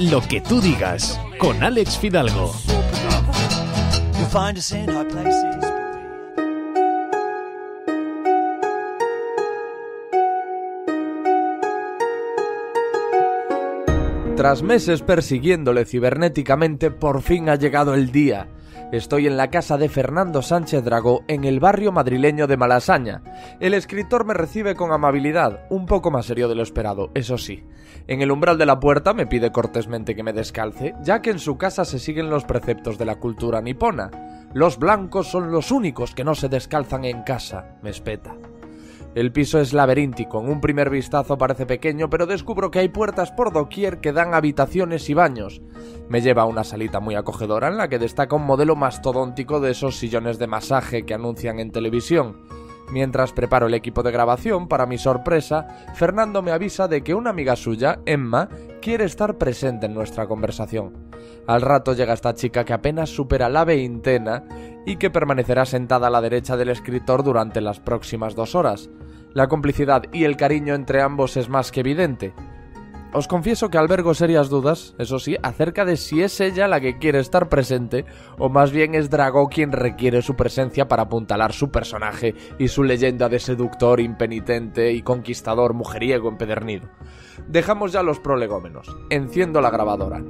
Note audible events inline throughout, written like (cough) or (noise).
Lo que tú digas con Alex Fidalgo. Tras meses persiguiéndole cibernéticamente, por fin ha llegado el día. Estoy en la casa de Fernando Sánchez Dragó en el barrio madrileño de Malasaña. El escritor me recibe con amabilidad, un poco más serio de lo esperado, eso sí. En el umbral de la puerta me pide cortésmente que me descalce, ya que en su casa se siguen los preceptos de la cultura nipona. Los blancos son los únicos que no se descalzan en casa, me espeta. El piso es laberíntico, en un primer vistazo parece pequeño, pero descubro que hay puertas por doquier que dan habitaciones y baños. Me lleva a una salita muy acogedora en la que destaca un modelo mastodóntico de esos sillones de masaje que anuncian en televisión. Mientras preparo el equipo de grabación, para mi sorpresa, Fernando me avisa de que una amiga suya, Emma, quiere estar presente en nuestra conversación. Al rato llega esta chica que apenas supera la veintena y que permanecerá sentada a la derecha del escritor durante las próximas dos horas. La complicidad y el cariño entre ambos es más que evidente. Os confieso que albergo serias dudas, eso sí, acerca de si es ella la que quiere estar presente, o más bien es Drago quien requiere su presencia para apuntalar su personaje y su leyenda de seductor, impenitente y conquistador mujeriego empedernido. Dejamos ya los prolegómenos. Enciendo la grabadora.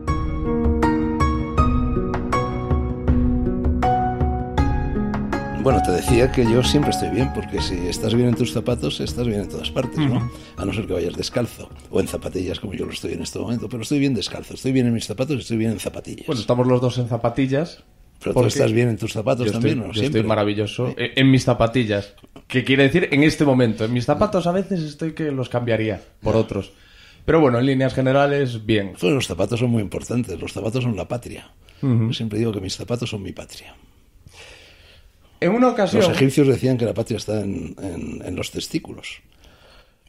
Bueno, te decía que yo siempre estoy bien, porque si estás bien en tus zapatos, estás bien en todas partes, ¿no? A no ser que vayas descalzo o en zapatillas, como yo lo estoy en este momento, pero estoy bien descalzo, estoy bien en mis zapatos y estoy bien en zapatillas. Bueno, estamos los dos en zapatillas. Pero tú estás bien en tus zapatos también, ¿no? estoy maravilloso. En, mis zapatillas. ¿Qué quiere decir en este momento? En mis zapatos a veces estoy que los cambiaría por otros. Pero bueno, en líneas generales, bien. Pues los zapatos son muy importantes. Los zapatos son la patria. siempre digo que mis zapatos son mi patria. En una ocasión. Los egipcios decían que la patria está en, los testículos.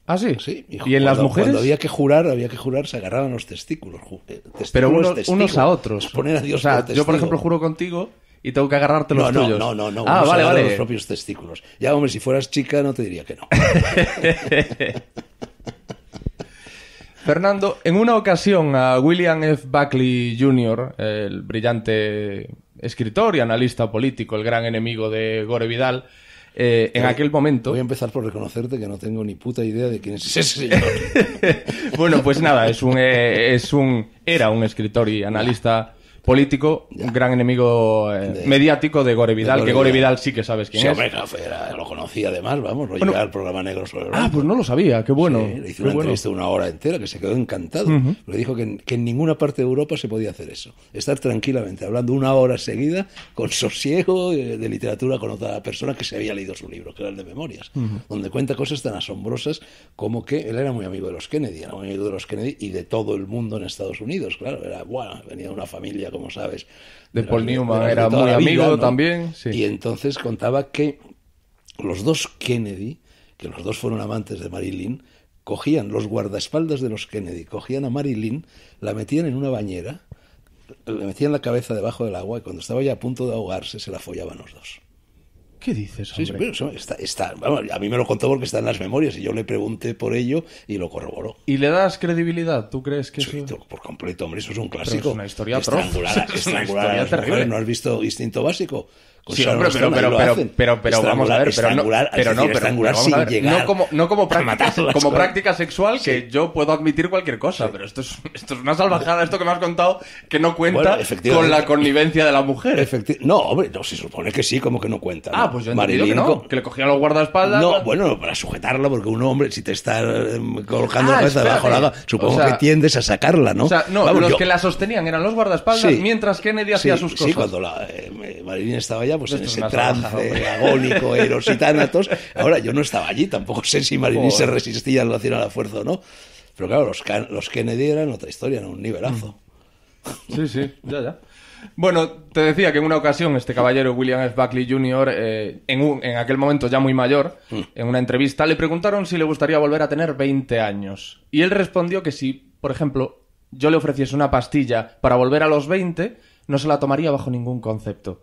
¿Ah, sí? sí y, en las mujeres. Cuando había que jurar, había que jurar, se agarraban los testículos. Eh, Pero unos, a otros. Poner a Dios yo, por ejemplo, juro contigo y tengo que agarrarte los no, tuyos. No, no, no, no. Ah, vale, vale. los propios testículos. Ya, hombre, si fueras chica no te diría que no. (laughs) Fernando, en una ocasión a William F. Buckley Jr., el brillante escritor y analista político, el gran enemigo de Gore Vidal, eh, en aquel momento. Voy a empezar por reconocerte que no tengo ni puta idea de quién es ese (laughs) señor. bueno, pues nada, es un, eh, es un, era un escritor y analista político, un gran enemigo eh, mediático de Gore Vidal, que Gore Vidal. sí que sabes quién es. era, lo conocía además, vamos, lo bueno, al programa Negro sobre Ah, pues no lo sabía, qué bueno. le hizo una entrevista una hora entera que se quedó encantado. Le dijo que, que, en ninguna parte de Europa se podía hacer eso. Estar tranquilamente hablando una hora seguida con sosiego eh, de, literatura con otra persona que se había leído su libro, que era el de Memorias, donde cuenta cosas tan asombrosas como que él era muy amigo de los Kennedy, era muy amigo de los Kennedy y de todo el mundo en Estados Unidos, claro, era bueno, venía de una familia como sabes. De, Paul Newman, era muy amigo también. Y entonces contaba que los dos Kennedy, que los dos fueron amantes de Marilyn, cogían los guardaespaldas de los Kennedy, cogían a Marilyn, la metían en una bañera, le metían la cabeza debajo del agua y cuando estaba ya a punto de ahogarse se la follaban los dos. ¿Qué dices? Hombre? está, está, a mí me lo contó porque está en las memorias y yo le pregunté por ello y lo corroboró. ¿Y le das credibilidad? ¿Tú crees que sí, Por completo, hombre, eso es un clásico. es una historia estrangulada, (laughs) ¿No has visto Instinto Básico? pero, pero, vamos a ver, pero no, no como, práctica, como práctica sexual que yo puedo admitir cualquier cosa, pero esto es, esto es una salvajada, esto que me has contado, que no cuenta con la connivencia de la mujer. no, hombre, no, se supone que sí, como que no cuenta. Ah, pues que le cogían los guardaespaldas. No, bueno, para sujetarlo, porque un hombre, si te está em, colocando ah, la cabeza debajo la supongo que tiendes a sacarla, ¿no? O sea, no, los que la sostenían eran los guardaespaldas, mientras Kennedy hacía sus cosas. Sí, cuando la, eh, Marilyn estaba allá pues en ese trance agónico, (laughs) Eros Ahora, yo no estaba allí, tampoco sé si Marilyn se resistía al hacer a la fuerza o no. Pero claro, los, Kennedy eran otra historia, eran un nivelazo. Mm. Sí, sí, (laughs) ya, ya. Bueno, te decía que en una ocasión este caballero William F. Buckley Jr., eh, en, en, aquel momento ya muy mayor, mm. en una entrevista, le preguntaron si le gustaría volver a tener 20 años. Y él respondió que si, por ejemplo, yo le ofreciese una pastilla para volver a los 20, no se la tomaría bajo ningún concepto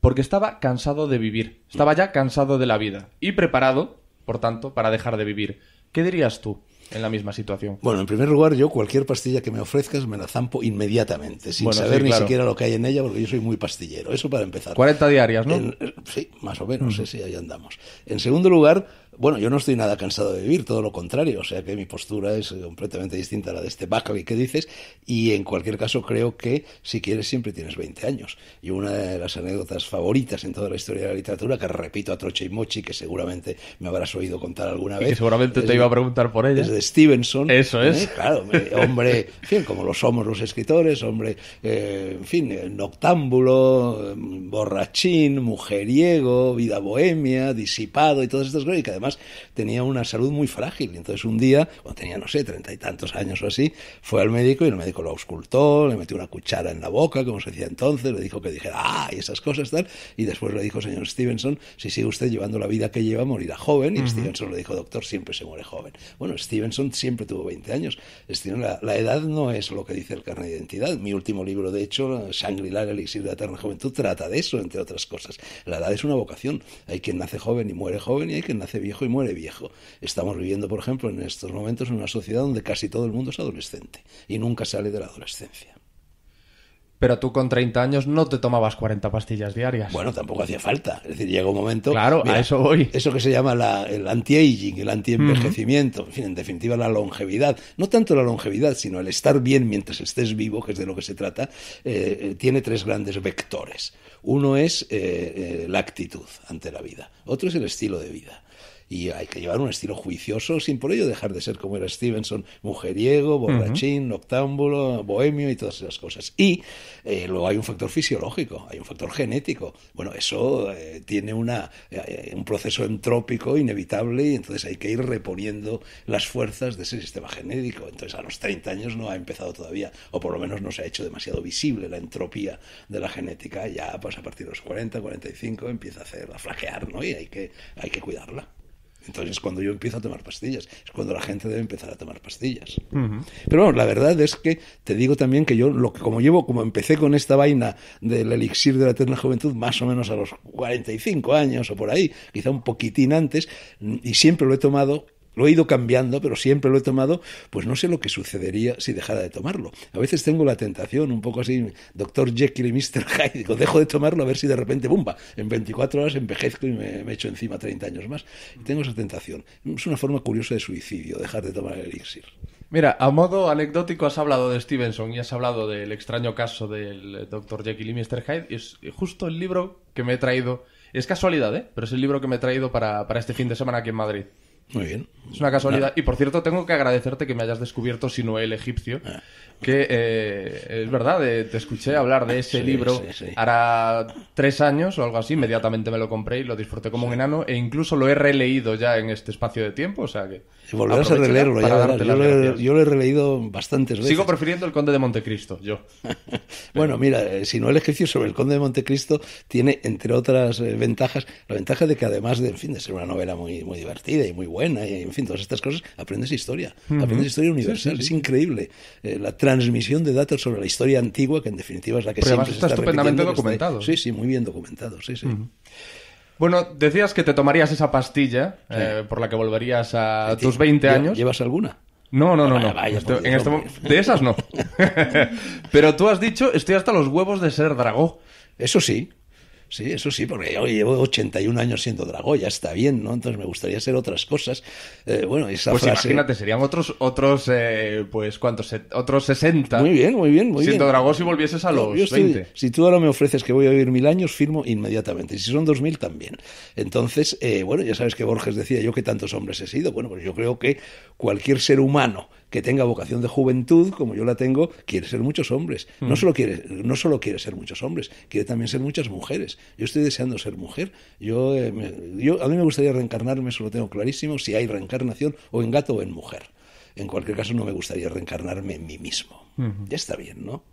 porque estaba cansado de vivir, estaba ya cansado de la vida y preparado, por tanto, para dejar de vivir. ¿Qué dirías tú? en la misma situación. Bueno, en primer lugar, yo cualquier pastilla que me ofrezcas me la zampo inmediatamente, sin saber ni siquiera lo que hay en ella, porque yo soy muy pastillero. Eso para empezar. 40 diarias, ¿no? Eh, sí, más o menos, uh sí, ahí andamos. En segundo lugar, bueno, yo no estoy nada cansado de vivir, todo lo contrario, o sea que mi postura es eh, completamente distinta a la de este Buckley que dices, y en cualquier caso creo que si quieres siempre tienes 20 años. Y una de las anécdotas favoritas en toda la historia de la literatura, que repito a Troche y Mochi, que seguramente me habrás oído contar alguna vez. Y seguramente te iba a preguntar por ella. Es de Stevenson. Eso es. ¿eh? Claro, hombre, en fin, como lo somos los escritores, hombre, eh, en fin, noctámbulo, em, borrachín, mujeriego, vida bohemia, disipado y todas estas cosas, y que además tenía una salud muy frágil. Entonces un día, cuando tenía, no sé, treinta y tantos años o así, fue al médico y el médico lo auscultó, le metió una cuchara en la boca, como se decía entonces, le dijo que dijera, ah, y esas cosas tal. Y después le dijo, señor Stevenson, si sigue usted llevando la vida que lleva, morirá joven. Y Stevenson le dijo, doctor, siempre se muere joven. Bueno, Stevenson siempre tuvo 20 años. la, edad no es lo que dice el carnet de identidad. Mi último libro, de hecho, Shangri-La, el elixir de la eterna juventud, trata de eso, entre otras cosas. La edad es una vocación. Hay quien nace joven y muere joven y hay quien nace viejo y muere viejo. Estamos viviendo, por ejemplo, en estos momentos en una sociedad donde casi todo el mundo es adolescente y nunca sale de la adolescencia. Pero tú con 30 años no te tomabas 40 pastillas diarias. Bueno, tampoco hacía falta. Es decir, llega un momento. Claro, a eso voy. Eso que se llama el anti-aging, el anti-envejecimiento, en definitiva la longevidad. No tanto la longevidad, sino el estar bien mientras estés vivo, que es de lo que se trata, eh, eh, tiene tres grandes vectores. Uno es eh, la actitud ante la vida, otro es el estilo de vida y hay que llevar un estilo juicioso sin por ello dejar de ser como era Stevenson, mujeriego, borrachín, noctámbulo, bohemio y todas esas cosas. Y eh, luego hay un factor fisiológico, hay un factor genético. Bueno, eso eh, tiene una, eh, un proceso entrópico inevitable y entonces hay que ir reponiendo las fuerzas de ese sistema genético. Entonces a los 30 años no ha empezado todavía, o por lo menos no se ha hecho demasiado visible la entropía de la genética. Ya pues a partir de los 40, 45 empieza a, hacer, a flaquear, ¿no? Y hay que, hay que cuidarla. Entonces es cuando yo empiezo a tomar pastillas, es cuando la gente debe empezar a tomar pastillas. Pero bueno, la verdad es que te digo también que yo, lo que, como llevo, como empecé con esta vaina del elixir de la eterna juventud, más o menos a los 45 años o por ahí, quizá un poquitín antes, mm, y siempre lo he tomado lo he ido cambiando, pero siempre lo he tomado, pues no sé lo que sucedería si dejara de tomarlo. A veces tengo la tentación, un poco así, doctor Jekyll y Mr. Hyde, digo, dejo de tomarlo a ver si de repente, ¡bumba! En 24 horas envejezco y me, echo encima 30 años más. tengo esa tentación. Es una forma curiosa de suicidio, dejar de tomar el elixir. Mira, a modo anecdótico has hablado de Stevenson y has hablado del extraño caso del doctor Jekyll y Mr. Hyde. Y es justo el libro que me he traído. Es casualidad, ¿eh? Pero es el libro que me he traído para, para este fin de semana aquí en Madrid. Muy bien. Es una casualidad. Y por cierto, tengo que agradecerte que me hayas descubierto el egipcio, ah, que eh, es verdad, te escuché hablar de ese libro sí, hará tres años o algo así, inmediatamente me lo compré y lo disfruté como un enano e incluso lo he releído ya en este espacio de tiempo, o sea que... Volverás a releerlo, Yo, lo he, releído bastantes veces. Sigo prefiriendo El Conde de Montecristo, yo. (laughs) bueno, mira, eh, si no el ejercicio sobre El Conde de Montecristo tiene, entre otras eh, ventajas, la ventaja de que además de, en fin, de ser una novela muy, muy divertida y muy buena, y en fin, todas estas cosas, aprendes historia. Aprendes historia universal. Es increíble. Eh, la transmisión de datos sobre la historia antigua, que en definitiva es la que siempre está se está estupendamente documentado. sí, sí, muy bien documentado. Sí, sí. Bueno, decías que te tomarías esa pastilla eh, por la que volverías a tus 20 años. ¿Llevas alguna? No, no, no, no. Pues, este de esas no. (laughs) (laughs) Pero tú has dicho, estoy hasta los huevos de ser dragón. Eso sí. Sí, eso sí, porque yo llevo 81 años siendo dragón, ya está bien, ¿no? Entonces me gustaría hacer otras cosas. Eh, bueno, esa pues imagínate, serían otros, otros eh, pues, ¿cuántos? Otros 60. Muy bien, muy bien, muy siendo si volvieses a los Si tú ahora me ofreces que voy a vivir mil años, firmo inmediatamente. Y si son dos 2000, también. Entonces, eh, bueno, ya sabes que Borges decía yo que tantos hombres he sido. Bueno, pues yo creo que cualquier ser humano que tenga vocación de juventud, como yo la tengo, quiere ser muchos hombres. No mm. solo quiere, no quiere ser muchos hombres, quiere también ser muchas mujeres. Yo estoy deseando ser mujer. Eh, yo, a mí me gustaría reencarnarme, eso lo tengo clarísimo, si hay reencarnación o en gato o en mujer. En cualquier caso, no me gustaría reencarnarme en mí mismo. Ya está bien, ¿no?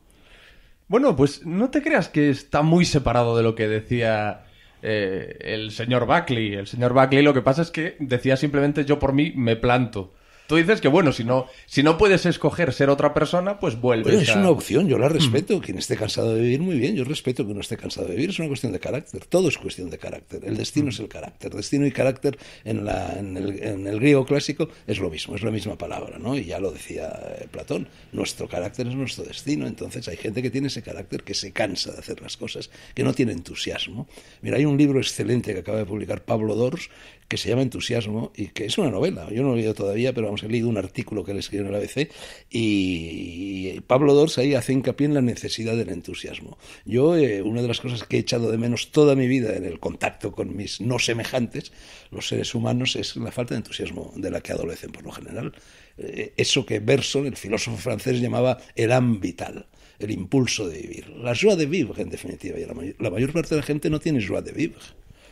Bueno, pues no te creas que está muy separado de lo que decía eh, el señor Buckley. El señor Buckley lo que pasa es que decía simplemente yo por mí me planto. Tú dices que, bueno, si no, si no puedes escoger ser otra persona, pues vuelve. Bueno, es una opción, yo la respeto. Mm. Quien esté cansado de vivir, muy bien. Yo respeto que uno esté cansado de vivir. Es una cuestión de carácter. Todo es cuestión de carácter. El destino es mm. el carácter. Destino y carácter en, la, en, el, en, el, griego clásico es lo mismo, es la misma palabra, ¿no? Y ya lo decía eh, Platón. Nuestro carácter es nuestro destino. Entonces hay gente que tiene ese carácter que se cansa de hacer las cosas, que no tiene entusiasmo. Mira, hay un libro excelente que acaba de publicar Pablo Dors que se llama Entusiasmo y que es una novela. Yo no lo he leído todavía, pero vamos, leído un artículo que le escribió en la ABC y Pablo Dors ahí hace hincapié en la necesidad del entusiasmo. Yo, eh, una de las cosas que he echado de menos toda mi vida en el contacto con mis no semejantes, los seres humanos, es la falta de entusiasmo de la que adolecen por lo general. Eh, eso que Berson, el filósofo francés, llamaba el vital el impulso de vivir, la joie de vivre en definitiva. Y la, mayor parte de la gente no tiene joie de vivre,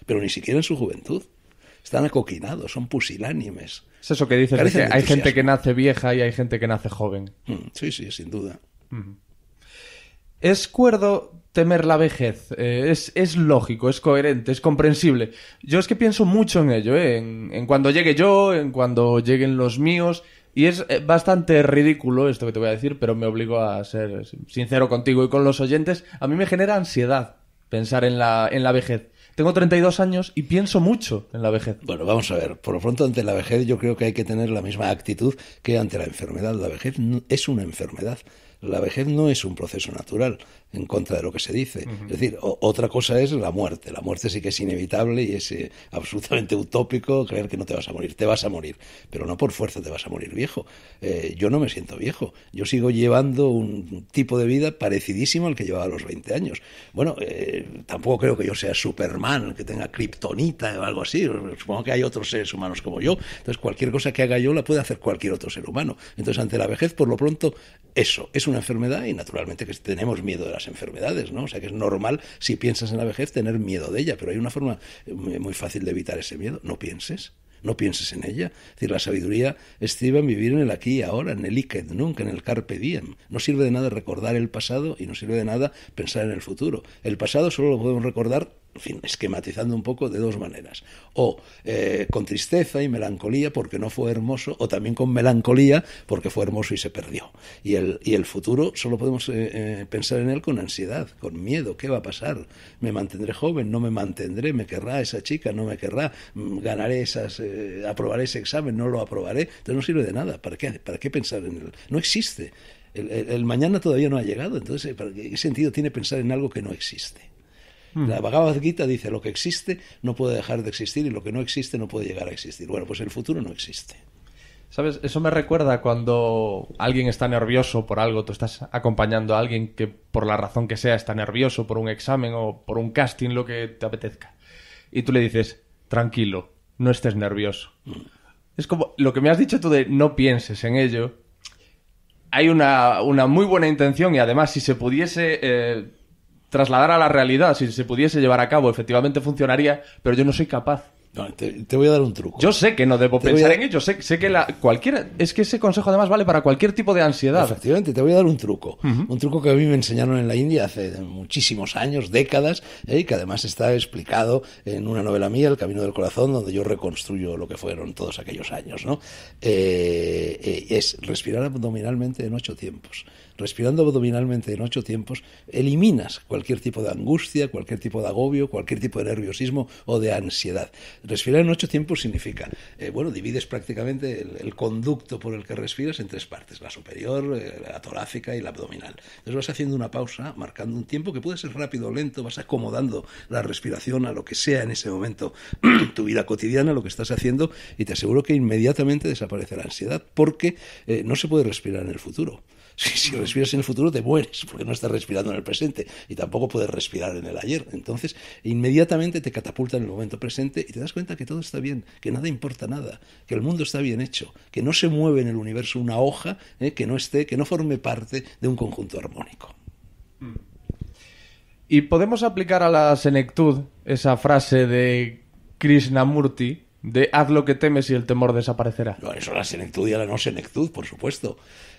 pero ni siquiera en su juventud están acoquinados, son pusilánimes. Es eso que dices, hay gente que nace vieja y hay gente que nace joven. Mm, sí, sí, sin duda. Es cuerdo temer la vejez. Eh, es, lógico, es coherente, es comprensible. Yo es que pienso mucho en ello, eh, en, cuando llegue yo, en cuando lleguen los míos. Y es eh, bastante ridículo esto que te voy a decir, pero me obligo a ser sincero contigo y con los oyentes. A mí me genera ansiedad pensar en la vejez. Tengo 32 años y pienso mucho en la vejez. Bueno, vamos a ver. Por lo pronto, ante la vejez yo creo que hay que tener la misma actitud que ante la enfermedad. La vejez es una enfermedad. La vejez no es un proceso natural, en contra de lo que se dice. Es decir, otra cosa es la muerte. La muerte sí que es inevitable y es eh, absolutamente utópico creer que no te vas a morir. Te vas a morir, pero no por fuerza te vas a morir viejo. Eh, yo no me siento viejo. Yo sigo llevando un tipo de vida parecidísimo al que llevaba a los 20 años. Bueno, eh, tampoco creo que yo sea Superman, que tenga kriptonita o algo así. Supongo que hay otros seres humanos como yo. Entonces, cualquier cosa que haga yo la puede hacer cualquier otro ser humano. Entonces, ante la vejez, por lo pronto, eso es una enfermedad y naturalmente que tenemos miedo de las enfermedades, ¿no? O sea que es normal, si piensas en la vejez, tener miedo de ella, pero hay una forma eh, muy fácil de evitar ese miedo, no pienses no pienses en ella. Es decir, la sabiduría estriba en vivir en el aquí y ahora, en el iked, nunca, en el carpe diem. No sirve de nada recordar el pasado y no sirve de nada pensar en el futuro. El pasado solo lo podemos recordar en fin, esquematizando un poco de dos maneras. O eh, con tristeza y melancolía porque no fue hermoso, o también con melancolía porque fue hermoso y se perdió. Y el, y el futuro solo podemos eh, eh, pensar en él con ansiedad, con miedo. ¿Qué va a pasar? ¿Me mantendré joven? ¿No me mantendré? ¿Me querrá esa chica? ¿No me querrá? Mm, ¿Ganaré esas... aprobaré ese examen? ¿No lo aprobaré? Entonces no sirve de nada. ¿Para qué, para qué pensar en él? No existe. El, mañana todavía no ha llegado. Entonces, ¿qué sentido tiene pensar en algo que no existe? Hmm. La Bhagavad Gita dice, lo que existe no puede dejar de existir y lo que no existe no puede llegar a existir. Bueno, pues el futuro no existe. ¿Sabes? Eso me recuerda cuando alguien está nervioso por algo, tú estás acompañando a alguien que por la razón que sea está nervioso por un examen o por un casting, lo que te apetezca. Y tú le dices, tranquilo, no estés nervioso. Hmm. Es como lo que me has dicho tú de no pienses en ello. Hay una, muy buena intención y además si se pudiese eh, trasladar a la realidad, si se pudiese llevar a cabo, efectivamente funcionaría, pero yo no soy capaz. te, voy a dar un truco. Yo sé que no debo pensar en ello, sé, sé que la, cualquier... Es que ese consejo además vale para cualquier tipo de ansiedad. Efectivamente, te voy a dar un truco. Un truco que a mí me enseñaron en la India hace muchísimos años, décadas, eh, y que además está explicado en una novela mía, El Camino del Corazón, donde yo reconstruyo lo que fueron todos aquellos años. ¿no? Eh, eh, es respirar abdominalmente en ocho tiempos respirando abdominalmente en ocho tiempos, eliminas cualquier tipo de angustia, cualquier tipo de agobio, cualquier tipo de nerviosismo o de ansiedad. Respirar en ocho tiempos significa, eh, bueno, divides prácticamente el, conducto por el que respiras en tres partes, la superior, eh, la torácica y la abdominal. Entonces vas haciendo una pausa, marcando un tiempo que puede ser rápido o lento, vas acomodando la respiración a lo que sea en ese momento (clears throat) tu vida cotidiana, lo que estás haciendo, y te aseguro que inmediatamente desaparece la ansiedad, porque eh, no se puede respirar en el futuro. Si, respiras en el futuro te mueres porque no estás respirando en el presente y tampoco puedes respirar en el ayer. Entonces, inmediatamente te catapulta en el momento presente y te das cuenta que todo está bien, que nada importa nada, que el mundo está bien hecho, que no se mueve en el universo una hoja eh, que no esté, que no forme parte de un conjunto armónico. Y podemos aplicar a la senectud esa frase de Krishnamurti de haz lo que temes y el temor desaparecerá. No, eso la senectud y la no senectud, por supuesto.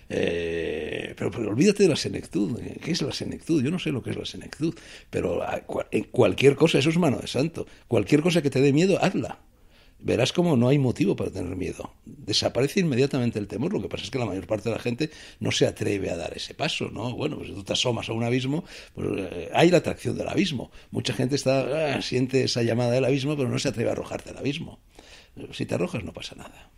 Eh, pero, olvídate de la senectud. Eh, ¿Qué es la senectud? Yo no sé lo que es la senectud, pero eh, cualquier cosa, eso es mano de santo. Cualquier cosa que te dé miedo, hazla verás como no hay motivo para tener miedo. Desaparece inmediatamente el temor. Lo que pasa es que la mayor parte de la gente no se atreve a dar ese paso, ¿no? Bueno, pues si tú te asomas a un abismo, pues hay la atracción del abismo. Mucha gente está ah, siente esa llamada del abismo, pero no se atreve a arrojarte al abismo. Si te arrojas no pasa nada.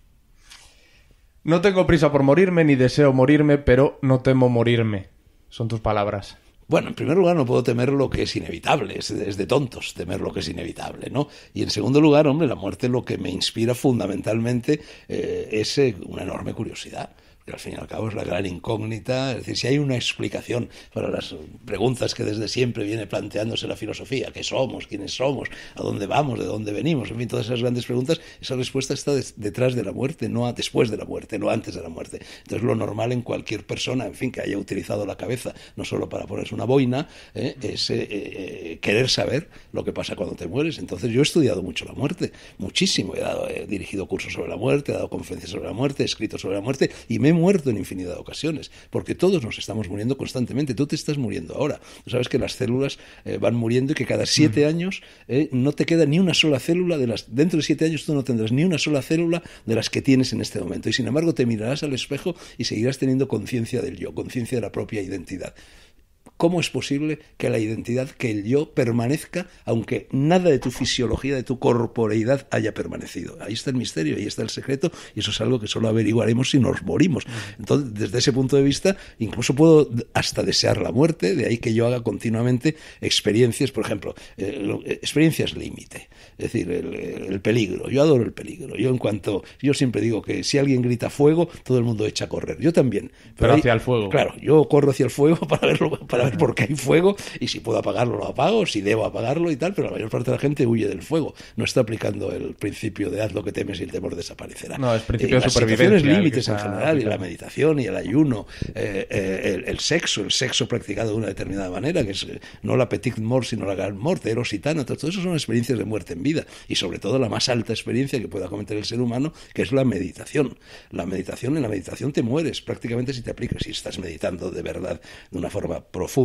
No tengo prisa por morirme ni deseo morirme, pero no temo morirme. Son tus palabras. Bueno, en primer lugar, no puedo temer lo que es inevitable, es de, tontos temer lo que es inevitable, ¿no? Y en segundo lugar, hombre, la muerte lo que me inspira fundamentalmente eh, es eh, una enorme curiosidad al fin y al cabo es la gran incógnita, es decir, si hay una explicación para las preguntas que desde siempre viene planteándose la filosofía, qué somos, quiénes somos, a dónde vamos, de dónde venimos, en fin, todas esas grandes preguntas, esa respuesta está detrás de la muerte, no después de la muerte, no antes de la muerte. Entonces lo normal en cualquier persona, en fin, que haya utilizado la cabeza, no solo para ponerse una boina, ¿eh? es eh, eh, querer saber lo que pasa cuando te mueres. Entonces yo he estudiado mucho la muerte, muchísimo, he, dado, he dirigido cursos sobre la muerte, he dado conferencias sobre la muerte, he escrito sobre la muerte y me he muerto en infinidad de ocasiones, porque todos nos estamos muriendo constantemente. Tú te estás muriendo ahora. Tú sabes que las células eh, van muriendo y que cada siete mm. años eh, no te queda ni una sola célula de las. Dentro de siete años tú no tendrás ni una sola célula de las que tienes en este momento. Y sin embargo te mirarás al espejo y seguirás teniendo conciencia del yo, conciencia de la propia identidad. ¿Cómo es posible que la identidad, que el yo, permanezca aunque nada de tu fisiología, de tu corporeidad haya permanecido? Ahí está el misterio, ahí está el secreto, y eso es algo que solo averiguaremos si nos morimos. Entonces, desde ese punto de vista, incluso puedo hasta desear la muerte, de ahí que yo haga continuamente experiencias, por ejemplo, eh, eh, experiencias límite, es decir, eh, el, peligro. Yo adoro el peligro. Yo en cuanto, yo siempre digo que si alguien grita fuego, todo el mundo echa a correr. Yo también. Pero, hacia el fuego. Claro, yo corro hacia el fuego (laughs) para verlo, porque hay fuego y si puedo apagarlo lo apago, si debo apagarlo y tal, pero la mayor parte de la gente huye del fuego. No está aplicando el principio de haz lo que temes y el temor desaparecerá. No, es principio eh, de supervivencia. límites en general y la meditación y el ayuno, eh, eh, el, sexo, el sexo practicado de una determinada manera, que es no la petit mort, sino la gran mort, eros y todo eso son experiencias de muerte en vida y sobre todo la más alta experiencia que pueda cometer el ser humano, que es la meditación. La meditación, en la meditación te mueres prácticamente si te aplicas, si estás meditando de verdad de una forma profunda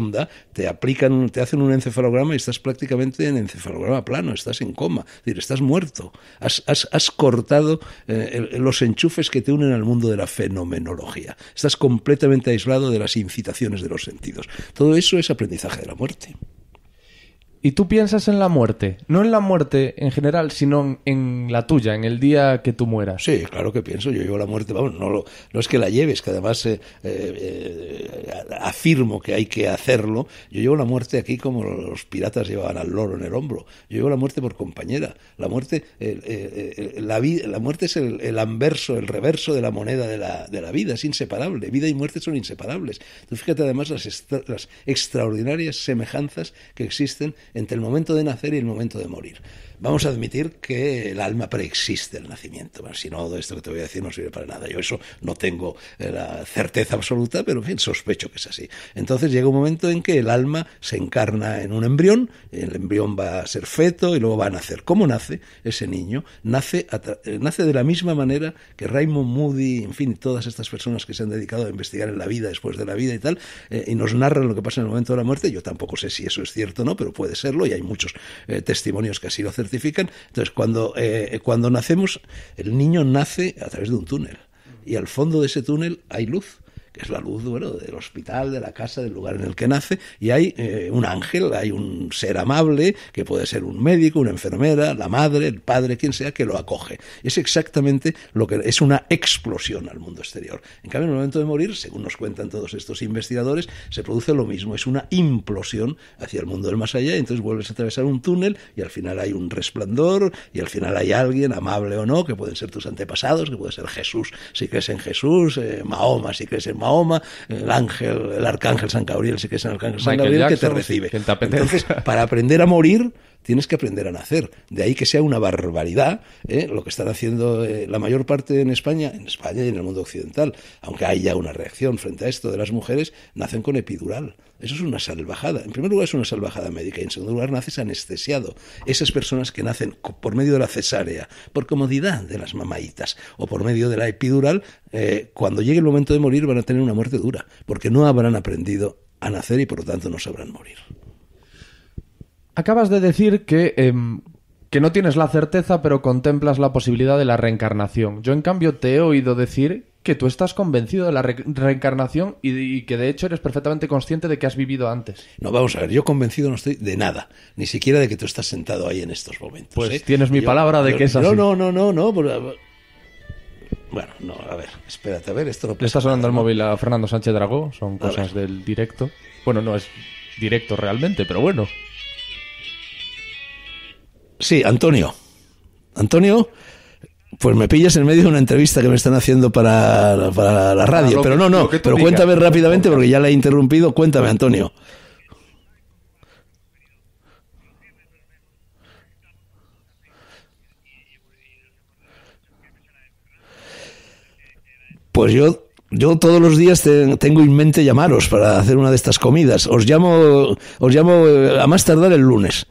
te aplican, te hacen un encefalograma y estás prácticamente en encefalograma plano, estás en coma, decir, estás muerto. Has, has, cortado eh, los enchufes que te unen al mundo de la fenomenología. Estás completamente aislado de las incitaciones de los sentidos. Todo eso es aprendizaje de la muerte y tú piensas en la muerte, no en la muerte en general, sino en, la tuya, en el día que tú mueras. Sí, claro que pienso, yo llevo la muerte, vamos, no, lo, no es que la lleves, que además eh, eh, eh, afirmo que hay que hacerlo, yo llevo la muerte aquí como los piratas llevaban al loro en el hombro, yo llevo la muerte por compañera, la muerte, la, la muerte es el, anverso, el reverso de la moneda de la, de la, vida, es inseparable, vida y muerte son inseparables. Tú fíjate además las, las extraordinarias semejanzas que existen entre el momento de nacer y el momento de morir. Vamos a admitir que el alma preexiste el nacimiento. si no, todo esto que te voy a decir no sirve para nada. Yo eso no tengo eh, la certeza absoluta, pero en sospecho que es así. Entonces llega un momento en que el alma se encarna en un embrión, el embrión va a ser feto y luego va a nacer. ¿Cómo nace ese niño? Nace, eh, nace de la misma manera que Raymond Moody, en fin, todas estas personas que se han dedicado a investigar en la vida, después de la vida y tal, eh, y nos narran lo que pasa en el momento de la muerte. Yo tampoco sé si eso es cierto o no, pero puede ser y hay muchos eh, testimonios que así lo certifican. Entonces, cuando, eh, cuando nacemos, el niño nace a través de un túnel y al fondo de ese túnel hay luz que es la luz bueno, del hospital, de la casa, del lugar en el que nace, y hay eh, un ángel, hay un ser amable, que puede ser un médico, una enfermera, la madre, el padre, quien sea, que lo acoge. Es exactamente lo que es una explosión al mundo exterior. En cambio, en el momento de morir, según nos cuentan todos estos investigadores, se produce lo mismo, es una implosión hacia el mundo del más allá, y entonces vuelves a atravesar un túnel y al final hay un resplandor y al final hay alguien, amable o no, que pueden ser tus antepasados, que puede ser Jesús si crees en Jesús, eh, Mahoma si crees en Mahoma, el ángel, el arcángel San Gabriel, sé que es el arcángel San Gabriel que te recibe. Entonces, para aprender a morir, tienes que aprender a nacer. De ahí que sea una barbaridad ¿eh? lo que están haciendo eh, la mayor parte en España, en España y en el mundo occidental. Aunque haya una reacción frente a esto de las mujeres, nacen con epidural. Eso es una salvajada. En primer lugar, es una salvajada médica. Y en segundo lugar, naces anestesiado. Esas personas que nacen por medio de la cesárea, por comodidad de las mamaitas o por medio de la epidural, eh, cuando llegue el momento de morir van a tener una muerte dura, porque no habrán aprendido a nacer y por lo tanto no sabrán morir. Acabas de decir que, em, que no tienes la certeza, pero contemplas la posibilidad de la reencarnación. Yo, en cambio, te he oído decir que tú estás convencido de la reencarnación y, que de hecho eres perfectamente consciente de que has vivido antes. No, vamos a ver, yo convencido no estoy de nada, ni siquiera de que tú estás sentado ahí en estos momentos. Pues ¿eh? tienes mi palabra de que es así. No, no, no, no, no. Bueno, no, a ver, espérate, a ver, esto no Le está sonando el móvil a Fernando Sánchez Dragó, son cosas del directo. Bueno, no es directo realmente, pero bueno. Sí, Antonio. Antonio, pues me pillas en medio de una entrevista que me están haciendo para, la ah, radio. pero no, no, pero cuéntame rápidamente porque ya la he interrumpido. Cuéntame, Antonio. Pues yo, yo todos los días tengo en mente llamaros para hacer una de estas comidas. Os llamo, os llamo eh, a más tardar el lunes.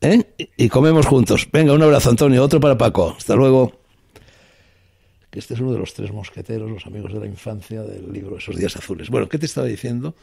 ¿Eh? Y comemos juntos. Venga, un abrazo, Antonio. Otro para Paco. Hasta luego. este es uno de los tres mosqueteros, los amigos de la infancia del libro Esos Días Azules. Bueno, ¿qué te estaba diciendo?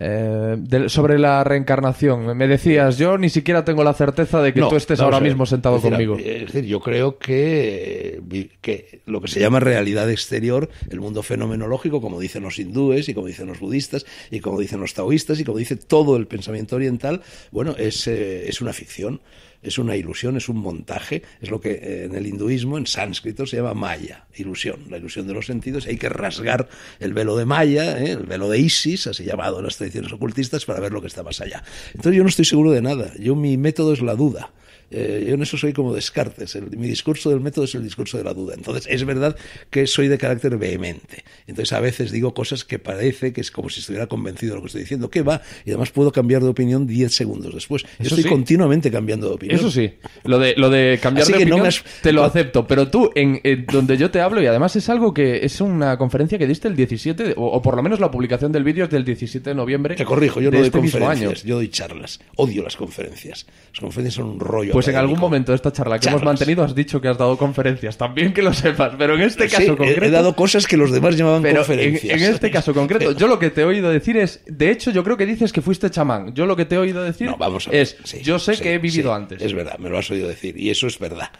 Eh, sobre la reencarnación, me decías, yo ni siquiera tengo la certeza de que tú estés ahora mismo sentado conmigo. Eh, es decir, yo creo que, que, lo que se llama realidad exterior, el mundo fenomenológico, como dicen los hindúes y como dicen los budistas y como dicen los taoístas y como dice todo el pensamiento oriental, bueno, es, eh, es una ficción es una ilusión, es un montaje, es lo que eh, en el hinduismo, en sánscrito, se llama maya, ilusión, la ilusión de los sentidos. Hay que rasgar el velo de maya, eh, el velo de Isis, así llamado en las tradiciones ocultistas, para ver lo que está más allá. Entonces yo no estoy seguro de nada. Yo mi método es la duda. Eh, yo en eso soy como Descartes. mi discurso del método es el discurso de la duda. Entonces, es verdad que soy de carácter vehemente. Entonces, a veces digo cosas que parece que es como si estuviera convencido de lo que estoy diciendo. ¿Qué va? Y además puedo cambiar de opinión 10 segundos después. Yo estoy continuamente cambiando de opinión. Eso sí. Lo de, lo de cambiar de opinión te lo acepto. Pero tú, en, donde yo te hablo, y además es algo que es una conferencia que diste el 17, o, por lo menos la publicación del vídeo es del 17 de noviembre. Te corrijo, yo no doy este conferencias, yo doy charlas. Odio las conferencias. Las conferencias son un rollo. Pues pues en algún momento de esta charla que hemos mantenido has dicho que has dado conferencias, también que lo sepas, pero en este caso concreto... He dado cosas que los demás llamaban conferencias. En, este caso concreto, yo lo que te he oído decir es, de hecho yo creo que dices que fuiste chamán, yo lo que te he oído decir es, yo sé que he vivido antes. Es verdad, me lo has oído decir, y eso es verdad.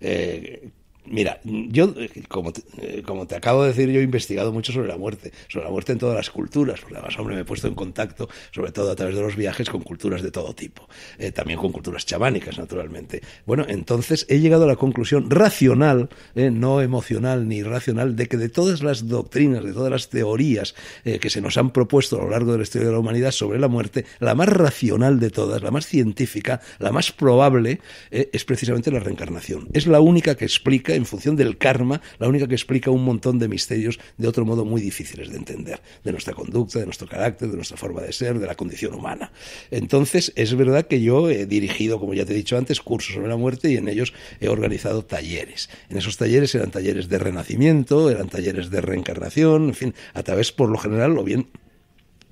Eh, Mira, yo, como te, eh, como te acabo de decir, yo he investigado mucho sobre la muerte, sobre la muerte en todas las culturas, porque además, hombre, me he puesto en contacto, sobre todo a través de los viajes, con culturas de todo tipo, eh, también con culturas chamánicas, naturalmente. Bueno, entonces he llegado a la conclusión racional, eh, no emocional ni racional, de que de todas las doctrinas, de todas las teorías que se nos han propuesto a lo largo del historia de la humanidad sobre la muerte, la más racional de todas, la más científica, la más probable, es precisamente la reencarnación. Es la única que explica en función del karma, la única que explica un montón de misterios de otro modo muy difíciles de entender, de nuestra conducta, de nuestro carácter, de nuestra forma de ser, de la condición humana. Entonces, es verdad que yo he dirigido, como ya te he dicho antes, cursos sobre la muerte y en ellos he organizado talleres. En esos talleres eran talleres de renacimiento, eran talleres de reencarnación, en fin, a través, por lo general, o bien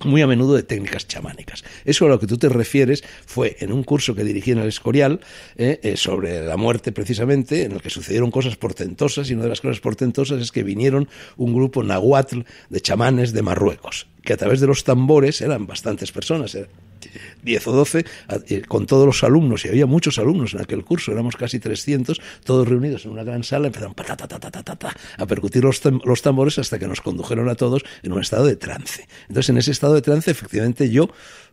muy a menudo de técnicas chamánicas. Eso a lo que tú te refieres fue en un curso que dirigí en el Escorial eh, eh, sobre la muerte precisamente, en el que sucedieron cosas portentosas y una de las cosas portentosas es que vinieron un grupo nahuatl de chamanes de Marruecos, que a través de los tambores eran bastantes personas, diez o 12, eh, con todos los alumnos, y había muchos alumnos en aquel curso, éramos casi 300, todos reunidos en una gran sala, empezaron a percutir los, los tambores hasta que nos condujeron a todos en un estado de trance. Entonces, en ese estado de trance, efectivamente, yo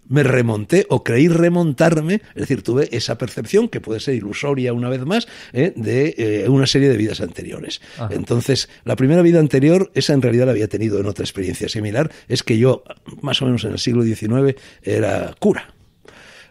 me remonté o creí remontarme, es decir, tuve esa percepción que puede ser ilusoria una vez más ¿eh? de eh, una serie de vidas anteriores. Entonces, la primera vida anterior, esa en realidad la había tenido en otra experiencia similar, es que yo, más o menos en el siglo XIX, era cura.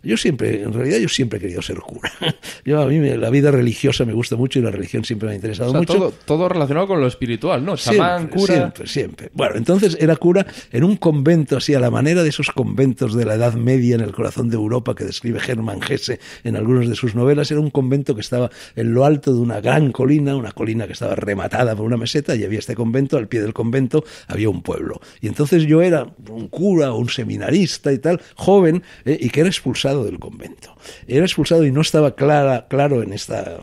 Yo siempre, en realidad yo siempre he querido ser cura. (laughs) Yo a mí la vida religiosa me gusta mucho y la religión siempre me ha interesado mucho. Todo, relacionado con lo espiritual, ¿no? Chamán, siempre, cura. Siempre, siempre. Bueno, entonces era cura en un convento así a la manera de esos conventos de la Edad Media en el corazón de Europa que describe Germán Gese en algunas de sus novelas. Era un convento que estaba en lo alto de una gran colina, una colina que estaba rematada por una meseta y había este convento, al pie del convento había un pueblo. Y entonces yo era un cura o un seminarista y tal, joven, eh, y que era expulsado del convento. Era expulsado y no estaba clara, claro en esta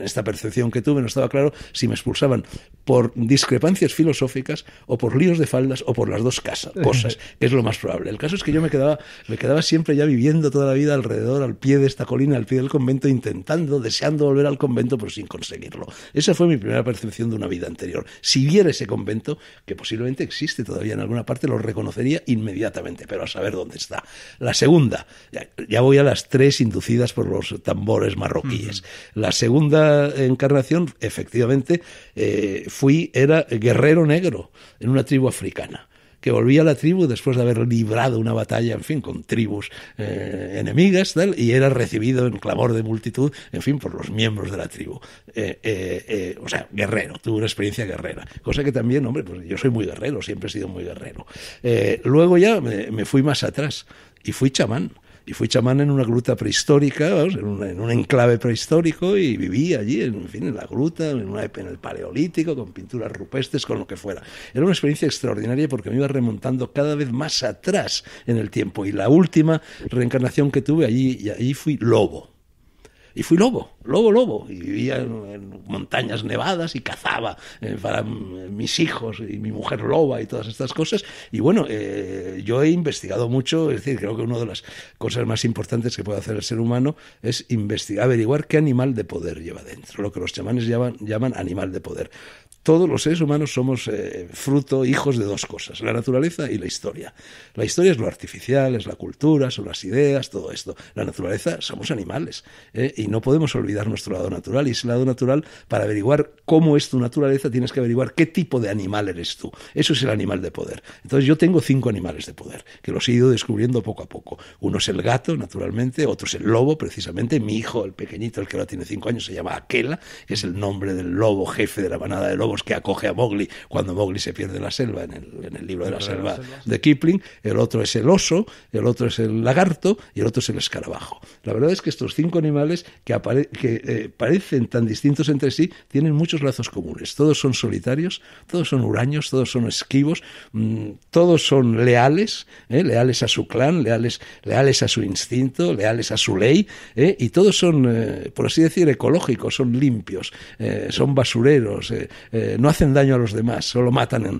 esta percepción que tuve, no estaba claro si me expulsaban por discrepancias filosóficas o por líos de faldas o por las dos (laughs) cosas, que es lo más probable. El caso es que yo me quedaba, me quedaba siempre ya viviendo toda la vida alrededor, al pie de esta colina, al pie del convento, intentando, deseando volver al convento, pero sin conseguirlo. Esa fue mi primera percepción de una vida anterior. Si viera ese convento, que posiblemente existe todavía en alguna parte, lo reconocería inmediatamente, pero a saber dónde está. La segunda, ya, ya voy a las tres inducidas por los tambores marroquíes. La segunda encarnación, efectivamente, eh, fui, era guerrero negro en una tribu africana que volvía a la tribu después de haber librado una batalla, en fin, con tribus eh, enemigas, y era recibido en clamor de multitud, en fin, por los miembros de la tribu. Eh, o sea, guerrero, tuve una experiencia guerrera, cosa que también, hombre, pues yo soy muy guerrero, siempre he sido muy guerrero. luego ya me, me, fui más atrás y fui chamán y fui chamán en una gruta prehistórica, en, un enclave prehistórico y viví allí, en, fin, en la gruta, en, una, en, el paleolítico, con pinturas rupestres, con lo que fuera. Era una experiencia extraordinaria porque me iba remontando cada vez más atrás en el tiempo y la última reencarnación que tuve allí, y allí fui lobo y fui lobo, lobo, lobo, y vivía en, montañas nevadas y cazaba eh, para mis hijos y mi mujer loba y todas estas cosas. Y bueno, eh, yo he investigado mucho, es decir, creo que una de las cosas más importantes que puede hacer el ser humano es investigar, averiguar qué animal de poder lleva dentro, lo que los chamanes llaman, llaman animal de poder. Todos los seres humanos somos eh, fruto, hijos de dos cosas, la naturaleza y la historia. La historia es lo artificial, es la cultura, son las ideas, todo esto. La naturaleza somos animales eh, y no podemos olvidar nuestro lado natural. Y ese lado natural, para averiguar cómo es tu naturaleza, tienes que averiguar qué tipo de animal eres tú. Eso es el animal de poder. Entonces yo tengo cinco animales de poder, que los he ido descubriendo poco a poco. Uno es el gato, naturalmente, otro es el lobo, precisamente. Mi hijo, el pequeñito, el que ahora tiene cinco años, se llama Aquela, que es el nombre del lobo, jefe de la manada de lobo que acoge a Mowgli cuando Mowgli se pierde en la selva, en el, en el libro de la, selva de Kipling, el otro es el oso, el otro es el lagarto y el otro es el escarabajo. La verdad es que estos cinco animales que, que eh, parecen tan distintos entre sí tienen muchos lazos comunes. Todos son solitarios, todos son huraños, todos son esquivos, mm, todos son leales, eh, leales a su clan, leales, leales a su instinto, leales a su ley, eh, y todos son, por así decir, ecológicos, son limpios, son basureros, eh, no hacen daño a los demás, solo matan, eh,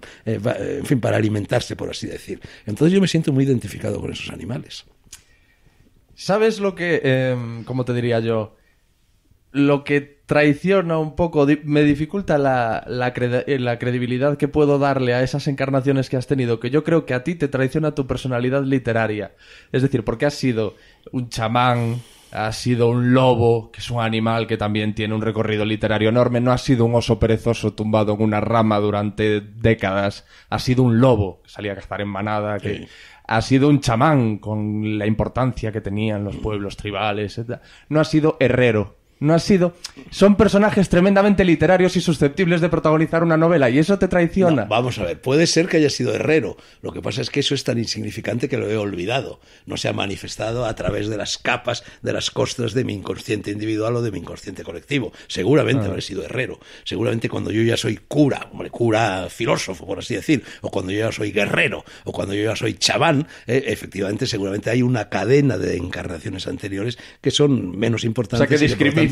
eh, en, fin, para alimentarse, por así decir. Entonces yo me siento muy identificado con esos animales. ¿Sabes lo que, em, como te diría yo? Lo que traiciona un poco, me dificulta la, la, credibilidad que puedo darle a esas encarnaciones que has tenido, que yo creo que a ti te traiciona tu personalidad literaria. Es decir, porque has sido un chamán, ha sido un lobo, que es un animal que también tiene un recorrido literario enorme, no ha sido un oso perezoso tumbado en una rama durante décadas, ha sido un lobo que salía a cazar en manada, que ha sido un chamán con la importancia que tenían los pueblos tribales, No ha sido herrero, no ha sido. Son personajes tremendamente literarios y susceptibles de protagonizar una novela y eso te traiciona. vamos a ver, puede ser que haya sido Herrero. Lo que pasa es que eso es tan insignificante que lo he olvidado. No se ha manifestado a través de las capas, de las costas de mi inconsciente individual o de mi inconsciente colectivo. Seguramente ah. habré sido Herrero. Seguramente cuando yo ya soy cura, hombre, cura filósofo, por así decir, o cuando yo ya soy guerrero, o cuando yo ya soy chaván, eh, efectivamente, seguramente hay una cadena de encarnaciones anteriores que son menos importantes. que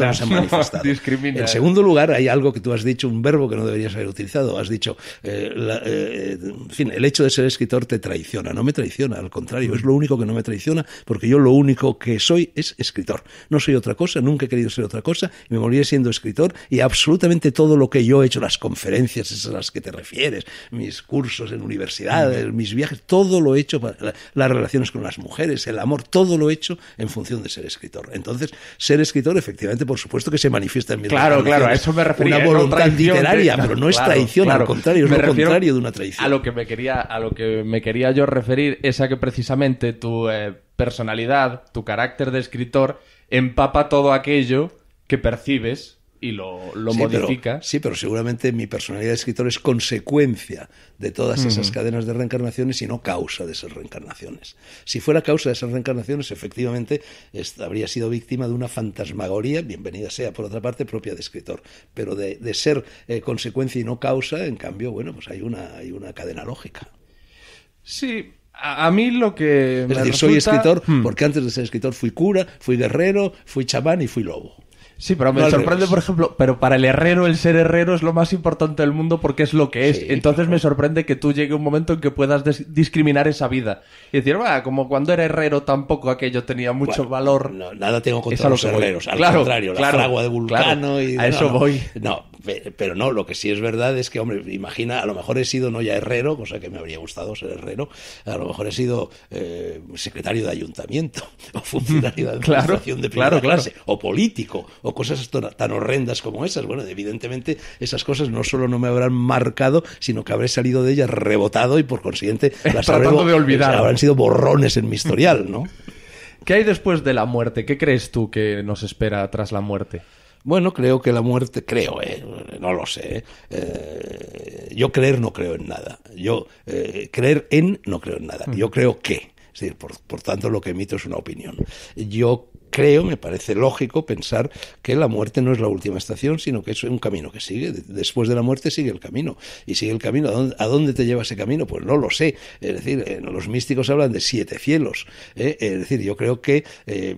se En eh. segundo lugar, hay algo que tú has dicho, un verbo que no deberías haber utilizado. Has dicho, eh, eh, en fin, el hecho de ser escritor te traiciona. No me traiciona, al contrario, es lo único que no me traiciona, porque yo lo único que soy es escritor. No soy otra cosa, nunca he querido ser otra cosa, me volví siendo escritor y absolutamente todo lo que yo he hecho, las conferencias esas a las que te refieres, mis cursos en universidades, mm. mis viajes, todo lo he hecho, para, las relaciones con las mujeres, el amor, todo lo he hecho en función de ser escritor. Entonces, ser escritor efectivamente por supuesto que se manifiesta en mi Claro, claro, a eso me refería. Una voluntad literaria, pero no es traición, al contrario, es lo contrario de una traición. A lo que me quería, a lo que me quería yo referir es a que precisamente tu eh, personalidad, tu carácter de escritor, empapa todo aquello que percibes y lo, modifica. sí, pero seguramente mi personalidad de escritor es consecuencia de todas esas cadenas de reencarnaciones y no causa de esas reencarnaciones. Si fuera causa de esas reencarnaciones, efectivamente habría sido víctima de una fantasmagoría, bienvenida sea por otra parte, propia de escritor. Pero de, ser eh, consecuencia y no causa, en cambio, bueno, pues hay una, hay una cadena lógica. Sí, a, mí lo que. Es decir, soy escritor hmm. porque antes de ser escritor fui cura, fui guerrero, fui chamán y fui lobo. Sí, pero me sorprende, por ejemplo, pero para el herrero el ser herrero es lo más importante del mundo porque es lo que es. Entonces me sorprende que tú llegue un momento en que puedas discriminar esa vida. Y decir, va, como cuando era herrero tampoco aquello tenía mucho valor. nada tengo contra los herreros, al contrario, la fragua de Vulcano y... A eso voy. No, pero no, lo que sí es verdad es que, hombre, imagina, a lo mejor he sido no ya herrero, cosa que me habría gustado ser herrero, a lo mejor he sido eh, secretario de ayuntamiento (laughs) o funcionario de (laughs) administración de primera clase o político o cosas tan horrendas como esas. Bueno, evidentemente esas cosas no solo no me habrán marcado, sino que habré salido de ellas rebotado y por consiguiente (laughs) las eh, habrán sido borrones en mi historial, ¿no? (laughs) ¿Qué hay después de la muerte? ¿Qué crees tú que nos espera tras la muerte? Bueno, creo que la muerte, creo, ¿eh? no lo sé. ¿eh? Eh, yo creer no creo en nada. Yo creer en no creo en nada. Mm. Yo creo que. Es decir, por, por, tanto, lo que emito es una opinión. Yo creo, me parece lógico pensar que la muerte no es la última estación, sino que es un camino que sigue. Después de la muerte sigue el camino. Y sigue el camino. ¿A dónde, te lleva ese camino? Pues no lo sé. Es decir, los místicos hablan de siete cielos. ¿eh? Es decir, yo creo que... Eh,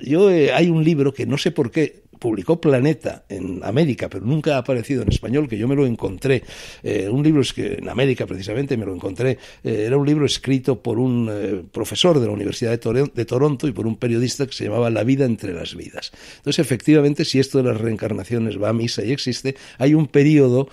yo eh, Hay un libro que no sé por qué publicó Planeta en América, pero nunca ha aparecido en español, que yo me lo encontré. Eh, un libro es que en América precisamente me lo encontré. Eh, era un libro escrito por un eh, profesor de la Universidad de, de, Toronto y por un periodista que se llamaba La vida entre las vidas. Entonces, efectivamente, si esto de las reencarnaciones va a misa y existe, hay un periodo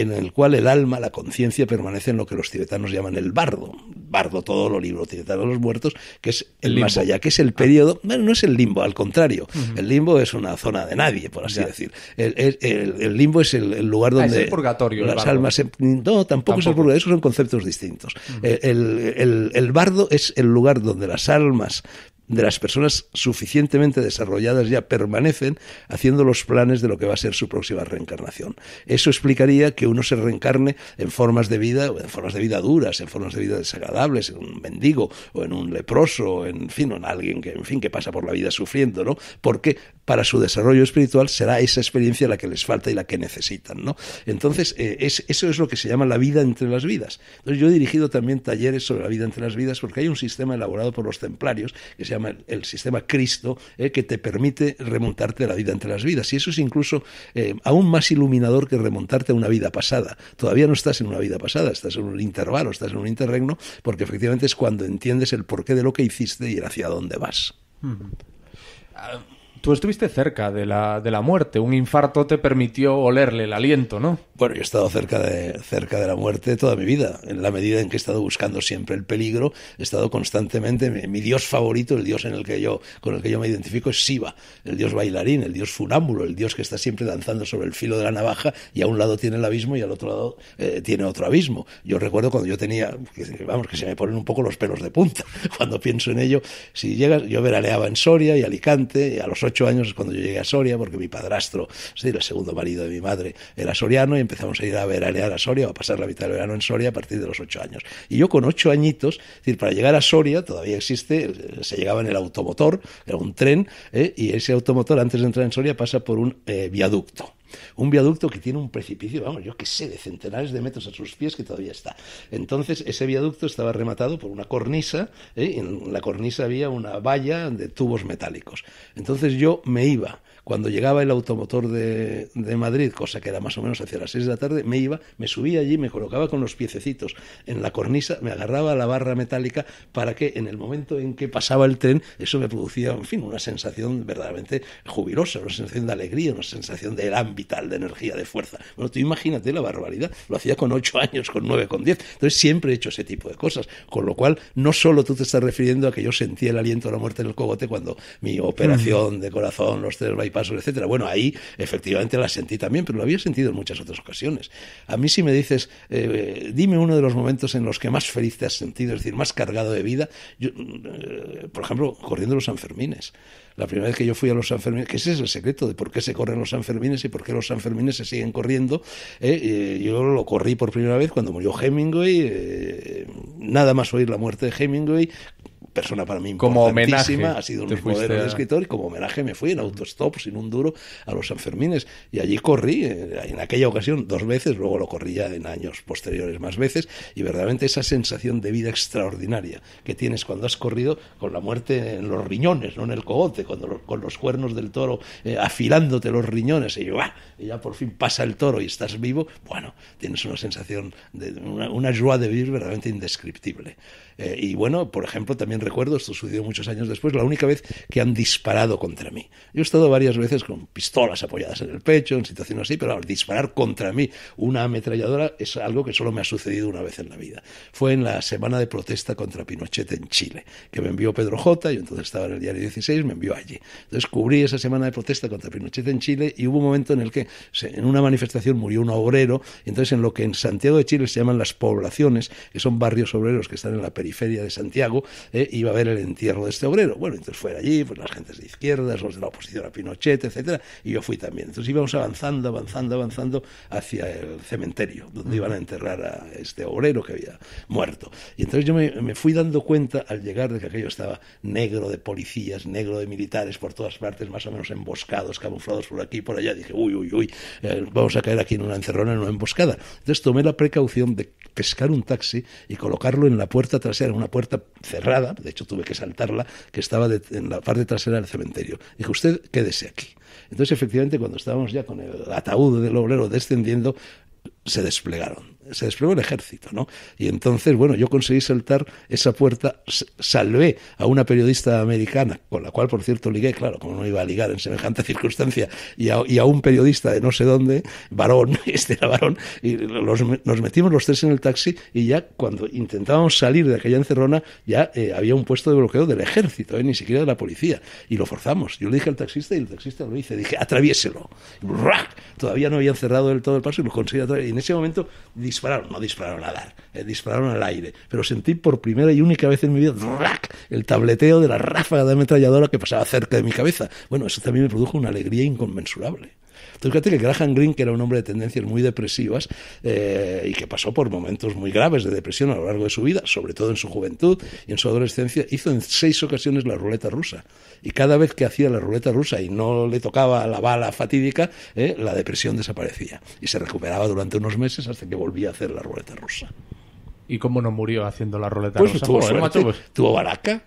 en el cual el alma, la conciencia, permanece en lo que los tibetanos llaman el bardo. Bardo todo lo libro tibetano de los muertos, que es el, más allá, que es el ah. periodo, bueno, no es el limbo, al contrario, el limbo es una zona de nadie, por así decir. El, limbo es el, lugar ah, donde... es el purgatorio. Las almas... no, tampoco, es el purgatorio, esos son conceptos distintos. el bardo es el lugar donde las almas de las personas suficientemente desarrolladas ya permanecen haciendo los planes de lo que va a ser su próxima reencarnación. Eso explicaría que uno se reencarne en formas de vida, en formas de vida duras, en formas de vida desagradables, en un mendigo o en un leproso, en fin, en alguien que, en fin, que pasa por la vida sufriendo, ¿no? Porque para su desarrollo espiritual será esa experiencia la que les falta y la que necesitan, ¿no? Entonces, eh, eso es lo que se llama la vida entre las vidas. Entonces, yo he dirigido también talleres sobre la vida entre las vidas porque hay un sistema elaborado por los templarios que se llama el sistema Cristo, eh, que te permite remontarte a la vida entre las vidas. Y eso es incluso eh, aún más iluminador que remontarte a una vida pasada. Todavía no estás en una vida pasada, estás en un intervalo, estás en un interregno, porque efectivamente es cuando entiendes el porqué de lo que hiciste y hacia dónde vas. Ah, tú estuviste cerca de la, de la muerte. Un infarto te permitió olerle el aliento, ¿no? Bueno, yo he estado cerca de, cerca de la muerte toda mi vida, en la medida en que he estado buscando siempre el peligro, he estado constantemente, mi, dios favorito, el dios en el que yo, con el que yo me identifico es Siva, el dios bailarín, el dios funámbulo, el dios que está siempre danzando sobre el filo de la navaja y a un lado tiene el abismo y al otro lado eh, tiene otro abismo. Yo recuerdo cuando yo tenía, vamos, que se me ponen un poco los pelos de punta (laughs) cuando pienso en ello, si llegas, yo veraneaba en Soria y Alicante, a los ocho años es cuando yo llegué a Soria, porque mi padrastro, sí, el segundo marido de mi madre, era soriano, y empezamos a ir a veranear a Soria o a pasar la mitad del verano en Soria a partir de los ocho años. Y yo con ocho añitos, decir, para llegar a Soria todavía existe, se llegaba en el automotor, era un tren, eh, y ese automotor antes de entrar en Soria pasa por un eh, viaducto. Un viaducto que tiene un precipicio, vamos, yo qué sé, de centenares de metros a sus pies que todavía está. Entonces, ese viaducto estaba rematado por una cornisa, eh, y en la cornisa había una valla de tubos metálicos. Entonces yo me iba cuando llegaba el automotor de, Madrid, cosa que era más o menos hacia las 6 de la tarde, me iba, me subía allí, me colocaba con los piececitos en la cornisa, me agarraba a la barra metálica para que en el momento en que pasaba el tren, eso me producía, en fin, una sensación verdaderamente jubilosa, una sensación de alegría, una sensación de gran vital, de energía, de fuerza. Bueno, tú imagínate la barbaridad. Lo hacía con 8 años, con 9, con 10. Entonces siempre he hecho ese tipo de cosas. Con lo cual, no solo tú te estás refiriendo a que yo sentí el aliento de la muerte en el cogote cuando mi operación de corazón, los tres bypass, etcétera. Bueno, ahí efectivamente la sentí también, pero lo había sentido en muchas otras ocasiones. A mí si me dices, eh, dime uno de los momentos en los que más feliz te has sentido, es decir, más cargado de vida, eh, por ejemplo, corriendo los Sanfermines. La primera vez que yo fui a los Sanfermines, que ese es el secreto de por qué se corren los Sanfermines y por qué los Sanfermines se siguen corriendo, eh, yo lo corrí por primera vez cuando murió Hemingway, nada más oír la muerte de Hemingway, persona para mí como homenaje, ha sido un modelo de escritor y como homenaje me fui en autostop sin un duro a los Sanfermines y allí corrí eh, en aquella ocasión dos veces, luego lo corrí ya en años posteriores más veces y verdaderamente esa sensación de vida extraordinaria que tienes cuando has corrido con la muerte en los riñones, no en el cogote, cuando con los cuernos del toro eh, afilándote los riñones y, y ya por fin pasa el toro y estás vivo, bueno, tienes una sensación de una, joie de vivir verdaderamente indescriptible. Eh, y bueno, por ejemplo, también recuerdo, esto sucedió muchos años después, la única vez que han disparado contra mí. Yo he estado varias veces con pistolas apoyadas en el pecho, en situaciones así, pero disparar contra mí una ametralladora es algo que solo me ha sucedido una vez en la vida. Fue en la semana de protesta contra Pinochet en Chile, que me envió Pedro J, yo entonces estaba en el diario 16, me envió allí. Entonces cubrí esa semana de protesta contra Pinochet en Chile y hubo un momento en el que en una manifestación murió un obrero, y entonces en lo que en Santiago de Chile se llaman las poblaciones, que son barrios obreros que están en la periferia de Santiago, eh, y iba a ver el entierro de este obrero. Bueno, entonces fuera allí, pues las gentes de izquierdas, los de la oposición a Pinochet, etcétera, y yo fui también. Entonces íbamos avanzando, avanzando, avanzando hacia el cementerio, donde iban a enterrar a este obrero que había muerto. Y entonces yo me, fui dando cuenta al llegar de que aquello estaba negro de policías, negro de militares por todas partes, más o menos emboscados, camuflados por aquí y por allá. Dije, uy, uy, uy, eh, vamos a caer aquí en una encerrona, en una emboscada. Entonces tomé la precaución de pescar un taxi y colocarlo en la puerta trasera, una puerta cerrada, de hecho tuve que saltarla, que estaba en la parte trasera del cementerio. Dije, usted quédese aquí. Entonces, efectivamente, cuando estábamos ya con el ataúd del obrero descendiendo, se desplegaron se desplegó el ejército, ¿no? Y entonces, bueno, yo conseguí saltar esa puerta, salvé a una periodista americana, con la cual, por cierto, ligué, claro, como no iba a ligar en semejante (laughs) circunstancia, y a, un periodista de no sé dónde, varón, (laughs) este era varón, y nos metimos los tres en el taxi y ya cuando intentábamos salir de aquella encerrona, ya eh, había un puesto de bloqueo del ejército, eh, ni siquiera de la policía, y lo forzamos. Yo le dije al taxista y el taxista lo hice, dije, atravieselo Todavía no habían cerrado del todo el paso y lo conseguí atravesar. Y en ese momento dispararon, no dispararon a dar, eh, dispararon al aire, pero sentí por primera y única vez en mi vida el tableteo de la ráfaga de ametralladora que pasaba cerca de mi cabeza. Bueno, eso también me produjo una alegría inconmensurable. Entonces, fíjate que Graham Greene, que era un hombre de tendencias muy depresivas eh, y que pasó por momentos muy graves de depresión a lo largo de su vida, sobre todo en su juventud y en su adolescencia, hizo en seis ocasiones la ruleta rusa. Y cada vez que hacía la ruleta rusa y no le tocaba la bala fatídica, eh, la depresión desaparecía y se recuperaba durante unos meses hasta que volvía a hacer la ruleta rusa. ¿Y cómo no murió haciendo la ruleta pues rusa? Tuvo, pues, pues. tuvo baraca.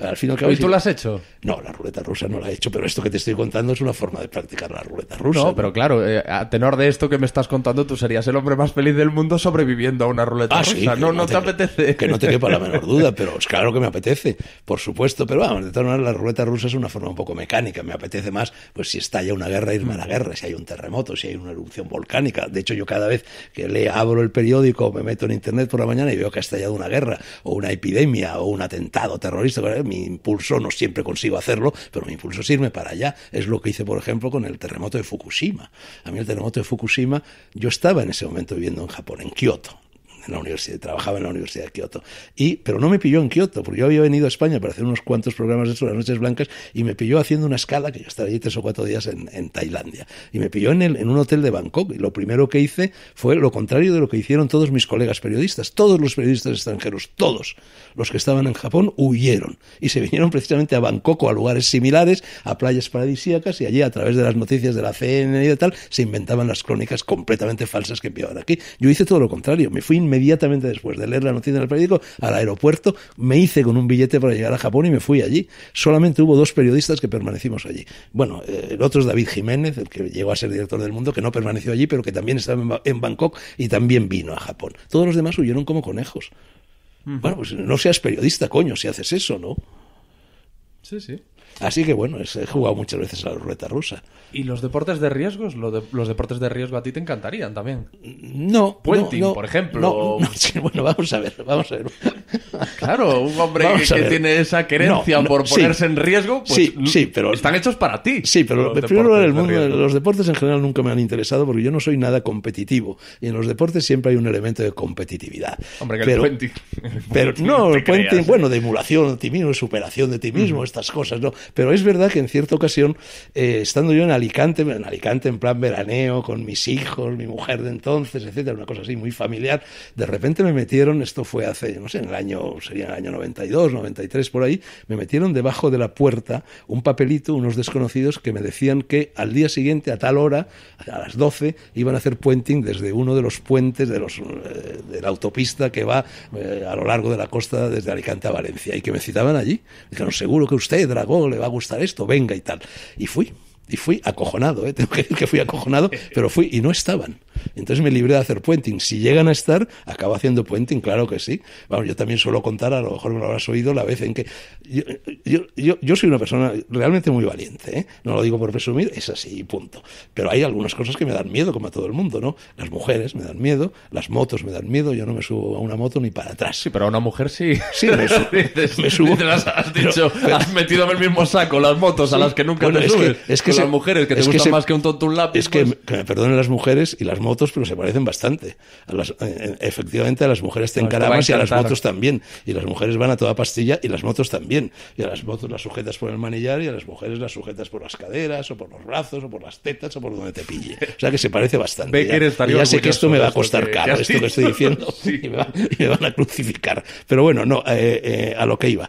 Al y tú la has hecho? No, la ruleta rusa no la he hecho, pero esto que te estoy contando es una forma de practicar la ruleta rusa. No, pero claro, eh, a tenor de esto que me estás contando, tú serías el hombre más feliz del mundo sobreviviendo a una ruleta ah, rusa. no, te, apetece. Que no te quepa la menor duda, pero es claro que me apetece, por supuesto. Pero vamos, de todas maneras, la ruleta rusa es una forma un poco mecánica. Me apetece más, pues si estalla una guerra, irme a la mm. guerra. Si hay un terremoto, si hay una erupción volcánica. De hecho, yo cada vez que le abro el periódico, me meto en internet, la mañana y veo que ha estallado una guerra o una epidemia o un atentado terrorista, mi impulso no siempre consigo hacerlo, pero mi impulso sirve para allá. Es lo que hice, por ejemplo, con el terremoto de Fukushima. A mí el terremoto de Fukushima, yo estaba en ese momento viviendo en Japón, en Kioto, en la universidad, trabajaba en la Universidad de Kioto. Y, pero no me pilló en Kioto, porque yo había venido a España para hacer unos cuantos programas de eso, las Noches Blancas, y me pilló haciendo una escala, que yo estaba allí tres o cuatro días en, Tailandia. Y me pilló en, el, en un hotel de Bangkok. Y lo primero que hice fue lo contrario de lo que hicieron todos mis colegas periodistas. Todos los periodistas extranjeros, todos los que estaban en Japón, huyeron. Y se vinieron precisamente a Bangkok o a lugares similares, a playas paradisíacas, y allí a través de las noticias de la CNN y de tal, se inventaban las crónicas completamente falsas que enviaban aquí. Yo hice todo lo contrario. Me fui inmediatamente inmediatamente después de leer la noticia en el periódico al aeropuerto, me hice con un billete para llegar a Japón y me fui allí. Solamente hubo dos periodistas que permanecimos allí. Bueno, eh, el otro es David Jiménez, el que llegó a ser director del mundo, que no permaneció allí, pero que también estaba en Bangkok y también vino a Japón. Todos los demás huyeron como conejos. Bueno, pues no seas periodista, coño, si haces eso, ¿no? Sí, sí. Así que bueno, he jugado muchas veces a la ruleta rusa. ¿Y los deportes de riesgos? ¿Los, deportes de riesgo a ti te encantarían también? No. Puenting, por ejemplo. (laughs) bueno, vamos a ver, vamos a ver. (laughs) Claro, un hombre que, tiene esa querencia por ponerse en riesgo, pues sí, sí, pero, están hechos para ti. Sí, pero los primero en el mundo, los deportes en general nunca me han interesado porque yo no soy nada competitivo. Y en los deportes siempre hay un elemento de competitividad. Hombre, que el puenting, Pero (laughs) no, el puenting, ¿eh? bueno, de emulación de ti mismo, superación de ti mismo, estas cosas, ¿no? Pero es verdad que en cierta ocasión, eh, estando yo en Alicante, en Alicante en plan veraneo, con mis hijos, mi mujer de entonces, etcétera, una cosa así muy familiar, de repente me metieron, esto fue hace, no sé, en el año, sería en el año 92, 93, por ahí, me metieron debajo de la puerta un papelito, unos desconocidos que me decían que al día siguiente, a tal hora, a las 12, iban a hacer puenting desde uno de los puentes de, los, eh, de la autopista que va eh, a lo largo de la costa desde Alicante a Valencia y que me citaban allí. Me dijeron, seguro que usted, Dragón, ...te va a gustar esto, venga y tal. Y fui. Y fui acojonado, ¿eh? (laughs) tengo que decir que fui acojonado, pero fui y no estaban. Entonces me libré de hacer puenting. Si llegan a estar, acabo haciendo puenting, claro que sí. Vamos, yo también suelo contar, a lo mejor me lo habrás oído, la vez en que. Yo, yo, yo, soy una persona realmente muy valiente, ¿eh? no lo digo por presumir, es así, punto. Pero hay algunas cosas que me dan miedo, como a todo el mundo, ¿no? Las mujeres me dan miedo, las motos me dan miedo, yo no me subo a una moto ni para atrás. Sí, pero a una mujer sí. Sí, me, subo. (laughs) me has dicho, metido en el mismo saco las motos a las que nunca te es subes. Que, es que, las mujeres que te gustan más que un tonto un lápiz. Es que, pues que me perdonen las mujeres y las motos, pero se parecen bastante. Eh, eh, efectivamente, a las mujeres te encarabas y a las motos también. Y las mujeres van a toda pastilla y las motos también. Y a las motos las sujetas por el manillar y a las mujeres las sujetas por las caderas o por los brazos o por las tetas o por donde te pille. O sea que se parece bastante. ya, sé que esto me va a costar caro, esto que estoy diciendo, (laughs) y, me van a crucificar. Pero bueno, no, eh, a lo que iba.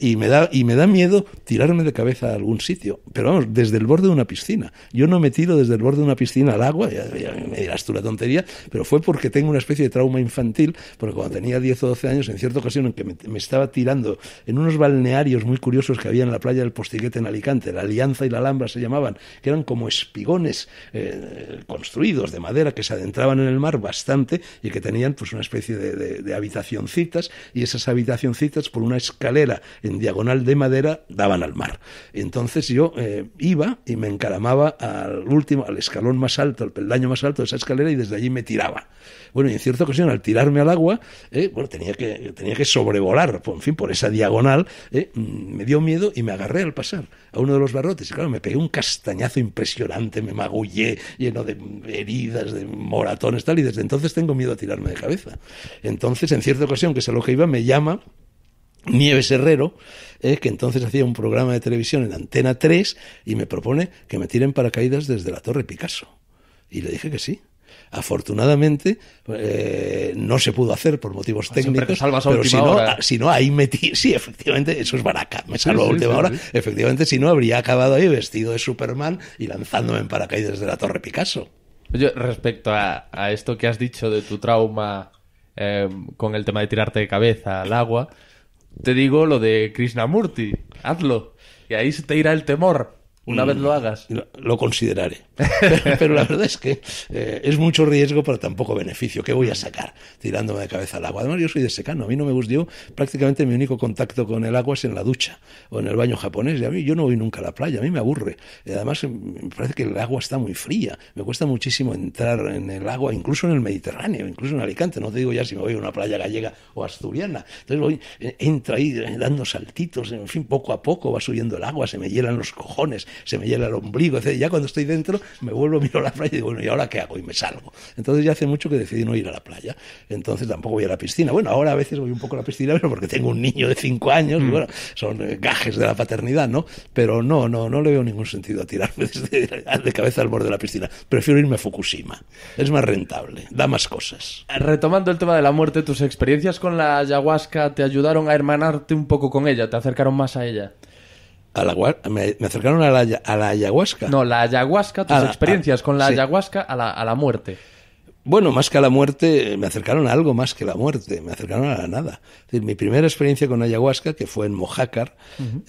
y, me da, y me da miedo tirarme de cabeza a algún sitio. Pero vamos, desde el borde de una piscina. Yo no he metido desde el borde de una piscina al agua, ya, ya, dirás la tontería, pero fue porque tengo una especie de trauma infantil, porque cuando tenía 10 o 12 años, en cierta ocasión en que me, estaba tirando en unos balnearios muy curiosos que había en la playa del Postiguete en Alicante, la Alianza y la Alhambra se llamaban, que eran como espigones eh, construidos de madera que se adentraban en el mar bastante y que tenían pues una especie de, habitacioncitas y esas habitacioncitas por una escalera en diagonal de madera daban al mar. Entonces yo eh, iba y me encaramaba al último, al escalón más alto, al peldaño más alto de esa escalera y desde allí me tiraba. Bueno, y en cierta ocasión, al tirarme al agua, eh, bueno, tenía que, tenía que sobrevolar, por, pues, en fin, por esa diagonal, eh, mm, me dio miedo y me agarré al pasar a uno de los barrotes. Y claro, me pegué un castañazo impresionante, me magullé lleno de heridas, de moratones, tal, y desde entonces tengo miedo a tirarme de cabeza. Entonces, en cierta ocasión, que es a lo que iba, me llama Nieves Herrero, eh, que entonces hacía un programa de televisión en Antena 3 y me propone que me tiren paracaídas desde la Torre Picasso. Y le dije que sí. Afortunadamente eh, no se pudo hacer por motivos técnicos, pero si no, si no, ahí metí, (laughs) sí, efectivamente, eso es baraca, me salvo a última hora, efectivamente, si no habría acabado ahí vestido de Superman y lanzándome en paracaídas de la Torre Picasso. respecto a, esto que has dicho de tu trauma em, con el tema de tirarte de cabeza al agua, te digo lo de Krishnamurti, hazlo, y ahí se te irá el temor. Una vez mm. lo hagas. Lo consideraré. Pero la verdad es que eh, es mucho riesgo, pero tampoco beneficio. ¿Qué voy a sacar tirándome de cabeza al agua? Además, yo soy de secano. A mí no me gustó prácticamente mi único contacto con el agua es en la ducha o en el baño japonés. Y a mí yo no voy nunca a la playa. A mí me aburre. además, me parece que el agua está muy fría. Me cuesta muchísimo entrar en el agua, incluso en el Mediterráneo, incluso en Alicante. No te digo ya si me voy a una playa gallega o asturiana. Entonces voy, eh, entra ahí eh, dando saltitos. En fin, poco a poco va subiendo el agua, se me hielan los cojones se me llena el ombligo, etc. Ya cuando estoy dentro me vuelvo, (laughs) miro la playa y digo, bueno, ¿y ahora qué hago? Y me salgo. Entonces ya hace mucho que decidí no ir a la playa. Entonces tampoco voy a la piscina. Bueno, ahora a veces voy un poco a la piscina, pero porque tengo un niño de 5 años, mm. bueno, son eh, gajes de la paternidad, ¿no? Pero no, no, no le veo ningún sentido a tirarme (laughs) de cabeza al borde de la piscina. Prefiero irme a Fukushima. Es más rentable, da más cosas. Retomando el tema de la muerte, tus experiencias con la ayahuasca te ayudaron a hermanarte un poco con ella, te acercaron más a ella me, acercaron a la, a la, ayahuasca. No, la ayahuasca, tus experiencias con la ayahuasca a la, a la muerte. Bueno, más que a la muerte, me acercaron a algo más que la muerte, me acercaron a la nada. mi primera experiencia con ayahuasca, que fue en Mojácar,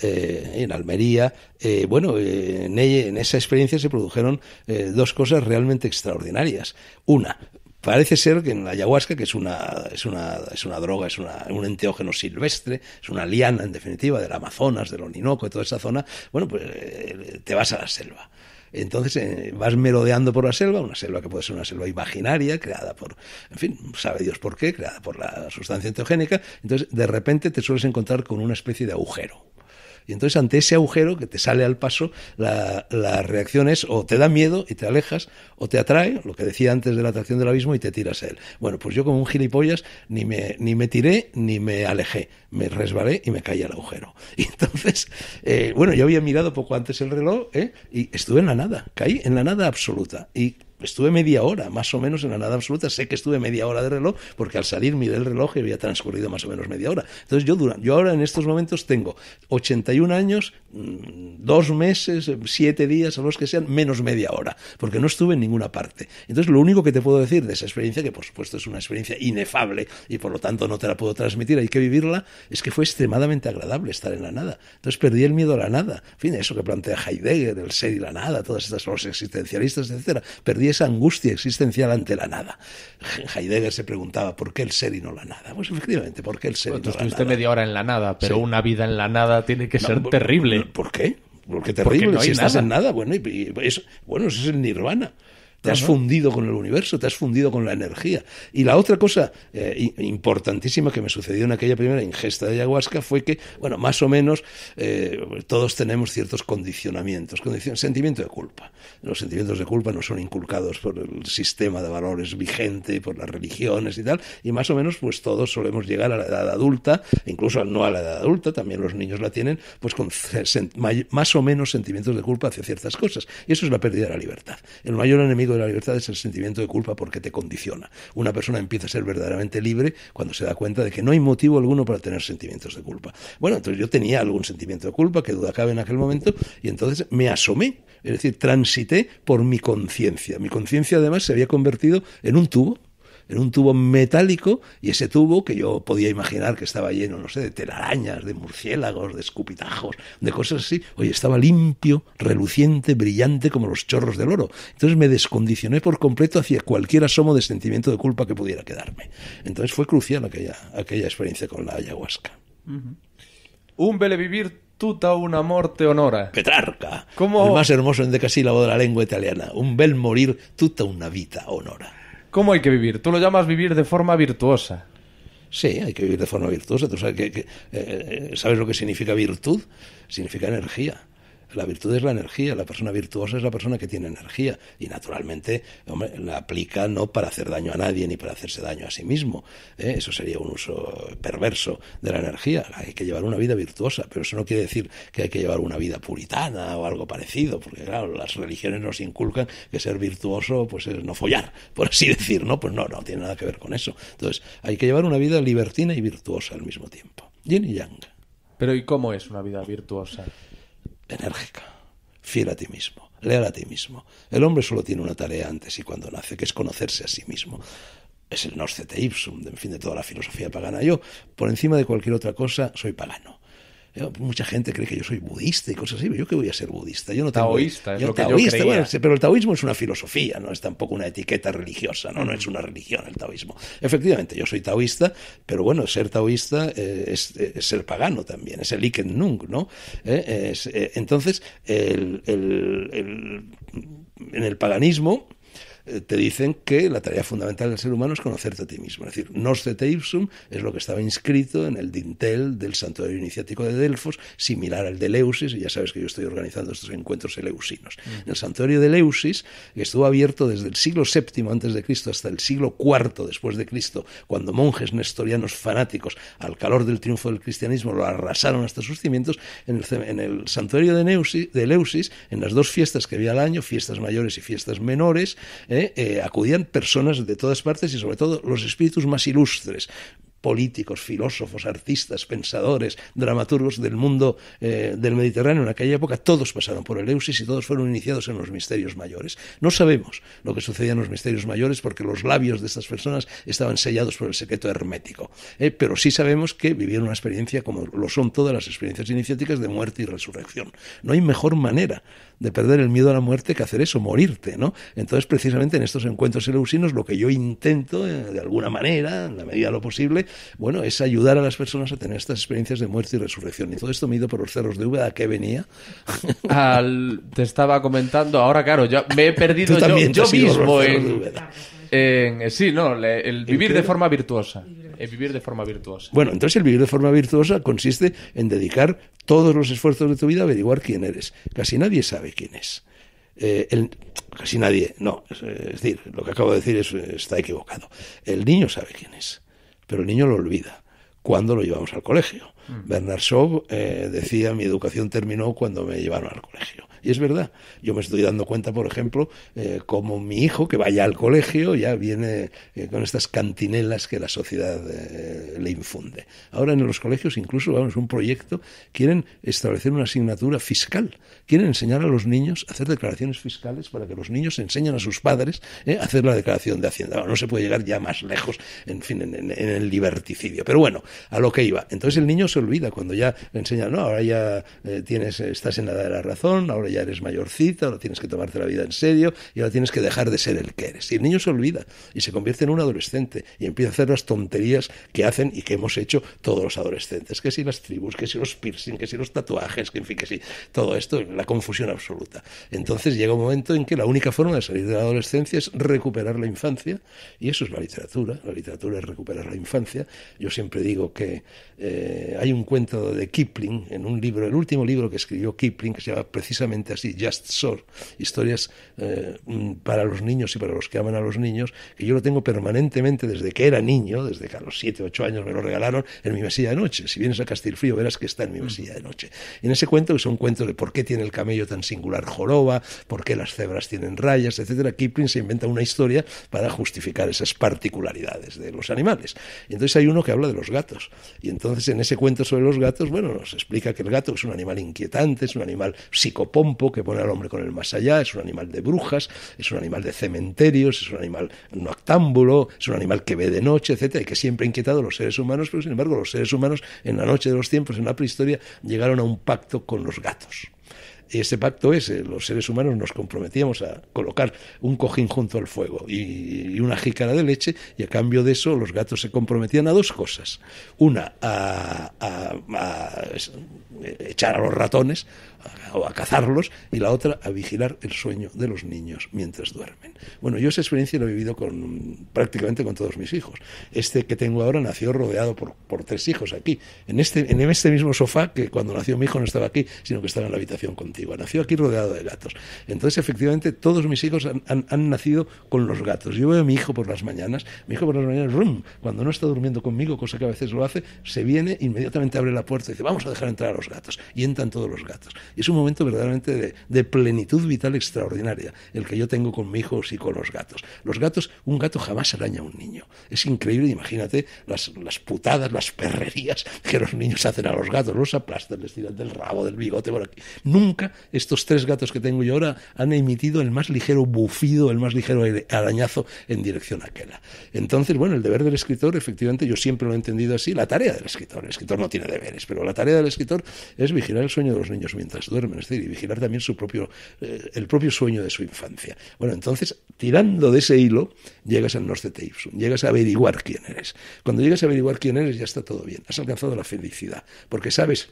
eh, en Almería, eh, bueno, eh, en, en, esa experiencia se produjeron dos cosas realmente extraordinarias. Una, Parece ser que en la ayahuasca, que es una, es una, es una droga, es un enteógeno silvestre, es una liana en definitiva del Amazonas, del Oninoco, y toda esa zona, bueno, pues eh, te vas a la selva. Entonces eh, vas merodeando por la selva, una selva que puede ser una selva imaginaria, creada por, en fin, sabe Dios por qué, creada por la sustancia enteogénica. Entonces, de repente te sueles encontrar con una especie de agujero, y entonces ante ese agujero que te sale al paso, la, reacción es o te da miedo y te alejas, o te atrae, lo que decía antes de la atracción del abismo, y te tiras a él. Bueno, pues yo como un gilipollas ni me, ni me tiré ni me alejé, me resbalé y me caí al agujero. (laughs) Y entonces, eh, bueno, yo había mirado poco antes el reloj eh, y estuve en la nada, caí en la nada absoluta. Y estuve media hora, más o menos en la nada absoluta. Sé que estuve media hora de reloj, porque al salir miré el reloj y había transcurrido más o menos media hora. Entonces yo, yo ahora en estos momentos tengo 81 años, mm, dos meses, siete días, o los que sean, menos media hora, porque no estuve en ninguna parte. Entonces lo único que te puedo decir de esa experiencia, que por supuesto es una experiencia inefable y por lo tanto no te la puedo transmitir, hay que vivirla, es que fue extremadamente agradable estar en la nada. Entonces perdí el miedo a la nada. fin, eso que plantea Heidegger, el ser y la nada, todas estas cosas existencialistas, etcétera. Perdí esa angustia existencial ante la nada. (laughs) Heidegger se preguntaba por qué el ser y no la nada. Pues efectivamente, ¿por qué el ser y no la nada? media hora en la nada, pero una vida en la nada tiene que ser terrible. ¿Por qué? Porque terrible, no hay nada. en nada, bueno, eso, bueno, eso es el nirvana. Te has fundido con el universo, te has fundido con la energía. Y la otra cosa eh, importantísima que me sucedió en aquella primera ingesta de ayahuasca fue que, bueno, más o menos eh, todos tenemos ciertos condicionamientos, condicion sentimiento de culpa. Los sentimientos de culpa no son inculcados por el sistema de valores vigente, por las religiones y tal, y más o menos pues todos solemos llegar a la edad adulta, incluso no a la edad adulta, también los niños la tienen, pues con más o menos sentimientos de culpa hacia ciertas cosas. Y eso es la pérdida de la libertad. El mayor enemigo de la libertad es el sentimiento de culpa porque te condiciona. Una persona empieza a ser verdaderamente libre cuando se da cuenta de que no hay motivo alguno para tener sentimientos de culpa. Bueno, entonces yo tenía algún sentimiento de culpa, que duda cabe en aquel momento, y entonces me asomé, es decir, transité por mi conciencia. Mi conciencia además se había convertido en un tubo en un tubo metálico y ese tubo que yo podía imaginar que estaba lleno, no sé, de telarañas, de murciélagos, de escupitajos, de cosas así, oye, estaba limpio, reluciente, brillante como los chorros del oro. Entonces me descondicioné por completo hacia cualquier asomo de sentimiento de culpa que pudiera quedarme. Entonces fue crucial aquella, aquella experiencia con la ayahuasca. Un bel vivir tuta una morte honora. Petrarca. ¿Cómo? El más hermoso voz de la lengua italiana. Un bel morir tuta una vita honora. ¿Cómo hay que vivir? Tú lo llamas vivir de forma virtuosa. Sí, hay que vivir de forma virtuosa. sabes, eh, eh, ¿Sabes lo que significa virtud? Significa energía. La virtud es la energía, la persona virtuosa es la persona que tiene energía y naturalmente la aplica no para hacer daño a nadie ni para hacerse daño a sí mismo. ¿eh? Eso sería un uso perverso de la energía. Hay que llevar una vida virtuosa, pero eso no quiere decir que hay que llevar una vida puritana o algo parecido, porque claro, las religiones nos inculcan que ser virtuoso pues es no follar, por así decir, ¿no? Pues no, no tiene nada que ver con eso. Entonces, hay que llevar una vida libertina y virtuosa al mismo tiempo. Yin y yang. Pero ¿y cómo es una vida virtuosa? enérgica, fiel a ti mismo, leal a ti mismo. El hombre solo tiene una tarea antes y cuando nace, que es conocerse a sí mismo. Es el noscete ipsum, en fin, de toda la filosofía pagana. Yo, por encima de cualquier otra cosa, soy pagano mucha gente cree que yo soy budista y cosas así, pero yo qué voy a ser budista. Yo no taoísta, es lo que yo pero el taoísmo es una filosofía, no es tampoco una etiqueta religiosa, no, es una religión el taoísmo. Efectivamente, yo soy taoísta, pero bueno, ser taoísta eh, eh, es, ser pagano también, es el Iken Nung, ¿no? Eh, entonces, en el paganismo te dicen que la tarea fundamental del ser humano es conocerte a ti mismo. Es decir, Nostre ipsum es lo que estaba inscrito en el dintel del santuario iniciático de Delfos, similar al de Leusis, y ya sabes que yo estoy organizando estos encuentros eleusinos. ...en mm. El santuario de Leusis, que estuvo abierto desde el siglo VII antes de Cristo hasta el siglo IV después de Cristo, cuando monjes nestorianos fanáticos, al calor del triunfo del cristianismo, lo arrasaron hasta sus cimientos, en el, santuario de, Neusis, Leusis, en las dos fiestas que había al año, fiestas mayores y fiestas menores, eh, eh, acudían personas de todas partes y sobre todo los espíritus más ilustres políticos, filósofos, artistas, pensadores, dramaturgos del mundo eh, del Mediterráneo en aquella época, todos pasaron por el Eusis y todos fueron iniciados en los misterios mayores. No sabemos lo que sucedía en los misterios mayores porque los labios de estas personas estaban sellados por el secreto hermético, eh, pero sí sabemos que vivieron una experiencia como lo son todas las experiencias iniciáticas de muerte y resurrección. No hay mejor manera de perder el miedo a la muerte que hacer eso, morirte, ¿no? Entonces, precisamente en estos encuentros eleusinos, lo que yo intento, eh, de alguna manera, en la medida de lo posible, bueno, es ayudar a las personas a tener estas experiencias de muerte y resurrección. Y todo esto me por los cerros de Úbeda, ¿a venía? (laughs) Al, te estaba comentando, ahora claro, yo me he perdido yo, mismo en, en, eh, Sí, no, el vivir de forma virtuosa. El vivir de forma virtuosa. Bueno, entonces el vivir de forma virtuosa consiste en dedicar todos los esfuerzos de tu vida a averiguar quién eres. Casi nadie sabe quién es. Eh, casi nadie, no, es, decir, lo que acabo de decir es, está equivocado. El niño sabe quién es, pero el niño lo olvida cuando lo llevamos al colegio. Mm. Bernard Shaw eh, decía, mi educación terminó cuando me llevaron al colegio. Y es verdad. Yo me estoy dando cuenta, por ejemplo, eh, como mi hijo, que vaya al colegio, ya viene eh, con estas cantinelas que la sociedad eh, le infunde. Ahora en los colegios, incluso, vamos, un proyecto, quieren establecer una asignatura fiscal. Quieren enseñar a los niños a hacer declaraciones fiscales para que los niños enseñen a sus padres a hacer la declaración de Hacienda. no se puede llegar ya más lejos, en fin, en, el liberticidio. Pero bueno, a lo que iba. Entonces el niño se olvida cuando ya le enseñan, no, ahora ya tienes, estás en la edad de la razón, ahora ya eres mayorcita, ahora tienes que tomarte la vida en serio y ahora tienes que dejar de ser el que eres. Y el niño se olvida y se convierte en un adolescente y empieza a hacer las tonterías que hacen y que hemos hecho todos los adolescentes. Que si las tribus, que si los piercing, que si los tatuajes, que en fin, que si todo esto, la confusión absoluta. Entonces llega un momento en que la única forma de salir de la adolescencia es recuperar la infancia y eso es la literatura. La literatura es recuperar la infancia. Yo siempre digo que eh, hay un cuento de Kipling en un libro, el último libro que escribió Kipling, que se llama precisamente así, Just So, historias eh, mm, para los niños y para los que aman a los niños, que yo lo tengo permanentemente desde que era niño, desde que a los 7, 8 años me lo regalaron, en mi mesilla de noche. Si vienes a Castilfrío verás que está en mi mesilla de noche. en ese cuento, que es un cuento de por qué tiene el camello tan singular joroba, por qué las cebras tienen rayas, etcétera, Kipling se inventa una historia para justificar esas particularidades de los animales. Y entonces hay uno que habla de los gatos. Y entonces en ese cuento sobre los gatos, bueno, nos explica que el gato es un animal inquietante, es un animal psicopombo, que pone al hombre con el más allá, es un animal de brujas, es un animal de cementerios, es un animal noctámbulo, es un animal que ve de noche, etcétera, y que siempre ha inquietado a los seres humanos, pero sin embargo los seres humanos en la noche de los tiempos, en la prehistoria, llegaron a un pacto con los gatos. Y ese pacto es, eh, los seres humanos nos comprometíamos a colocar un cojín junto al fuego y, una jícara de leche, y a cambio de eso los gatos se comprometían a dos cosas. Una, a eh, echar a los ratones, o a cazarlos y la otra a vigilar el sueño de los niños mientras duermen. Bueno, yo esa experiencia la he vivido con, prácticamente con todos mis hijos. Este que tengo ahora nació rodeado por, tres hijos aquí, este, en este, mismo sofá que cuando nació mi hijo no estaba aquí, sino que estaba en la habitación contigua. Nació aquí rodeado de gatos. Entonces, efectivamente, todos mis hijos han, nacido con los gatos. Yo veo a mi hijo por las mañanas, mi hijo por las mañanas, rum, cuando no está durmiendo conmigo, cosa que a veces lo hace, se viene, inmediatamente abre la puerta y dice, vamos a dejar entrar a los gatos. Y entran todos los gatos es un momento verdaderamente de, plenitud vital extraordinaria, el que yo tengo con mis hijos y con los gatos. Los gatos, un gato jamás araña a un niño. Es increíble, imagínate las, putadas, las perrerías que los niños hacen a los gatos. Los aplastan, les tiran del rabo, del bigote, por aquí. Nunca estos tres gatos que tengo yo ahora han emitido el más ligero bufido, el más ligero arañazo en dirección a aquella. Entonces, bueno, el deber del escritor, efectivamente, yo siempre lo he entendido así, la tarea del escritor. El escritor no tiene deberes, pero la tarea del escritor es vigilar el sueño de los niños mientras duermen, es decir, y vigilar también su propio, eh, el propio sueño de su infancia. Bueno, entonces, tirando de ese hilo, llegas al norte Teipsum, llegas a averiguar quién eres. Cuando llegas a averiguar quién eres, ya está todo bien, has alcanzado la felicidad, porque sabes,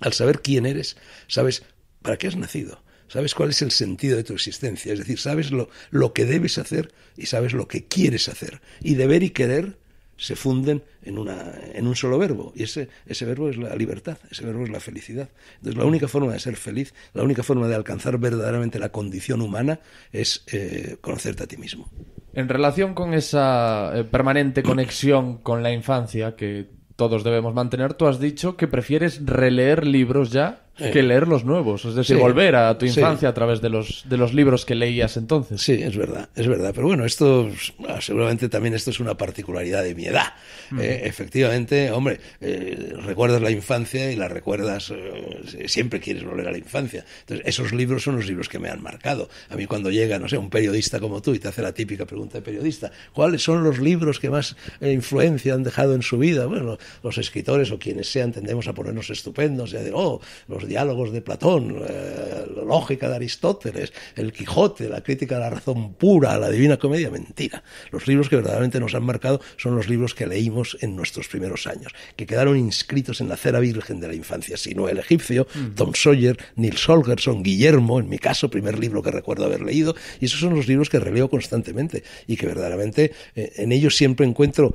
al saber quién eres, sabes para qué has nacido, sabes cuál es el sentido de tu existencia, es decir, sabes lo, lo, que debes hacer y sabes lo que quieres hacer. Y deber y querer se funden en, una, en un solo verbo. Y ese, ese verbo es la libertad, ese verbo es la felicidad. Entonces, la única forma de ser feliz, la única forma de alcanzar verdaderamente la condición humana es eh, conocerte a ti mismo. En relación con esa eh, permanente conexión con la infancia que todos debemos mantener, tú has dicho que prefieres releer libros ya que leer los nuevos, es decir, volver a tu infancia a través de los, de los libros que leías entonces. Sí, es verdad, es verdad. Pero bueno, esto ah, seguramente también esto es una particularidad de mi edad. Eh, efectivamente, hombre, eh, recuerdas la infancia y la recuerdas, eh, siempre quieres volver a la infancia. Entonces, esos libros son los libros que me han marcado. A mí cuando llega, no sé, un periodista como tú y te hace la típica pregunta de periodista, ¿cuáles son los libros que más influencia han dejado en su vida? Bueno, los escritores o quienes sean tendemos a ponernos estupendos y a decir, oh, los diálogos de Platón, eh, la lógica de Aristóteles, el Quijote, la crítica de la razón pura, la divina comedia, mentira. Los libros que verdaderamente nos han marcado son los libros que leímos en nuestros primeros años, que quedaron inscritos en la cera virgen de la infancia, sino el egipcio, mm. Tom Sawyer, Nils Holgersson, Guillermo, en mi caso, primer libro que recuerdo haber leído, y esos son los libros que releo constantemente y que verdaderamente eh, en ellos siempre encuentro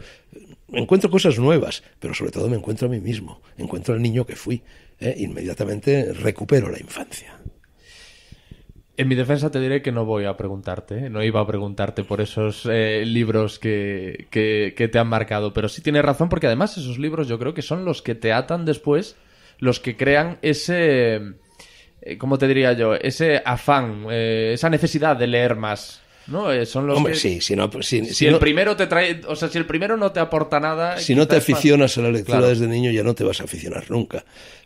encuentro cosas nuevas, pero sobre todo me encuentro a mí mismo, encuentro al niño que fui. Eh, inmediatamente recupero la infancia. En mi defensa te diré que no voy a preguntarte, no iba a preguntarte por esos eh, libros que, que, te han marcado, pero sí tienes razón porque además esos libros yo creo que son los que te atan después, los que crean ese, eh, ¿cómo te diría yo? Ese afán, esa necesidad de leer más. ¿no? son los sí, si, el primero te trae, o sea, si el primero no te aporta nada. Si no te aficionas a la lectura desde niño, ya no te vas a aficionar nunca.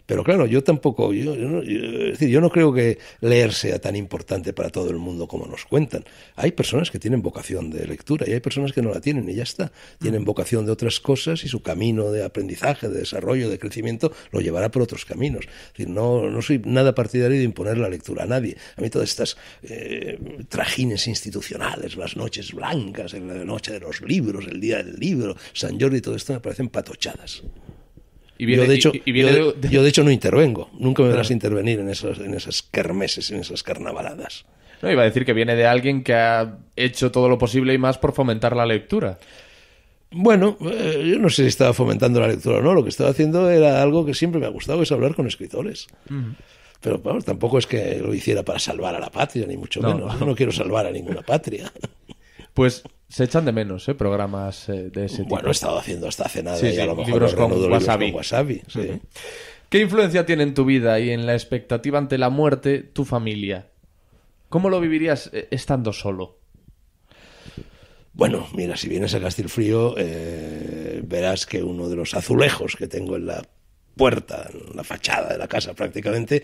Pero claro, yo tampoco, yo, yo, es decir, yo no creo que leer sea tan importante para todo el mundo como nos cuentan. Hay personas que tienen vocación de lectura y hay personas que no la tienen y ya está. Tienen mm. vocación de otras cosas y su camino de aprendizaje, de desarrollo, de crecimiento lo llevará por otros caminos. Es decir, no, no soy nada partidario de imponer la lectura a nadie. A mí todas estas eh, trajines institucionales, las noches blancas, la noche de los libros, el día del libro, San Jordi, todo esto me parecen patochadas. Y yo, de hecho, y, yo, de, hecho, no intervengo. Nunca me verás intervenir en, esos, en esas kermeses, en esas carnavaladas. No, iba a decir que viene de alguien que ha hecho todo lo posible y más por fomentar la lectura. Bueno, eh, yo no sé si estaba fomentando la lectura o no. Lo que estaba haciendo era algo que siempre me ha gustado, es hablar con escritores. Pero tampoco es que lo hiciera para salvar a la patria, ni mucho menos. no quiero salvar a ninguna patria. (laughs) Pues se echan de menos, ¿eh? Programas eh, de ese tipo. Bueno, he estado haciendo hasta hace nada a lo mejor con wasabi ¿Qué influencia tiene en tu vida y en la expectativa ante la muerte tu familia? ¿Cómo lo vivirías eh, estando solo? Bueno, mira, si vienes a Castilfrío, eh, verás que uno de los azulejos que tengo en la puerta, en la fachada de la casa prácticamente,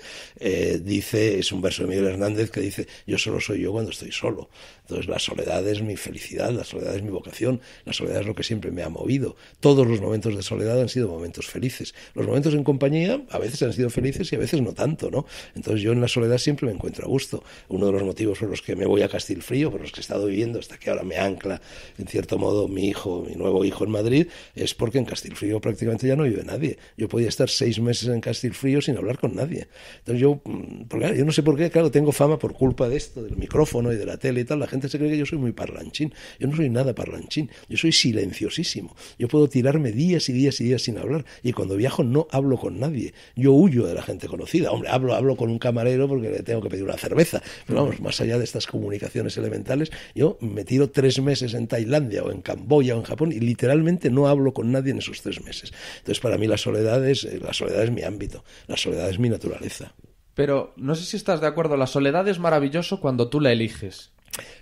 dice, es un verso de Miguel Hernández que dice, yo solo soy yo cuando estoy solo. Entonces la soledad es mi felicidad, la soledad es mi vocación, la soledad es lo que siempre me ha movido. Todos los momentos de soledad han sido momentos felices. Los momentos en compañía a veces han sido felices y a veces no tanto, ¿no? Entonces yo en la soledad siempre me encuentro a gusto. Uno de los motivos por los que me voy a Castilfrío, por los que he estado viviendo hasta que ahora me ancla, en cierto modo, mi hijo, mi nuevo hijo en Madrid, es porque en Castilfrío prácticamente ya no vive nadie. Yo podía estar seis meses en Castilfrío sin hablar con nadie. Entonces yo, mm, yo no sé por qué, claro, tengo fama por culpa de esto, del micrófono y de la tele y tal, gente se cree que yo soy muy parlanchín. Yo no soy nada parlanchín. Yo soy silenciosísimo. Yo puedo tirarme días y días y días sin hablar. Y cuando viajo no hablo con nadie. Yo huyo de la gente conocida. Hombre, hablo, hablo con un camarero porque le tengo que pedir una cerveza. Pero vamos, más allá de estas comunicaciones elementales, yo me tiro tres meses en Tailandia o en Camboya o en Japón y literalmente no hablo con nadie en esos tres meses. Entonces, para mí la soledad es, eh, la soledad es mi ámbito. La soledad es mi naturaleza. Pero no sé si estás de acuerdo, la soledad es maravilloso cuando tú la eliges.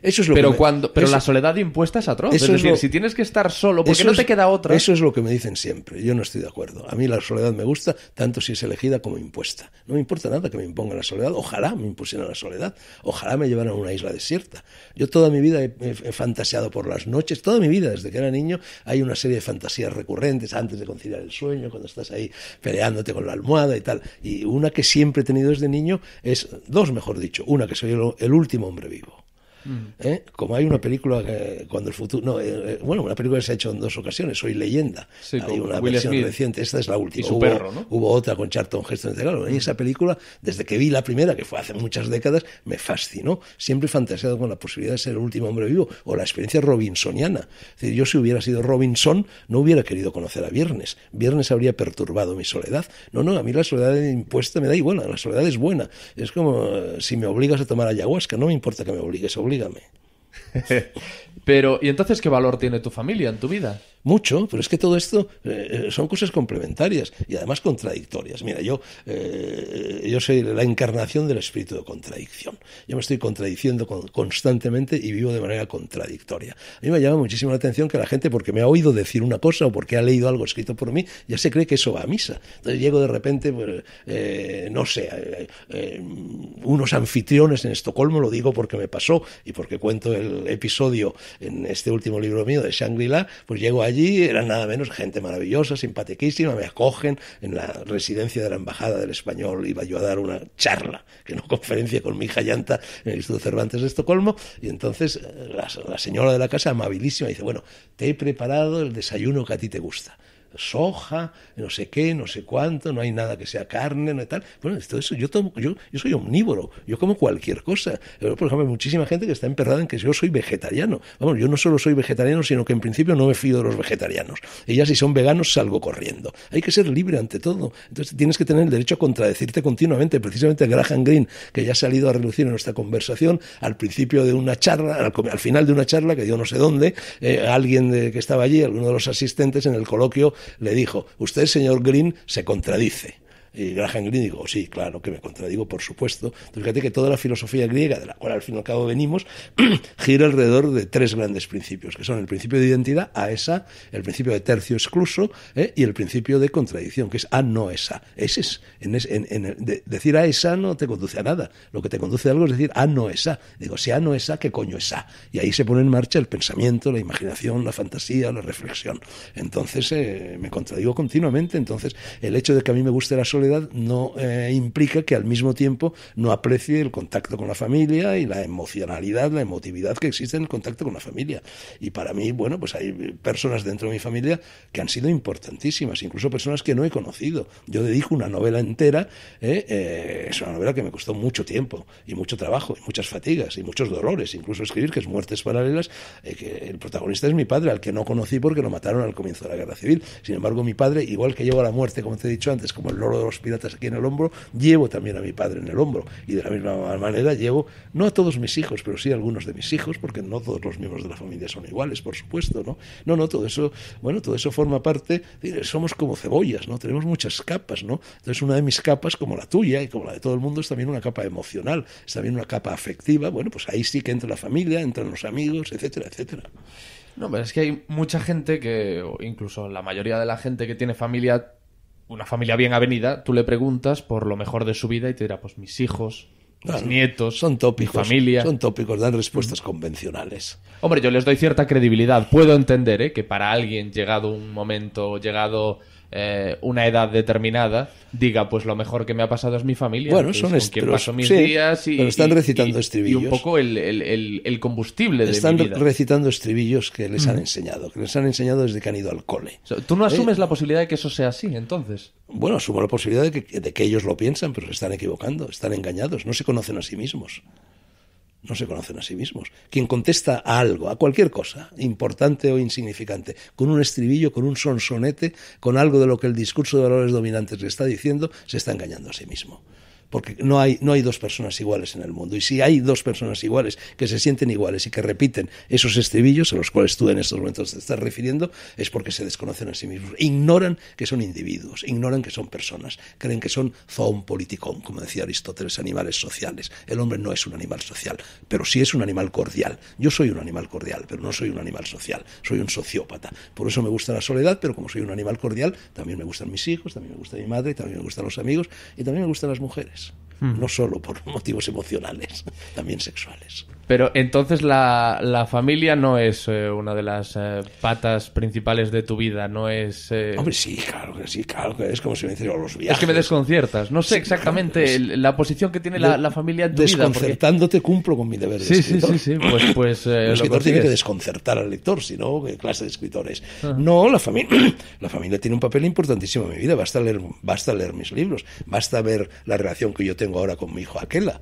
Eso es lo pero pero la soledad impuesta es atroz. es decir, si tienes que estar solo, porque no te queda otra. Eso es lo que me dicen siempre. Yo no estoy de acuerdo. A mí la soledad me gusta tanto si es elegida como impuesta. No me importa nada que me impongan la soledad. Ojalá me impusieran la soledad. Ojalá me llevaran a una isla desierta. Yo toda mi vida he, fantaseado por las noches. Toda mi vida, desde que era niño, hay una serie de fantasías recurrentes antes de conciliar el sueño, cuando estás ahí peleándote con la almohada y tal. Y una que siempre he tenido desde niño es dos, mejor dicho. Una que soy el último hombre vivo. ¿Eh? Como hay una película que, cuando el futuro. No, eh, eh, bueno, una película que se ha hecho en dos ocasiones, Soy Leyenda. hay una versión reciente, esta es la última. hubo, hubo otra con Charlton Heston. Claro, y esa película, desde que vi la primera, que fue hace muchas décadas, me fascinó. Siempre he fantaseado con la posibilidad de ser el último hombre vivo o la experiencia robinsoniana. Es decir, yo si hubiera sido Robinson, no hubiera querido conocer a Viernes. Viernes habría perturbado mi soledad. No, no, a mí la soledad impuesta me da igual, la soledad es buena. Es como si me obligas a tomar ayahuasca, no me importa que me obligues a dígame. (laughs) Pero, ¿y entonces qué valor tiene tu familia en tu vida? mucho, pero es que todo esto eh, eh, son cosas complementarias y además contradictorias. Mira, yo, eh, yo soy la encarnación del espíritu de contradicción. Yo me estoy contradiciendo constantemente y vivo de manera contradictoria. A mí me llama muchísimo la atención que la gente, porque me ha oído decir una cosa o porque ha leído algo escrito por mí, ya se cree que eso va a misa. Entonces llego de repente, pues, no sé, unos anfitriones en Estocolmo, lo digo porque me pasó y porque cuento el episodio en este último libro mío de Shangri-La, pues llego a allí eran nada menos gente maravillosa, simpatiquísima, me acogen en la residencia de la Embajada del Español, iba yo a dar una charla, que no (laughs) conferencia con mi hija Llanta en el Instituto Cervantes de Estocolmo, y entonces eh, la señora de la casa, amabilísima, dice, bueno, te he preparado el desayuno que a ti te gusta soja, no sé qué, no sé cuánto, no hay nada que sea carne, no hay tal. Bueno, esto eso, yo, yo, yo soy omnívoro, yo como cualquier cosa. Pero, por ejemplo, hay muchísima gente que está emperrada en que yo soy vegetariano. Vamos, yo no solo soy vegetariano, sino que en principio no me fío de los vegetarianos. Y ya si son veganos salgo corriendo. Hay que ser libre ante todo. Entonces tienes que tener el derecho a contradecirte continuamente. Precisamente Graham Greene, que ya ha salido a relucir en nuestra conversación, al principio de una charla, al, final de una charla que yo no sé dónde, eh, alguien que estaba allí, alguno de los asistentes en el coloquio le dijo, usted, señor Green, se contradice. Y Graham Green digo, sí, claro, que me contradigo, por supuesto. Entonces, fíjate que toda la filosofía griega, de la cual al fin y al cabo venimos, (clears throat) gira alrededor de tres grandes principios, que son el principio de identidad, a esa, el principio de tercio excluso eh, y el principio de contradicción, que es a no esa. Ese es, en en, decir a esa no te conduce a nada. Lo que te conduce a algo es decir a no esa. Digo, si a no esa, ¿qué coño es A? Y ahí se pone en marcha el pensamiento, la imaginación, la fantasía, la reflexión. Entonces, eh, me contradigo continuamente. Entonces, el hecho de que a mí me guste la soledad, no eh, implica que al mismo tiempo no aprecie el contacto con la familia y la emocionalidad, la emotividad que existe en el contacto con la familia. Y para mí, bueno, pues hay personas dentro de mi familia que han sido importantísimas, incluso personas que no he conocido. Yo dedico una novela entera, eh, eh, es una novela que me costó mucho tiempo y mucho trabajo y muchas fatigas y muchos dolores, incluso escribir que es Muertes Paralelas, que el protagonista es mi padre, al que no conocí porque lo mataron al comienzo de la guerra civil. Sin embargo, mi padre, igual que llegó a la muerte, como te he dicho antes, como el loro de piratas aquí en el hombro, llevo también a mi padre en el hombro. Y de la misma manera llevo, no a todos mis hijos, pero sí a algunos de mis hijos, porque no todos los miembros de la familia son iguales, por supuesto, ¿no? No, no, todo eso, bueno, todo eso forma parte, somos como cebollas, ¿no? Tenemos muchas capas, ¿no? Entonces una de mis capas, como la tuya y como la de todo el mundo, es también una capa emocional, es también una capa afectiva, bueno, pues ahí sí que entra la familia, entran los amigos, etcétera, etcétera. No, pero es que hay mucha gente que, incluso la mayoría de la gente que tiene familia, una familia bien avenida, tú le preguntas por lo mejor de su vida y te dirá, pues mis hijos, mis nietos, son tópicos, mi familia. Son tópicos, dan respuestas convencionales. Hombre, yo les doy cierta credibilidad. Puedo entender ¿eh? que para alguien, llegado un momento, llegado eh, una edad determinada diga, pues lo mejor que me ha pasado es mi familia. Bueno, son mis días y, están recitando estribillos. Y un poco el, el, el, combustible están recitando estribillos que les han mm. enseñado, que les han enseñado desde que han ido al cole. ¿Tú no eh, asumes la posibilidad de que eso sea así, entonces? Bueno, asumo la posibilidad de que, de que ellos lo piensan, pero se están equivocando, están engañados, no se conocen a sí mismos no se conocen a sí mismos. Quien contesta a algo, a cualquier cosa, importante o insignificante, con un estribillo, con un sonsonete, con algo de lo que el discurso de valores dominantes le está diciendo, se está engañando a sí mismo porque no hay, no hay dos personas iguales en el mundo. Y si hay dos personas iguales que se sienten iguales y que repiten esos estribillos a los cuales tú en estos momentos te estás refiriendo, es porque se desconocen a sí mismos. Ignoran que son individuos, ignoran que son personas, creen que son zoon politicón, como decía Aristóteles, animales sociales. El hombre no es un animal social, pero sí es un animal cordial. Yo soy un animal cordial, pero no soy un animal social, soy un sociópata. Por eso me gusta la soledad, pero como soy un animal cordial, también me gustan mis hijos, también me gusta mi madre, también me gustan los amigos y también me gustan las mujeres no solo por (laughs) motivos emocionales, también sexuales. Pero entonces la, familia no es eh, una de las eh, patas principales de tu vida, no es... Eh, Hombre, sí, claro que sí, claro que es como si me hicieran los viajes. Es que me desconciertas, no sé exactamente la posición que tiene la, familia en tu Desconcertándote vida, porque... cumplo con mi deber de sí, escritor. Sí, sí, sí, pues... pues (laughs) el escritor tiene que desconcertar al lector, si no, ¿qué clase de escritores? Ah. No, la familia, (clears throat) la familia tiene un papel importantísimo en mi vida, basta leer, basta leer mis libros, basta ver la relación que yo tengo ahora con mi hijo Aquela.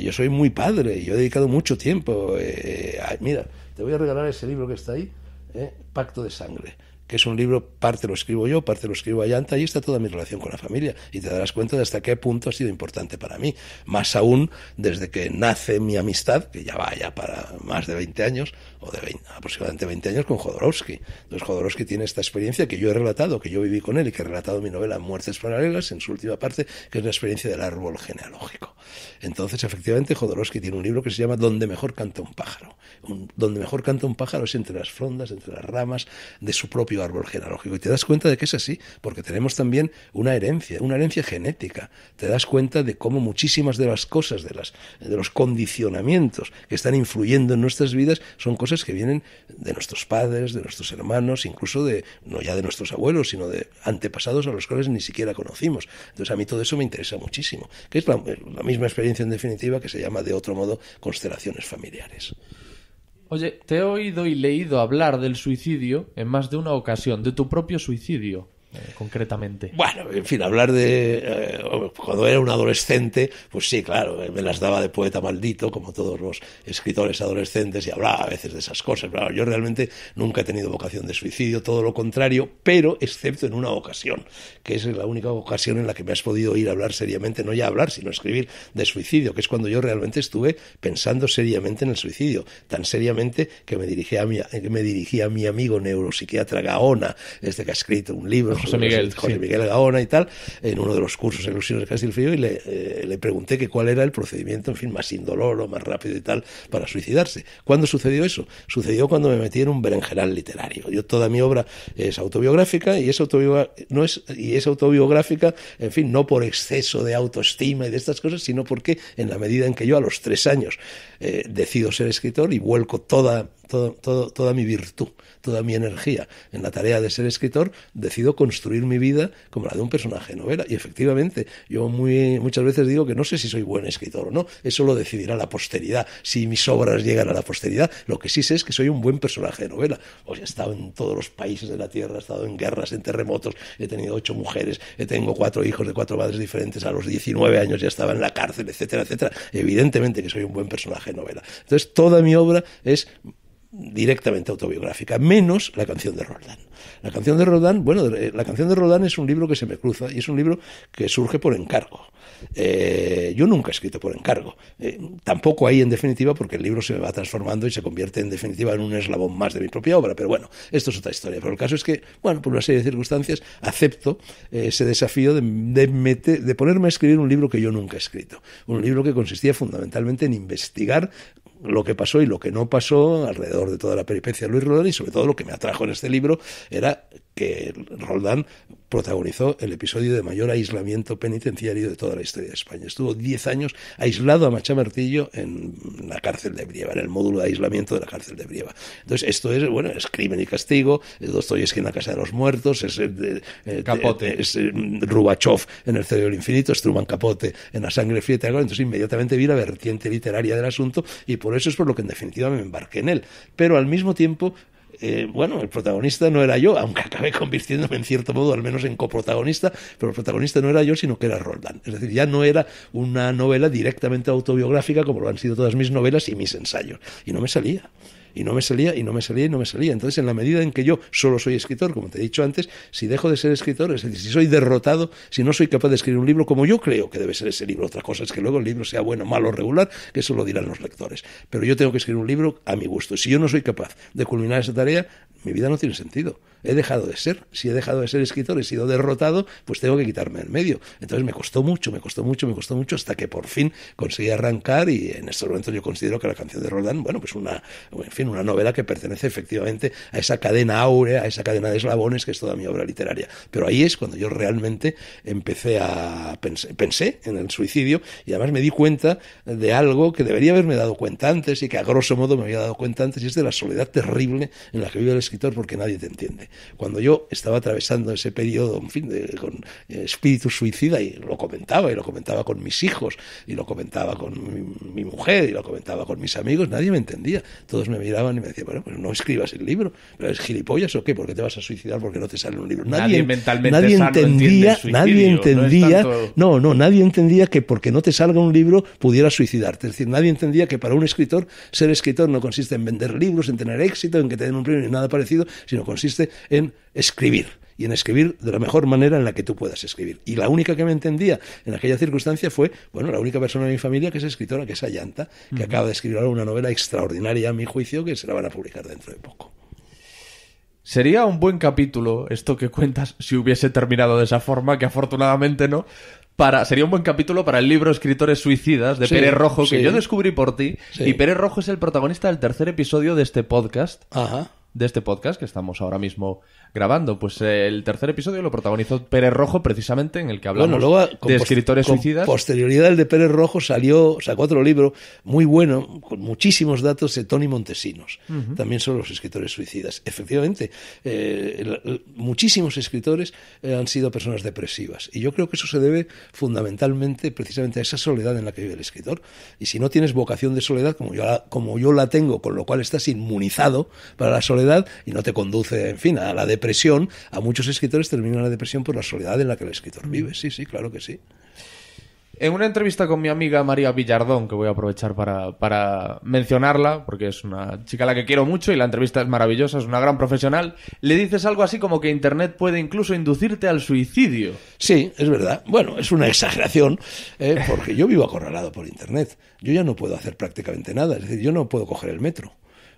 yo soy muy padre, yo he dedicado mucho mucho tiempo. Eh, mira, te voy a regalar ese libro que está ahí, eh, Pacto de Sangre que es un libro, parte lo escribo yo, parte lo escribo Ayanta, ahí está toda mi relación con la familia. Y te darás cuenta de hasta qué punto ha sido importante para mí. Más aún desde que nace mi amistad, que ya vaya para más de 20 años, o de aproximadamente 20 años, con Jodorowsky. Entonces Jodorowsky tiene esta experiencia que yo he relatado, que yo viví con él y que he relatado mi novela Muertes Paralelas, en su última parte, que es la experiencia del árbol genealógico. Entonces, efectivamente, Jodorowsky tiene un libro que se llama Donde mejor canta un pájaro. donde mejor canta un pájaro es entre las frondas, entre las ramas de su propio árbol genealógico. Y te das cuenta de que es así, porque tenemos también una herencia, una herencia genética. Te das cuenta de cómo muchísimas de las cosas, de, las, de los condicionamientos que están influyendo en nuestras vidas, son cosas que vienen de nuestros padres, de nuestros hermanos, incluso de, no ya de nuestros abuelos, sino de antepasados a los cuales ni siquiera conocimos. Entonces a mí todo eso me interesa muchísimo, que es la misma experiencia en definitiva que se llama de otro modo constelaciones familiares. Oye, te he oído y leído hablar del suicidio en más de una ocasión, de tu propio suicidio. Eh, concretamente? Bueno, en fin, hablar de eh, cuando era un adolescente, pues sí, claro, eh, me las daba de poeta maldito, como todos los escritores adolescentes, y hablaba a veces de esas cosas. Claro, yo realmente nunca he tenido vocación de suicidio, todo lo contrario, pero excepto en una ocasión, que es la única ocasión en la que me has podido ir a hablar seriamente, no ya hablar, sino escribir de suicidio, que es cuando yo realmente estuve pensando seriamente en el suicidio, tan seriamente que me dirigí a mi, me dirigí a mi amigo neuropsiquiatra Gaona, este que ha escrito un libro José Miguel. Gaona y tal, en uno de los cursos en los de Castilfrío y le, eh, le, pregunté que cuál era el procedimiento, en fin, más indoloro, más rápido y tal, para suicidarse. ¿Cuándo sucedió eso? Sucedió cuando me metí en un berenjenal literario. Yo toda mi obra es autobiográfica y es, autobiográfica, no es, y es autobiográfica, en fin, no por exceso de autoestima y de estas cosas, sino porque en la medida en que yo a los tres años eh, decido ser escritor y vuelco toda, toda mi virtud, toda mi energía en la tarea de ser escritor, decido construir mi vida como la de un personaje de novela. Y efectivamente, yo muchas veces digo que no sé si soy buen escritor o no, eso lo decidirá la posteridad. Si mis obras llegan a la posteridad, lo que sí sé es que soy un buen personaje de novela. O pues sea, he estado en todos los países de la Tierra, he estado en guerras, en terremotos, he tenido ocho mujeres, he tengo cuatro hijos de cuatro madres diferentes, a los 19 años ya estaba en la cárcel, etcétera, etcétera. Evidentemente que soy un buen personaje de novela. Entonces, toda mi obra es directamente autobiográfica, menos la canción de Rodan. La canción de Rodan, bueno, eh, la canción de Rodan es un libro que se me cruza y es un libro que surge por encargo. Eh, yo nunca he escrito por encargo, eh, tampoco ahí en definitiva porque el libro se me va transformando y se convierte en definitiva en un eslabón más de mi propia obra, pero bueno, esto es otra historia. Pero el caso es que, bueno, por una serie de circunstancias acepto ese desafío de, de ponerme a escribir un libro que yo nunca he escrito, un libro que consistía fundamentalmente en investigar lo que pasó y lo que no pasó alrededor de toda la peripecia de Luis Rodríguez y sobre todo lo que me atrajo en este libro era que Roldán protagonizó el episodio de mayor aislamiento penitenciario de toda la historia de España. Estuvo 10 años aislado a Machamartillo en la cárcel de Brieva, en el módulo de aislamiento de la cárcel de Brieva. Entonces, esto es, bueno, es crimen y castigo, eh, Dostoyevsky en la Casa de los Muertos, es, eh, eh, Capote. es Rubachov en El Cerebro del Infinito, Truman Capote en La Sangre Fría Entonces, inmediatamente vi la vertiente literaria del asunto y por eso es por lo que en definitiva me embarqué en él. Pero al mismo tiempo, eh, bueno, el protagonista no era yo, aunque acabé convirtiéndome en cierto modo, al menos en coprotagonista, pero el protagonista no era yo, sino que era Roldán. Es decir, ya no era una novela directamente autobiográfica como lo han sido todas mis novelas y mis ensayos. Y no me salía y no me salía, y no me salía, y no me salía. Entonces, en la medida en que yo solo soy escritor, como te he dicho antes, si dejo de ser escritor, es decir, si soy derrotado, si no soy capaz de escribir un libro como yo creo que debe ser ese libro, otra cosa es que luego el libro sea bueno, malo, regular, que eso lo dirán los lectores. Pero yo tengo que escribir un libro a mi gusto. Si yo no soy capaz de culminar esa tarea, mi vida no tiene sentido. He dejado de ser. Si he dejado de ser escritor, he sido derrotado, pues tengo que quitarme el medio. Entonces me costó mucho, me costó mucho, me costó mucho, hasta que por fin conseguí arrancar y en estos momentos yo considero que la canción de Roldán, bueno, pues una, en fin, una novela que pertenece efectivamente a esa cadena áurea, a esa cadena de eslabones que es toda mi obra literaria. Pero ahí es cuando yo realmente empecé a pensé, en el suicidio y además me di cuenta de algo que debería haberme dado cuenta antes y que a grosso modo me había dado cuenta antes y es de la soledad terrible en la que vive el escritor porque nadie te entiende. Cuando yo estaba atravesando ese periodo, en fin, con eh, espíritu suicida y lo comentaba y lo comentaba con mis hijos y lo comentaba con mi, mujer y lo comentaba con mis amigos, nadie me entendía. Todos me y me decían, bueno, pues no escribas el libro, pero es gilipollas o qué, porque te vas a suicidar porque no te sale un libro. Nadie, mentalmente nadie entendía, nadie entendía, no, no, nadie entendía que porque no te salga un libro pudiera suicidarte. Es decir, nadie entendía que para un escritor ser escritor no consiste en vender libros, en tener éxito, en que te den un premio ni nada parecido, sino consiste en escribir y en escribir de la mejor manera en la que tú puedas escribir. Y la única que me entendía en aquella circunstancia fue, bueno, la única persona de mi familia que es escritora, que es Ayanta, que acaba de escribir ahora una novela extraordinaria, a mi juicio, que se la van a publicar dentro de poco. Sería un buen capítulo esto que cuentas si hubiese terminado de esa forma, que afortunadamente no, para, sería un buen capítulo para el libro Escritores Suicidas de Pérez Rojo, que yo descubrí por ti. Y Pérez Rojo es el protagonista del tercer episodio de este podcast. Ajá. De este podcast que estamos ahora mismo grabando. Pues eh, el tercer episodio lo protagonizó Pérez Rojo, precisamente, en el que hablamos de escritores con suicidas. Posterioridad, el de Pérez Rojo salió, sacó otro libro muy bueno, con muchísimos datos de Tony Montesinos, también son los escritores suicidas. Efectivamente, eh, muchísimos escritores eh, han sido personas depresivas. Y yo creo que eso se debe fundamentalmente, precisamente, a esa soledad en la que vive el escritor. Y si no tienes vocación de soledad, como yo como yo la tengo, con lo cual estás inmunizado para la soledad y no te conduce, en fin, a la depresión depresión, a muchos escritores termina la depresión por la soledad en la que el escritor mm. vive. Sí, sí, claro que sí. En una entrevista con mi amiga María Villardón, que voy a aprovechar para, mencionarla, porque es una chica a la que quiero mucho y la entrevista es maravillosa, es una gran profesional, le dices algo así como que Internet puede incluso inducirte al suicidio. Sí, es verdad. Bueno, es una exageración, eh, (laughs) porque yo vivo acorralado por Internet. Yo ya no puedo hacer prácticamente nada, es decir, yo no puedo coger el metro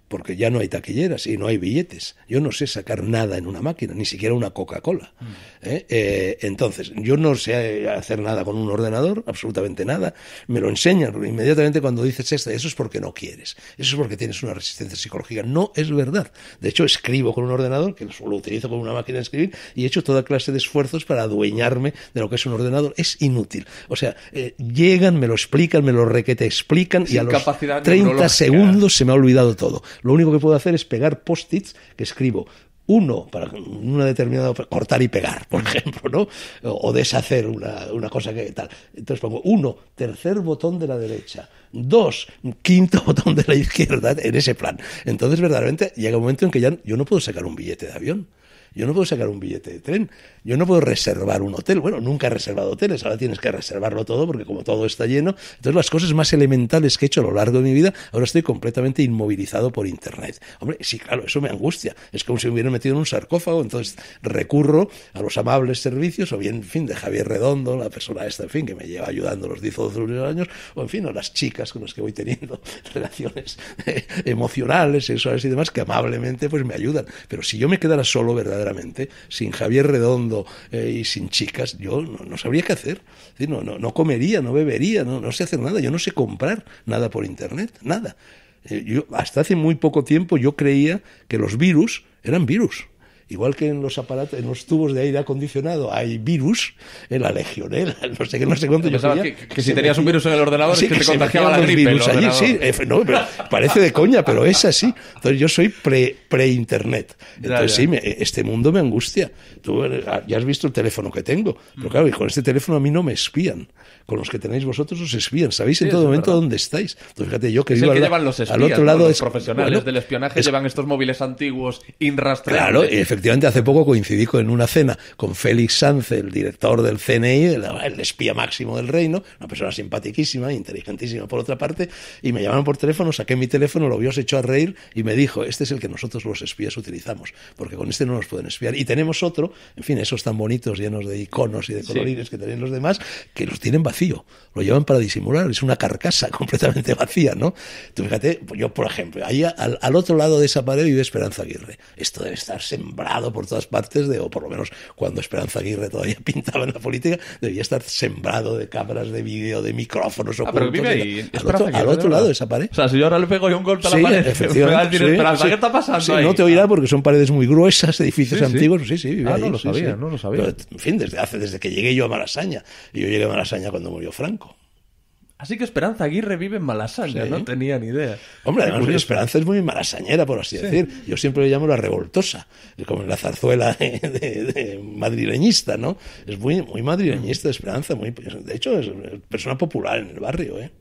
porque ya no hay taquilleras y no hay billetes. Yo no sé sacar nada en una máquina, ni siquiera una Coca-Cola. Mm. ¿eh? Eh, entonces, yo no sé hacer nada con un ordenador, absolutamente nada. Me lo enseñan inmediatamente cuando dices esto. Eso es porque no quieres. Eso es porque tienes una resistencia psicológica. No es verdad. De hecho, escribo con un ordenador, que lo utilizo como una máquina de escribir, y he hecho toda clase de esfuerzos para adueñarme de lo que es un ordenador. Es inútil. O sea, eh, llegan, me lo explican, me lo requete explican, y a los 30 segundos se me ha olvidado todo. Lo único que puedo hacer es pegar post-its que escribo uno para una determinada cortar y pegar, por ejemplo, ¿no? O, deshacer una, una, cosa que tal. Entonces pongo uno, tercer botón de la derecha, dos, quinto (laughs) botón de la izquierda, en ese plan. Entonces verdaderamente llega un momento en que ya yo no puedo sacar un billete de avión. Yo no puedo sacar un billete de tren, yo no puedo reservar un hotel. Bueno, nunca he reservado hoteles, ahora tienes que reservarlo todo porque como todo está lleno, entonces las cosas más elementales que he hecho a lo largo de mi vida, ahora estoy completamente inmovilizado por Internet. Hombre, sí, claro, eso me angustia. Es como si me hubieran metido en un sarcófago, entonces recurro a los amables servicios, o bien, en fin, de Javier Redondo, la persona esta, en fin, que me lleva ayudando los 10 o 12 años, o en fin, a las chicas con las que voy teniendo (laughs) relaciones eh, emocionales, sexuales y demás, que amablemente pues me ayudan. Pero si yo me quedara solo, ¿verdad? verdaderamente, sin Javier Redondo eh, y sin chicas, yo no, sabría qué hacer. no, no, comería, no bebería, no, no sé hacer nada. Yo no sé comprar nada por Internet, nada. Eh, yo, hasta hace muy poco tiempo yo creía que los virus eran virus. Igual que en los aparatos, en los tubos de aire acondicionado hay virus, en la legionela, (laughs) no sé qué, no sé cuánto. Yo sabía que, si tenías un virus en el ordenador sí, es que, te contagiaba la gripe. Virus allí, sí, eh, no, parece de coña, pero es así. Entonces yo soy pre-internet. Entonces sí, este mundo me angustia. Tú eh, ya has visto el teléfono que tengo, pero mm. claro, y con este teléfono a mí no me espían con los que tenéis vosotros os espían. Sabéis en todo momento dónde estáis. Entonces, fíjate, yo que es que al, llevan los espías, otro lado. profesionales del espionaje llevan estos móviles antiguos inrastrados Claro, efectivamente, hace poco coincidí con una cena con Félix Sanz, el director del CNI, el, espía máximo del reino, una persona simpaticísima, inteligentísima por otra parte, y me llamaron por teléfono, saqué mi teléfono, lo vio, se echó a reír y me dijo, este es el que nosotros los espías utilizamos, porque con este no nos pueden espiar. Y tenemos otro, en fin, esos tan bonitos, llenos de iconos y de colorines que tienen los demás, que los tienen vacíos lo llevan para disimular, es una carcasa (laughs) completamente vacía, ¿no? Tú fíjate, yo por ejemplo, ahí al, otro lado de esa pared vive Esperanza Aguirre. Esto debe estar sembrado por todas partes, de, o por lo menos cuando Esperanza Aguirre todavía (laughs) pintaba en la política, debía estar sembrado de cámaras de vídeo, de micrófonos ah, ocultos. pero vive ahí. Al otro, lado de esa pared. O sea, si yo ahora le pego yo un golpe a la pared, (laughs) ¿qué está pasando sí, No te oirá porque son paredes muy gruesas, edificios antiguos, sí, sí, vive ah, no lo sabía, no lo sabía. en fin, desde hace, desde que llegué yo a Malasaña, y yo llegué a Malasaña cuando murió Franco. Así que Esperanza Aguirre vive en Malasaña, no tenía ni idea. Hombre, Esperanza es muy malasañera, por así decir. Yo siempre le llamo la revoltosa, como la zarzuela (laughs) de, madrileñista, ¿no? Es muy, muy madrileñista Esperanza, muy, de hecho es persona popular en el barrio, ¿eh?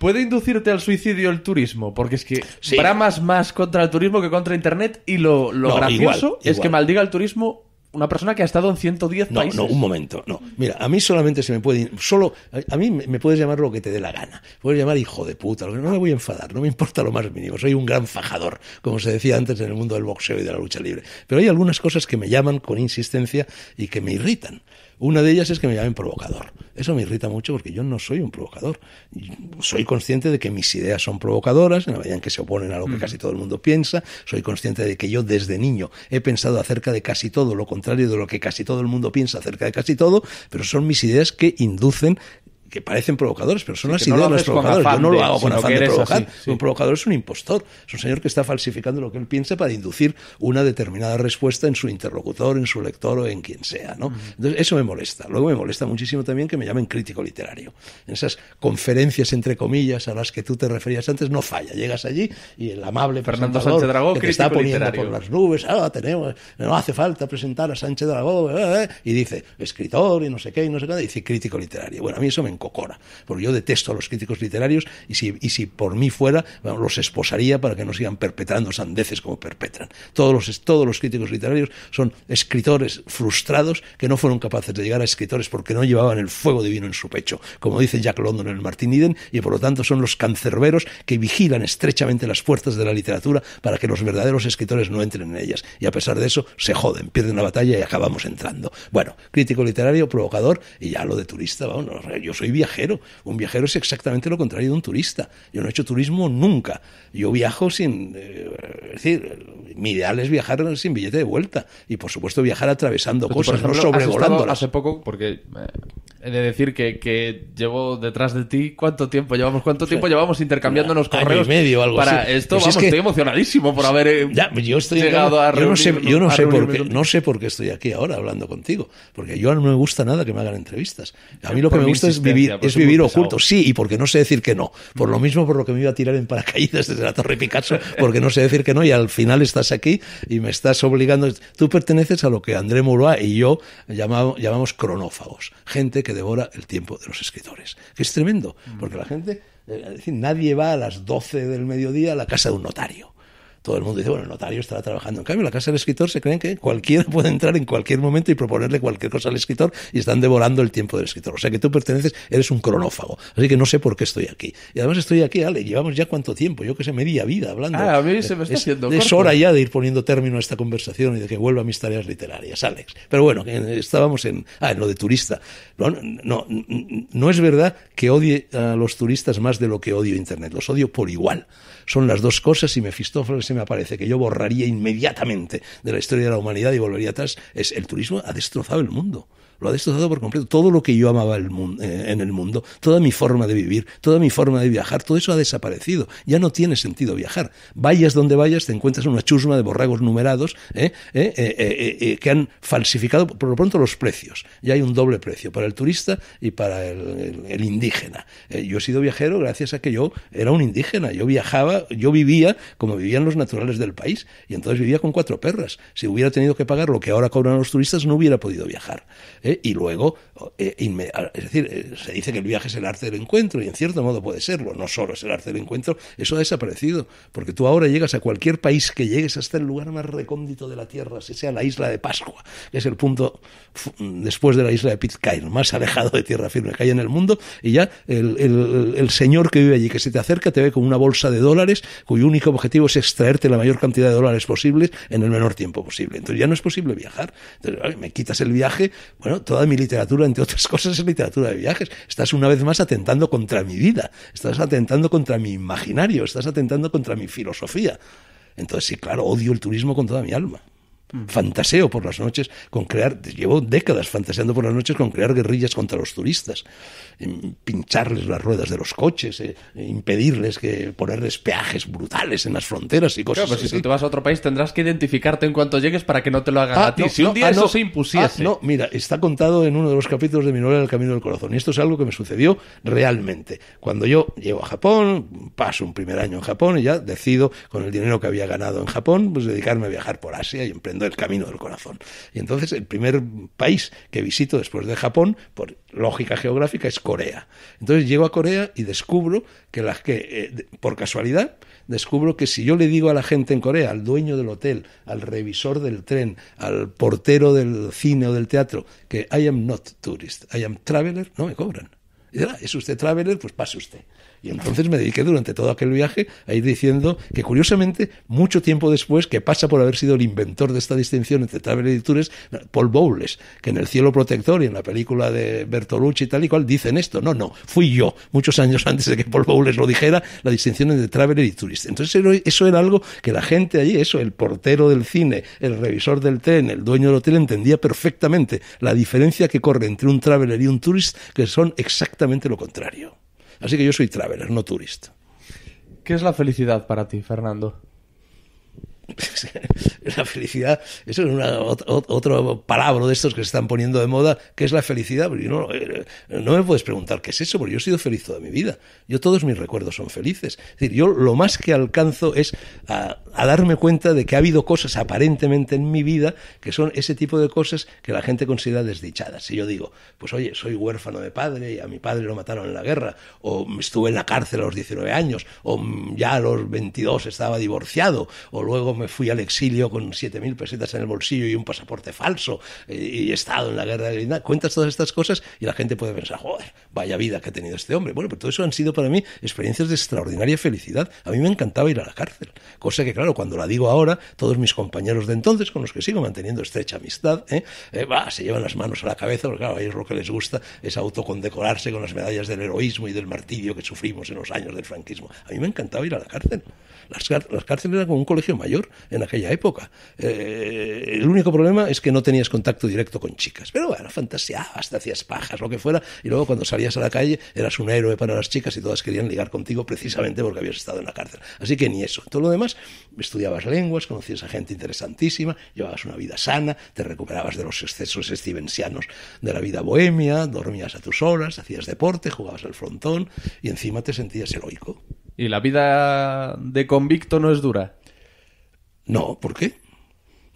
Puede inducirte al suicidio el turismo, porque es que bramas más contra el turismo que contra Internet y lo, gracioso es que maldiga el turismo una persona que ha estado en 110 no, No, un momento, no. Mira, a mí solamente se me puede... Solo, a mí me puedes llamar lo que te dé la gana. Puedes llamar hijo de puta, no me voy a enfadar, no me importa lo más mínimo. Soy un gran fajador, como se decía antes en el mundo del boxeo y de la lucha libre. Pero hay algunas cosas que me llaman con insistencia y que me irritan. Una de ellas es que me llamen provocador. Eso me irrita mucho porque yo no soy un provocador. Soy consciente de que mis ideas son provocadoras, en la medida en que se oponen a lo que mm. casi todo el mundo piensa. Soy consciente de que yo desde niño he pensado acerca de casi todo, lo contrario de lo que casi todo el mundo piensa acerca de casi todo, pero son mis ideas que inducen que parecen provocadores, pero son las ideas los provocadores. Yo no lo hago con afán de Un provocador es un impostor, es un señor que está falsificando lo que él piensa para inducir una determinada respuesta en su interlocutor, en su lector o en quien sea. ¿no? Entonces, eso me molesta. Luego me molesta muchísimo también que me llamen crítico literario. En esas conferencias, entre comillas, a las que tú te referías antes, no falla. Llegas allí y el amable Fernando Sánchez Dragó que está poniendo por las nubes, ah, tenemos, no hace falta presentar a Sánchez Dragó, eh, eh, eh, y dice escritor y no sé qué, y no sé qué, dice crítico literario. Bueno, a mí eso me Cocora. Porque yo detesto a los críticos literarios y si, por mí fuera, los esposaría para que no sigan perpetrando sandeces como perpetran. Todos los, todos los críticos literarios son escritores frustrados que no fueron capaces de llegar a escritores porque no llevaban el fuego divino en su pecho, como dice Jack London en el Martin Eden, y por lo tanto son los cancerberos que vigilan estrechamente las fuerzas de la literatura para que los verdaderos escritores no entren en ellas. Y a pesar de eso, se joden, pierden la batalla y acabamos entrando. Bueno, crítico literario, provocador, y ya lo de turista, yo soy viajero. Un viajero es exactamente lo contrario de un turista. Yo no he hecho turismo nunca. Yo viajo sin... Eh, es decir, mi ideal es viajar sin billete de vuelta. Y por supuesto viajar atravesando cosas, ejemplo, no sobrevolándolas. Hace poco, porque eh, he de decir que, que, llevo detrás de ti cuánto tiempo llevamos, cuánto tiempo llevamos intercambiándonos correos. medio para esto. Pues estoy emocionadísimo por haber eh, yo estoy llegado a Yo no sé, por qué, no sé por qué estoy aquí ahora hablando contigo. Porque yo no me gusta nada que me hagan entrevistas. A mí lo que me gusta es vivir es vivir oculto. Sí, y porque no sé decir que no. Por lo mismo por lo que me iba a tirar en paracaídas desde la Torre Picasso, porque no sé decir que no y al final estás aquí y me estás obligando. Tú perteneces a lo que André Mourois y yo llamamos, cronófagos, gente que devora el tiempo de los escritores. Que es tremendo, porque la gente, eh, nadie va a las 12 del mediodía a la casa de un notario todo el mundo dice, bueno, el notario estará trabajando. En cambio, en la casa del escritor se creen que cualquiera (laughs) puede entrar en cualquier momento y proponerle cualquier cosa al escritor y están devorando el tiempo del escritor. O sea que tú perteneces, eres un cronófago. Así que no sé por qué estoy aquí. Y además estoy aquí, Ale, llevamos ya cuánto tiempo, yo que sé, media vida hablando. Ah, a mí se me está es, haciendo es, hora ya de ir poniendo término a esta conversación y de que vuelva a mis tareas literarias, Alex. Pero bueno, estábamos en, ah, en lo de turista. No, no, es verdad que odie a los turistas más de lo que odio Internet. Los odio por igual. Son las dos cosas y Mefistófeles me aparece, que yo borraría inmediatamente de la historia de la humanidad y volvería atrás, es el turismo ha destrozado el mundo lo ha destrozado por completo. Todo lo que yo amaba eh, en el mundo, toda mi forma de vivir, toda mi forma de viajar, todo eso ha desaparecido. Ya no tiene sentido viajar. Vayas donde vayas, te encuentras una chusma de borragos numerados eh, eh, que han falsificado por lo pronto los precios. Ya hay un doble precio para el turista y para el indígena. yo he sido viajero gracias a que yo era un indígena. Yo viajaba, yo vivía como vivían los naturales del país y entonces vivía con cuatro perras. Si hubiera tenido que pagar lo que ahora cobran los turistas, no hubiera podido viajar. Eh, y luego, eh, es decir, eh, se dice que el viaje es el arte del encuentro, y en cierto modo puede serlo, no solo es el arte del encuentro, eso ha desaparecido, porque tú ahora llegas a cualquier país que llegues hasta el lugar más recóndito de la Tierra, si sea la isla de Pascua, que es el punto después de la isla de Pitcairn, más alejado de tierra firme que hay en el mundo, y ya el, señor que vive allí, que se te acerca, te ve con una bolsa de dólares, cuyo único objetivo es extraerte la mayor cantidad de dólares posibles en el menor tiempo posible. Entonces ya no es posible viajar. Entonces, me quitas el viaje, bueno, toda mi literatura, entre otras cosas, es literatura de viajes. Estás una vez más atentando contra mi vida, estás atentando contra mi imaginario, estás atentando contra mi filosofía. Entonces, sí, claro, odio el turismo con toda mi alma. Fantaseo por las noches con crear, llevo décadas fantaseando por las noches con crear guerrillas contra los turistas, em, pincharles las ruedas de los coches, eh, impedirles que ponerles peajes brutales en las fronteras y cosas así. pero Si te vas a otro país tendrás que identificarte en cuanto llegues para que no te lo hagan ah, a ti. si un día ah, eso se impusiese. Ah, no, mira, está contado en uno de los capítulos de mi novela El Camino del Corazón y esto es algo que me sucedió realmente. Cuando yo llego a Japón, paso un primer año en Japón y ya decido con el dinero que había ganado en Japón, pues dedicarme a viajar por Asia y emprender el camino del corazón. Y entonces el primer país que visito después de Japón, por lógica geográfica, es Corea. Entonces llego a Corea y descubro que las que, eh, por casualidad, descubro que si yo le digo a la gente en Corea, al dueño del hotel, al revisor del tren, al portero del cine o del teatro, que I am not tourist, I am traveler, no me cobran. Y dirá, ah, ¿es usted traveler? Pues pase usted. Y entonces me dediqué durante todo aquel viaje a ir diciendo que, curiosamente, mucho tiempo después, que pasa por haber sido el inventor de esta distinción entre traveler y tourist Paul Bowles, que en El Cielo Protector y en la película de Bertolucci y tal y cual dicen esto. No, no, fui yo, muchos años (laughs) antes de que Paul Bowles lo dijera, la distinción entre Traveler y Tourist. Entonces eso era algo que la gente allí, eso, el portero del cine, el revisor del tren, el dueño del hotel, entendía perfectamente la diferencia que corre entre un Traveler y un Tourist, que son exactamente lo contrario. Así que yo soy traveler, no turista. ¿Qué es la felicidad para ti, Fernando? (laughs) la felicidad, eso es una, otro, palabra de estos que se están poniendo de moda, que es la felicidad. no, eh, no me puedes preguntar qué es eso, porque yo he sido feliz toda mi vida. Yo todos mis recuerdos son felices. decir, yo lo más que alcanzo es a, a darme cuenta de que ha habido cosas aparentemente en mi vida que son ese tipo de cosas que la gente considera desdichadas. Si yo digo, pues oye, soy huérfano de padre y a mi padre lo mataron en la guerra, o estuve en la cárcel a los 19 años, o ya a los 22 estaba divorciado, o luego me fui al exilio con 7.000 pesetas en el bolsillo y un pasaporte falso y he estado en la guerra de Vietnam. Cuentas todas estas cosas y la gente puede pensar, joder, vaya vida que ha tenido este hombre. Bueno, pero todo eso han sido para mí experiencias de extraordinaria felicidad. A mí me encantaba ir a la cárcel, cosa que claro, cuando la digo ahora, todos mis compañeros de entonces, con los que sigo manteniendo estrecha amistad, ¿eh? eh se llevan las manos a la cabeza, porque claro, a ellos lo que les gusta es autocondecorarse con las medallas del heroísmo y del martirio que sufrimos en los años del franquismo. A mí me encantaba ir a la cárcel. Las, cárceles eran como un colegio mayor en aquella época. Eh, el único problema es que no tenías contacto directo con chicas. Pero bueno, fantaseabas, te hacías pajas, lo que fuera. Y luego cuando salías a la calle eras un héroe para las chicas y todas querían ligar contigo precisamente porque habías estado en la cárcel. Así que ni eso. Todo lo demás, estudiabas lenguas, conocías a gente interesantísima, llevabas una vida sana, te recuperabas de los excesos estivencianos de la vida bohemia, dormías a tus horas, hacías deporte, jugabas al frontón y encima te sentías heroico. ¿Y la vida de convicto no es dura? No, ¿por qué?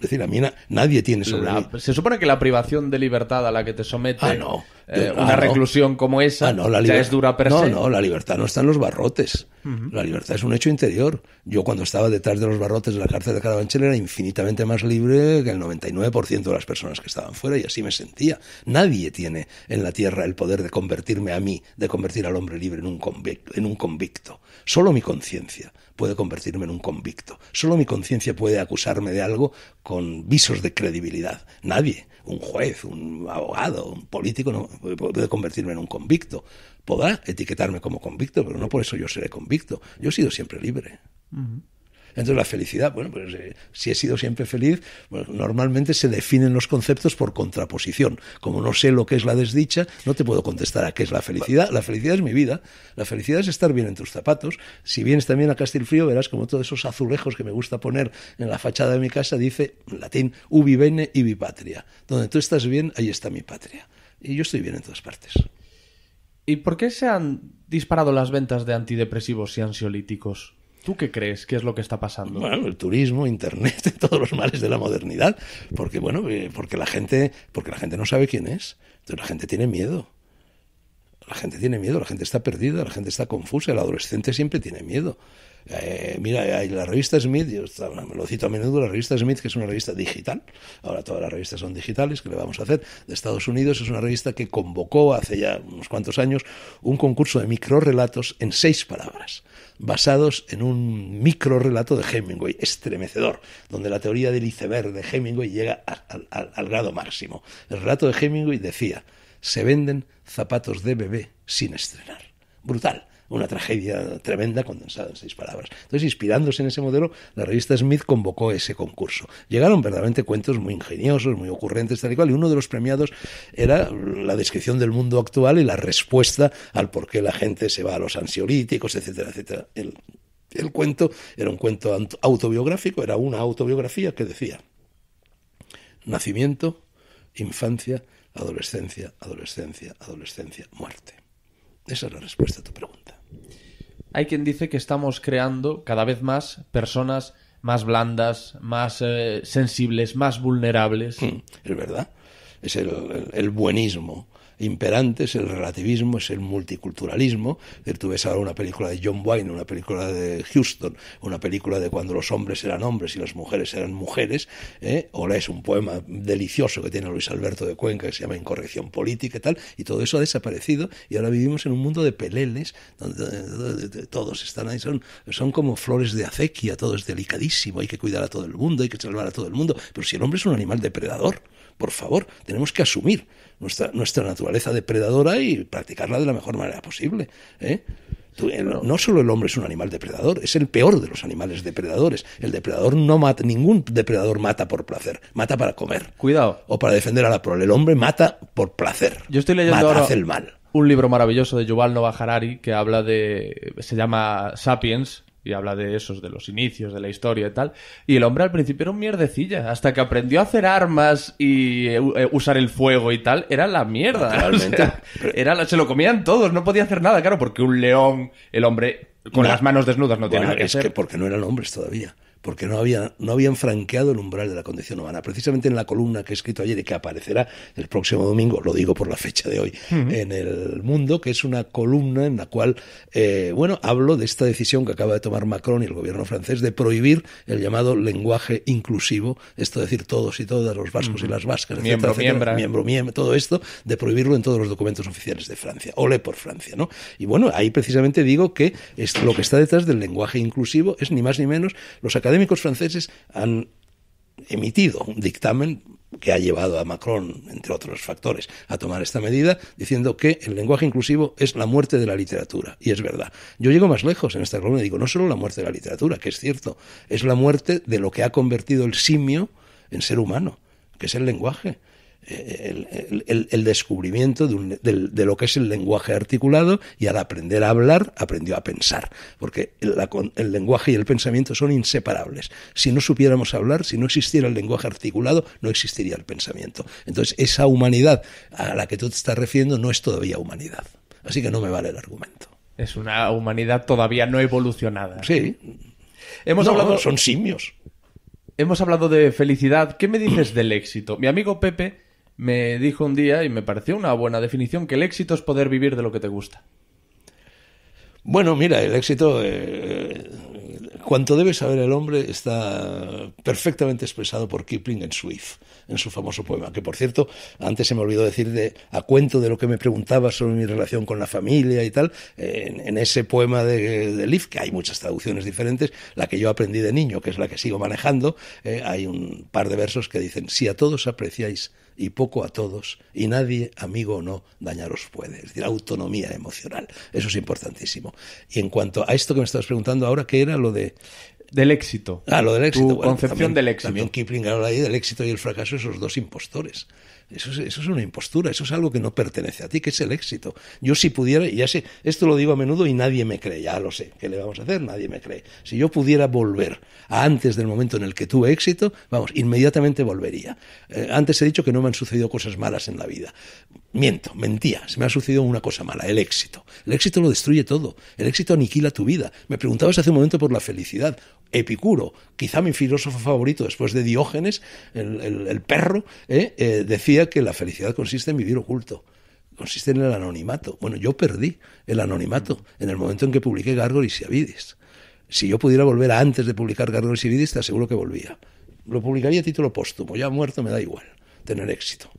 Es decir, a mí nadie tiene sobre Se supone que la privación de libertad a la que te somete ah, no. Eh, ah, una reclusión como esa ah, no, la ya es dura per No, no, la libertad no está en los barrotes. La libertad es un hecho interior. Yo cuando estaba detrás de los barrotes de la cárcel de Carabanchel era infinitamente más libre que el 99% de las personas que estaban fuera y así me sentía. Nadie tiene en la tierra el poder de convertirme a mí, de convertir al hombre libre en un convicto. En un convicto. Solo mi conciencia puede convertirme en un convicto. Solo mi conciencia puede acusarme de algo con visos de credibilidad. Nadie, un juez, un abogado, un político, no, puede convertirme en un convicto. Podrá etiquetarme como convicto, pero no por eso yo seré convicto. Yo he sido siempre libre. Entonces la felicidad, bueno, pues eh, si he sido siempre feliz, pues, normalmente se definen los conceptos por contraposición. Como no sé lo que es la desdicha, no te puedo contestar a qué es la felicidad. La felicidad es mi vida, la felicidad es estar bien en tus zapatos. Si vienes también a Castilfrío verás como todos esos azulejos que me gusta poner en la fachada de mi casa dice en latín ubi bene ibi patria. Donde tú estás bien, ahí está mi patria. Y yo estoy bien en todas partes. ¿Y por qué se han disparado las ventas de antidepresivos y ansiolíticos? ¿Tú qué crees ¿Qué es lo que está pasando? Bueno, el turismo, internet, (laughs) todos los males de la modernidad, porque bueno, eh, porque la gente, porque la gente no sabe quién es, entonces la gente tiene miedo. La gente tiene miedo, la gente está perdida, la gente está confusa, el adolescente siempre tiene miedo. Eh, mira, hay la revista Smith, yo me lo cito a menudo, la revista Smith, que es una revista digital, ahora todas las revistas son digitales, ¿qué le vamos a hacer? De Estados Unidos es una revista que convocó hace ya unos cuantos años un concurso de microrelatos en seis palabras basados en un micro relato de Hemingway, estremecedor, donde la teoría del iceberg de Hemingway llega al, grado máximo. El relato de Hemingway decía, se venden zapatos de bebé sin estrenar. Brutal una tragedia tremenda condensada en seis palabras. Entonces, inspirándose en ese modelo, la revista Smith convocó ese concurso. Llegaron verdaderamente cuentos muy ingeniosos, muy ocurrentes, tal y cual, y uno de los premiados era la descripción del mundo actual y la respuesta al por qué la gente se va a los ansiolíticos, etcétera, etcétera. El, el cuento era un cuento autobiográfico, era una autobiografía que decía nacimiento, infancia, adolescencia, adolescencia, adolescencia, muerte. Esa es la respuesta a tu pregunta. Hay quien dice que estamos creando cada vez más personas más blandas, más eh, sensibles, más vulnerables. Hmm, es verdad. Es el buenismo imperantes, el relativismo, es el multiculturalismo. Tú ves ahora una película de John Wayne, una película de Houston, una película de cuando los hombres eran hombres y las mujeres eran mujeres, ¿eh? o un poema delicioso que tiene Luis Alberto de Cuenca que se llama Incorrección Política y tal, y todo eso ha desaparecido y ahora vivimos en un mundo de peleles donde, todos están ahí, son, son como flores de acequia, todo es delicadísimo, hay que cuidar a todo el mundo, hay que salvar a todo el mundo, pero si el hombre es un animal depredador, por favor, tenemos que asumir nuestra, naturaleza depredadora y practicarla de la mejor manera posible. ¿eh? Eh, no solo el hombre es un animal depredador, es el peor de los animales depredadores. El depredador no mata, ningún depredador mata por placer, mata para comer. Cuidado. O para defender a la prole. El hombre mata por placer. Yo estoy leyendo ahora un libro maravilloso de Yuval Noah Harari que habla de. se llama Sapiens y habla de esos, de los inicios, de la historia y tal. Y el hombre al principio era un mierdecilla, hasta que aprendió a hacer armas y eh, eh, usar el fuego y tal, era la mierda. (laughs) realmente era se lo comían todos, no podía hacer nada, claro, porque un león, el hombre con las manos desnudas no tiene que Es porque no eran hombres todavía porque no, había, no habían franqueado el umbral de la condición humana. Precisamente en la columna que he escrito ayer y que aparecerá el próximo domingo, lo digo por la fecha de hoy, en el mundo, que es una columna en la cual, eh, bueno, hablo de esta decisión que acaba de tomar Macron y el gobierno francés de prohibir el llamado lenguaje inclusivo, esto de decir todos y todas, los vascos y las vascas, miembro, etcétera, miembro, miembro, todo esto, de prohibirlo en todos los documentos oficiales de Francia. Olé por Francia, ¿no? Y bueno, ahí precisamente digo que lo que está detrás del lenguaje inclusivo es ni más ni menos los académicos académicos franceses han emitido un dictamen que ha llevado a Macron, entre otros factores, a tomar esta medida, diciendo que el lenguaje inclusivo es la muerte de la literatura. Y es verdad. Yo llego más lejos en esta columna y digo, no solo la muerte de la literatura, que es cierto, es la muerte de lo que ha convertido el simio en ser humano, que es el lenguaje el, descubrimiento de, lo que es el lenguaje articulado y al aprender a hablar aprendió a pensar, porque el, lenguaje y el pensamiento son inseparables. Si no supiéramos hablar, si no existiera el lenguaje articulado, no existiría el pensamiento. Entonces, esa humanidad a la que tú te estás refiriendo no es todavía humanidad. Así que no me vale el argumento. Es una humanidad todavía no evolucionada. Sí. Hemos hablado. Son simios. Hemos hablado de felicidad. ¿Qué me dices del éxito? Mi amigo Pepe me dijo un día, y me pareció una buena definición, que el éxito es poder vivir de lo que te gusta. Bueno, mira, el éxito, eh, cuanto debe saber el hombre, está perfectamente expresado por Kipling en Swift, en su famoso poema, que por cierto, antes se me olvidó decir, de, a cuento de lo que me preguntaba sobre mi relación con la familia y tal, en, ese poema de, de que hay muchas traducciones diferentes, la que yo aprendí de niño, que es la que sigo manejando, eh, hay un par de versos que dicen, si a todos apreciáis y poco a todos, y nadie, amigo o no, dañaros puede. Es decir, autonomía emocional. Eso es importantísimo. Y en cuanto a esto que me estabas preguntando ahora, ¿qué era lo de del éxito. Ah, lo del éxito. Tu concepción del éxito. También Kipling habla ahí del éxito y el fracaso, esos dos impostores. Eso es, una impostura, eso es algo que no pertenece a ti, que es el éxito. Yo si pudiera, ya sé, esto lo digo a menudo y nadie me cree, ya lo sé, ¿qué le vamos a hacer? Nadie me cree. Si yo pudiera volver a antes del momento en el que tuve éxito, vamos, inmediatamente volvería. Eh, antes he dicho que no me han sucedido cosas malas en la vida. Miento, mentía, se me ha sucedido una cosa mala, el éxito. El éxito lo destruye todo, el éxito aniquila tu vida. Me preguntabas hace un momento por la felicidad. Epicuro, quizá mi filósofo favorito después de Diógenes, el, perro, eh, eh, decía que la felicidad consiste en vivir oculto, consiste en el anonimato. Bueno, yo perdí el anonimato en el momento en que publiqué Gargol y Avidis. Si yo pudiera volver antes de publicar Gargol y Avidis, te aseguro que volvía. Lo publicaría a título póstumo, ya muerto me da igual tener éxito.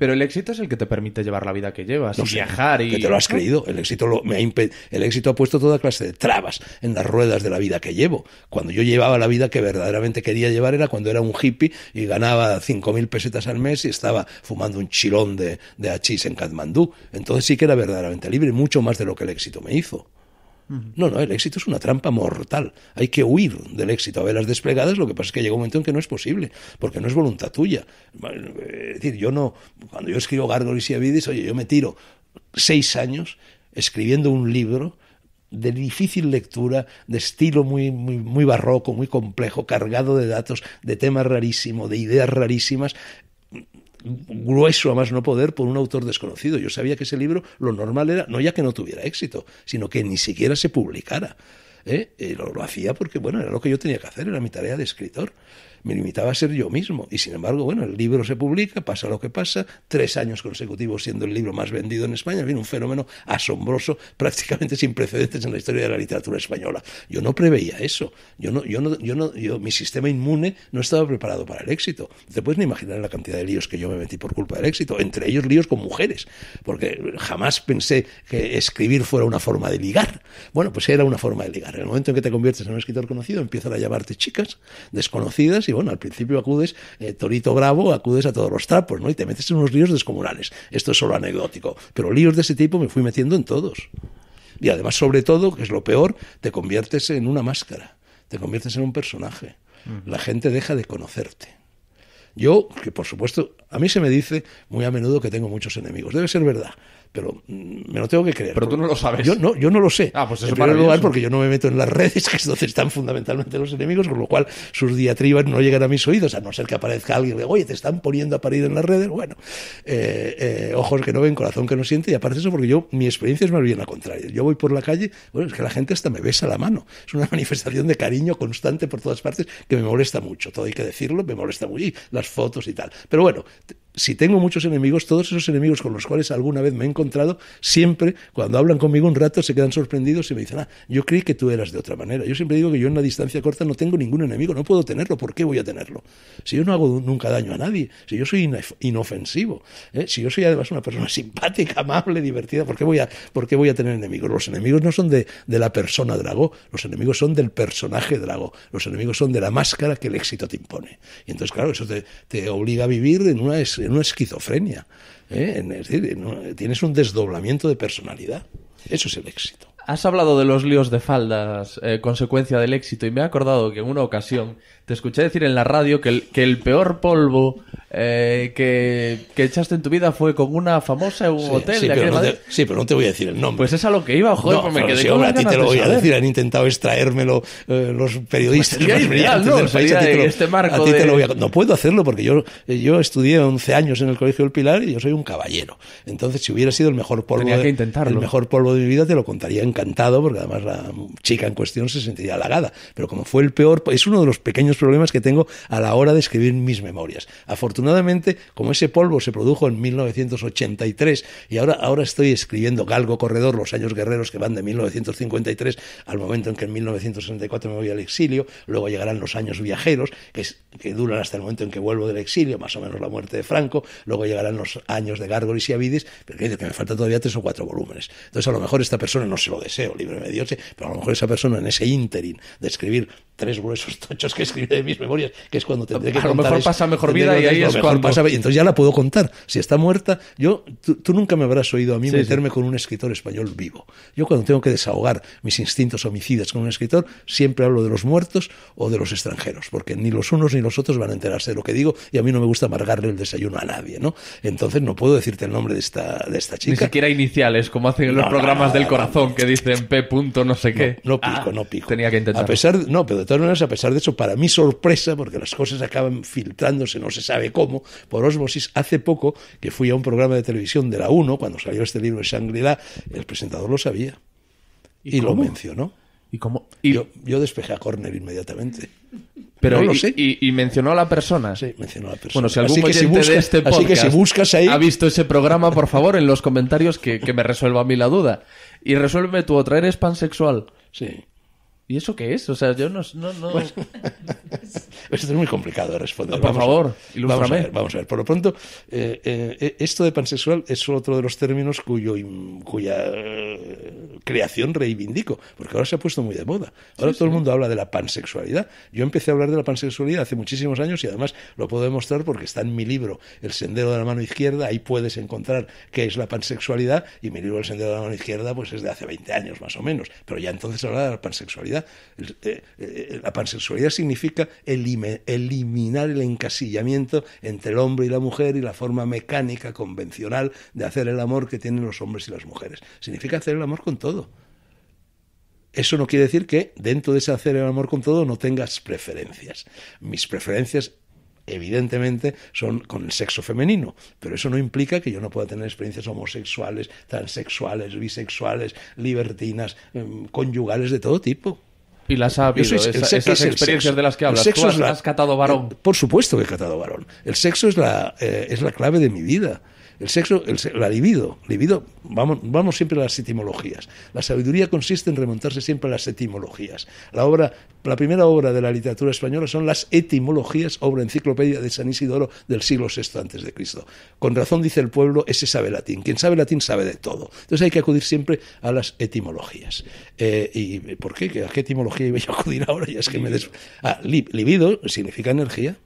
Pero el éxito es el que te permite llevar la vida que llevas y viajar. Y... Que te lo has creído. El éxito, me ha el éxito ha puesto toda clase de trabas en las ruedas de la vida que llevo. Cuando yo llevaba la vida que verdaderamente quería llevar era cuando era un hippie y ganaba 5.000 pesetas al mes y estaba fumando un chilón de, de hachís en Katmandú. Entonces sí que era verdaderamente libre, mucho más de lo que el éxito me hizo. No, no, el éxito es una trampa mortal. Hay que huir del éxito a las desplegadas. Lo que pasa es que llega un momento en que no es posible, porque no es voluntad tuya. Es decir, yo no, cuando yo escribo Gargoyles y Avidis, oye, yo me tiro seis años escribiendo un libro de difícil lectura, de estilo muy, muy, muy, barroco, muy complejo, cargado de datos, de temas rarísimos, de ideas rarísimas, grueso a más no poder por un autor desconocido. Yo sabía que ese libro lo normal era, no ya que no tuviera éxito, sino que ni siquiera se publicara. ¿eh? Lo, lo, hacía porque, bueno, era lo que yo tenía que hacer, era mi tarea de escritor me limitaba a ser yo mismo. Y sin embargo, bueno, el libro se publica, pasa lo que pasa, tres años consecutivos siendo el libro más vendido en España, viene un fenómeno asombroso, prácticamente sin precedentes en la historia de la literatura española. Yo no preveía eso. Yo no, yo no, yo no, mi sistema inmune no estaba preparado para el éxito. Te puedes ni imaginar la cantidad de líos que yo me metí por culpa del éxito, entre ellos líos con mujeres, porque jamás pensé que escribir fuera una forma de ligar. Bueno, pues era una forma de ligar. En el momento en que te conviertes en un escritor conocido, empiezan a llamarte chicas desconocidas y bueno, al principio acudes, eh, torito bravo, acudes a todos los trapos, ¿no? Y te metes en unos líos descomunales. Esto es solo anecdótico, pero líos de ese tipo me fui metiendo en todos. Y además, sobre todo, que es lo peor, te conviertes en una máscara, te conviertes en un personaje. La gente deja de conocerte. Yo, que por supuesto, a mí se me dice muy a menudo que tengo muchos enemigos. Debe ser verdad pero mm, me lo tengo que creer. Pero tú no lo sabes. Yo no, yo no lo sé. Ah, pues eso para el lugar, porque yo no me meto en las (laughs) redes, que es donde están fundamentalmente los enemigos, con lo cual sus diatribas no llegan a mis oídos, a no ser que aparezca alguien diga oye, te están poniendo a parir en las redes. Bueno, eh, eh, ojos que no ven, corazón que no siente, y aparte eso, porque yo, mi experiencia es más bien la contraria. Yo voy por la calle, bueno, es que la gente hasta me besa la mano. Es una (laughs) manifestación de cariño constante por todas partes que me molesta mucho, todo hay que decirlo, me molesta muy. las fotos y tal. Pero bueno, si tengo muchos enemigos, todos esos enemigos con los cuales alguna vez me he encontrado, siempre cuando hablan conmigo un rato se quedan sorprendidos y me dicen, ah, yo creí que tú eras de otra manera. Yo siempre digo que yo en una distancia corta no tengo ningún enemigo, no puedo tenerlo, ¿por qué voy a tenerlo? Si yo no hago nunca daño a nadie, si yo soy inofensivo, ¿eh? si yo soy además una persona (laughs) simpática, amable, divertida, ¿por qué voy a, qué voy a tener enemigos? Los enemigos no son de, la persona Drago, los enemigos son del personaje Drago, los enemigos son de la máscara que el éxito te impone. Y entonces, claro, eso te, obliga a vivir en una no una esquizofrenia. ¿eh? Es decir, tienes un desdoblamiento de personalidad. Eso es el éxito. Has hablado de los líos de faldas, eh, consecuencia del éxito, y me he acordado que en una ocasión te escuché decir en la radio que el, peor polvo eh, que, echaste en tu vida fue con una famosa sí, hotel de pero no te, sí, pero no te voy a decir el nombre. Pues es a lo que iba, joder, porque me quedé con a ti te lo voy a decir, han intentado extraérmelo eh, los periodistas del país. este No puedo hacerlo porque yo, yo estudié 11 años en el Colegio del Pilar y yo soy un caballero. Entonces, si hubiera sido el mejor polvo, el mejor polvo de mi vida, te lo contaría encantado porque además la chica en cuestión se sentiría halagada. Pero como fue el peor, es uno de los pequeños problemas que tengo a la hora de escribir mis memorias. Afortunadamente, como ese polvo se produjo en 1983 y ahora, ahora estoy escribiendo Galgo Corredor, los años guerreros que van de 1953 al momento en que en 1964 me voy al exilio, luego llegarán los años viajeros, que, que duran hasta el momento en que vuelvo del exilio, más o menos la muerte de Franco, luego llegarán los años de Gárgolis y Avidis, pero que, me faltan todavía tres o cuatro volúmenes. Entonces, a lo mejor esta persona, no se lo deseo, libre de pero a lo mejor esa persona en ese ínterin de escribir tres gruesos (laughs) tochos que escribí de mis memorias, que es cuando tendré que A lo mejor pasa mejor vida y ahí es cuando... y entonces ya la puedo contar. Si está muerta, yo, tú, nunca me habrás oído a mí meterme con un escritor español vivo. Yo cuando tengo que desahogar mis instintos homicidas con un escritor, siempre hablo de los muertos o de los extranjeros, porque ni los unos ni los otros van a enterarse de lo que digo y a mí no me gusta amargarle el desayuno a nadie, ¿no? Entonces no puedo decirte el nombre de esta, de esta chica. Ni siquiera iniciales, como hacen en los programas del corazón que dicen P. Punto no sé qué. No, pico, ah, no pico. Tenía que intentar. pesar, no, pero de todas maneras, a pesar de eso, para mí sorpresa, porque las cosas acaban filtrándose, no se sabe cómo, por osmosis, hace poco que fui a un programa de televisión de la 1, cuando salió este libro de Shangri-La, el presentador lo sabía y, lo mencionó. ¿Y cómo? Yo, despejé a Corner inmediatamente. Pero no y, sé. Y, mencionó a la persona. Bueno, si algún así que este podcast buscas ha visto ese programa, por favor, en los comentarios que, me resuelva a mí la duda. Y resuelve tu otra, eres pansexual. Sí. ¿Y eso qué es? O sea, yo no... (laughs) es muy complicado de responder. por favor, vamos a, ver, vamos a ver. Por lo pronto, eh, eh, esto de pansexual es otro de los términos cuyo, cuya eh, creación reivindico, porque ahora se ha puesto muy de moda. Ahora todo el mundo habla de la pansexualidad. Yo empecé a hablar de la pansexualidad hace muchísimos años y además lo puedo demostrar porque está en mi libro El sendero de la mano izquierda. Ahí puedes encontrar qué es la pansexualidad y mi libro El sendero de la mano izquierda pues es de hace 20 años más o menos. Pero ya entonces hablaba de la pansexualidad. Eh, eh, la pansexualidad significa eliminar el encasillamiento entre el hombre y la mujer y la forma mecánica, convencional de hacer el amor que tienen los hombres y las mujeres. Significa hacer el amor con todo. Eso no quiere decir que dentro de ese hacer el amor con todo no tengas preferencias. Mis preferencias evidentemente son con el sexo femenino, pero eso no implica que yo no pueda tener experiencias homosexuales, transexuales, bisexuales, libertinas, em, conyugales de todo tipo. Y las ha habido, esas experiencias de las que hablas. sexo ¿Tú has, catado varón? Eh, por supuesto que he catado varón. El sexo es la, eh, es la clave de mi vida. El sexo, el, la libido, libido vamos, vamos siempre a las etimologías. La sabiduría consiste en remontarse siempre a las etimologías. La, obra, la primera obra de la literatura española son las etimologías, obra enciclopedia de San Isidoro del siglo VI antes de Cristo. Con razón dice el pueblo, ese sabe latín. Quien sabe latín sabe de todo. Entonces hay que acudir siempre a las etimologías. Eh, ¿Y por qué? ¿A qué etimología iba yo a acudir ahora? Ya es que me libido ah, significa energía.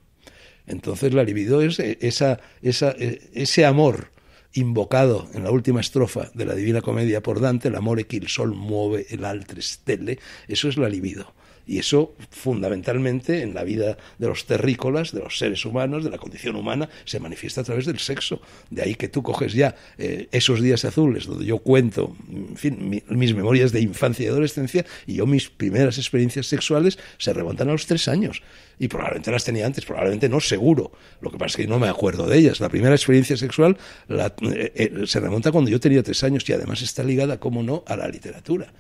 Entonces la libido es eh, eh, ese amor invocado en la última estrofa de la Divina Comedia por Dante, el amor que el sol mueve el altre stelle, eso es la libido. Y eso fundamentalmente en la vida de los terrícolas, de los seres humanos, de la condición humana, se manifiesta a través del sexo. De ahí que tú coges ya eh, esos días azules donde yo cuento, mis memorias de infancia y adolescencia y yo mis primeras experiencias sexuales se remontan a los tres años. Y probablemente las tenía antes, probablemente no, seguro. Lo que pasa es que no me acuerdo de ellas. La primera experiencia sexual eh, eh, se remonta cuando yo tenía tres años y además está ligada, como no, a la literatura.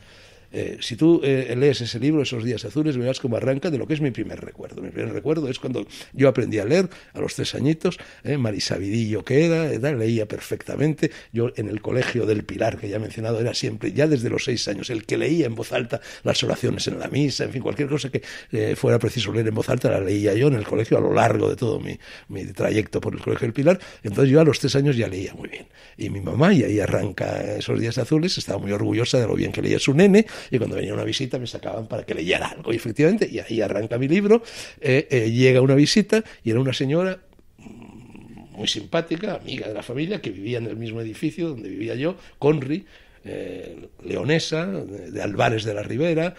Eh, si tú eh, lees ese libro, Esos días azules, verás cómo arranca de lo que es mi primer recuerdo. Mi primer recuerdo es cuando yo aprendí a leer a los tres añitos, eh, Marisavidillo que era, leía perfectamente. Yo en el colegio del Pilar, que ya he mencionado, era siempre, ya desde los seis años, el que leía en voz alta las oraciones en la misa, en fin, cualquier cosa que eh, fuera preciso leer en voz alta, la leía yo en el colegio a lo largo de todo mi, mi trayecto por el colegio del Pilar. Entonces yo a los tres años ya leía muy bien. Y mi mamá, y ahí arranca Esos días azules, estaba muy orgullosa de lo bien que leía su nene y cuando venía una visita me sacaban para que leyera algo. Y efectivamente, y ahí arranca mi libro, eh, eh, llega una visita y era una señora muy simpática, amiga de la familia, que vivía en el mismo edificio donde vivía yo, Conri eh, leonesa, de Álvarez de la Ribera,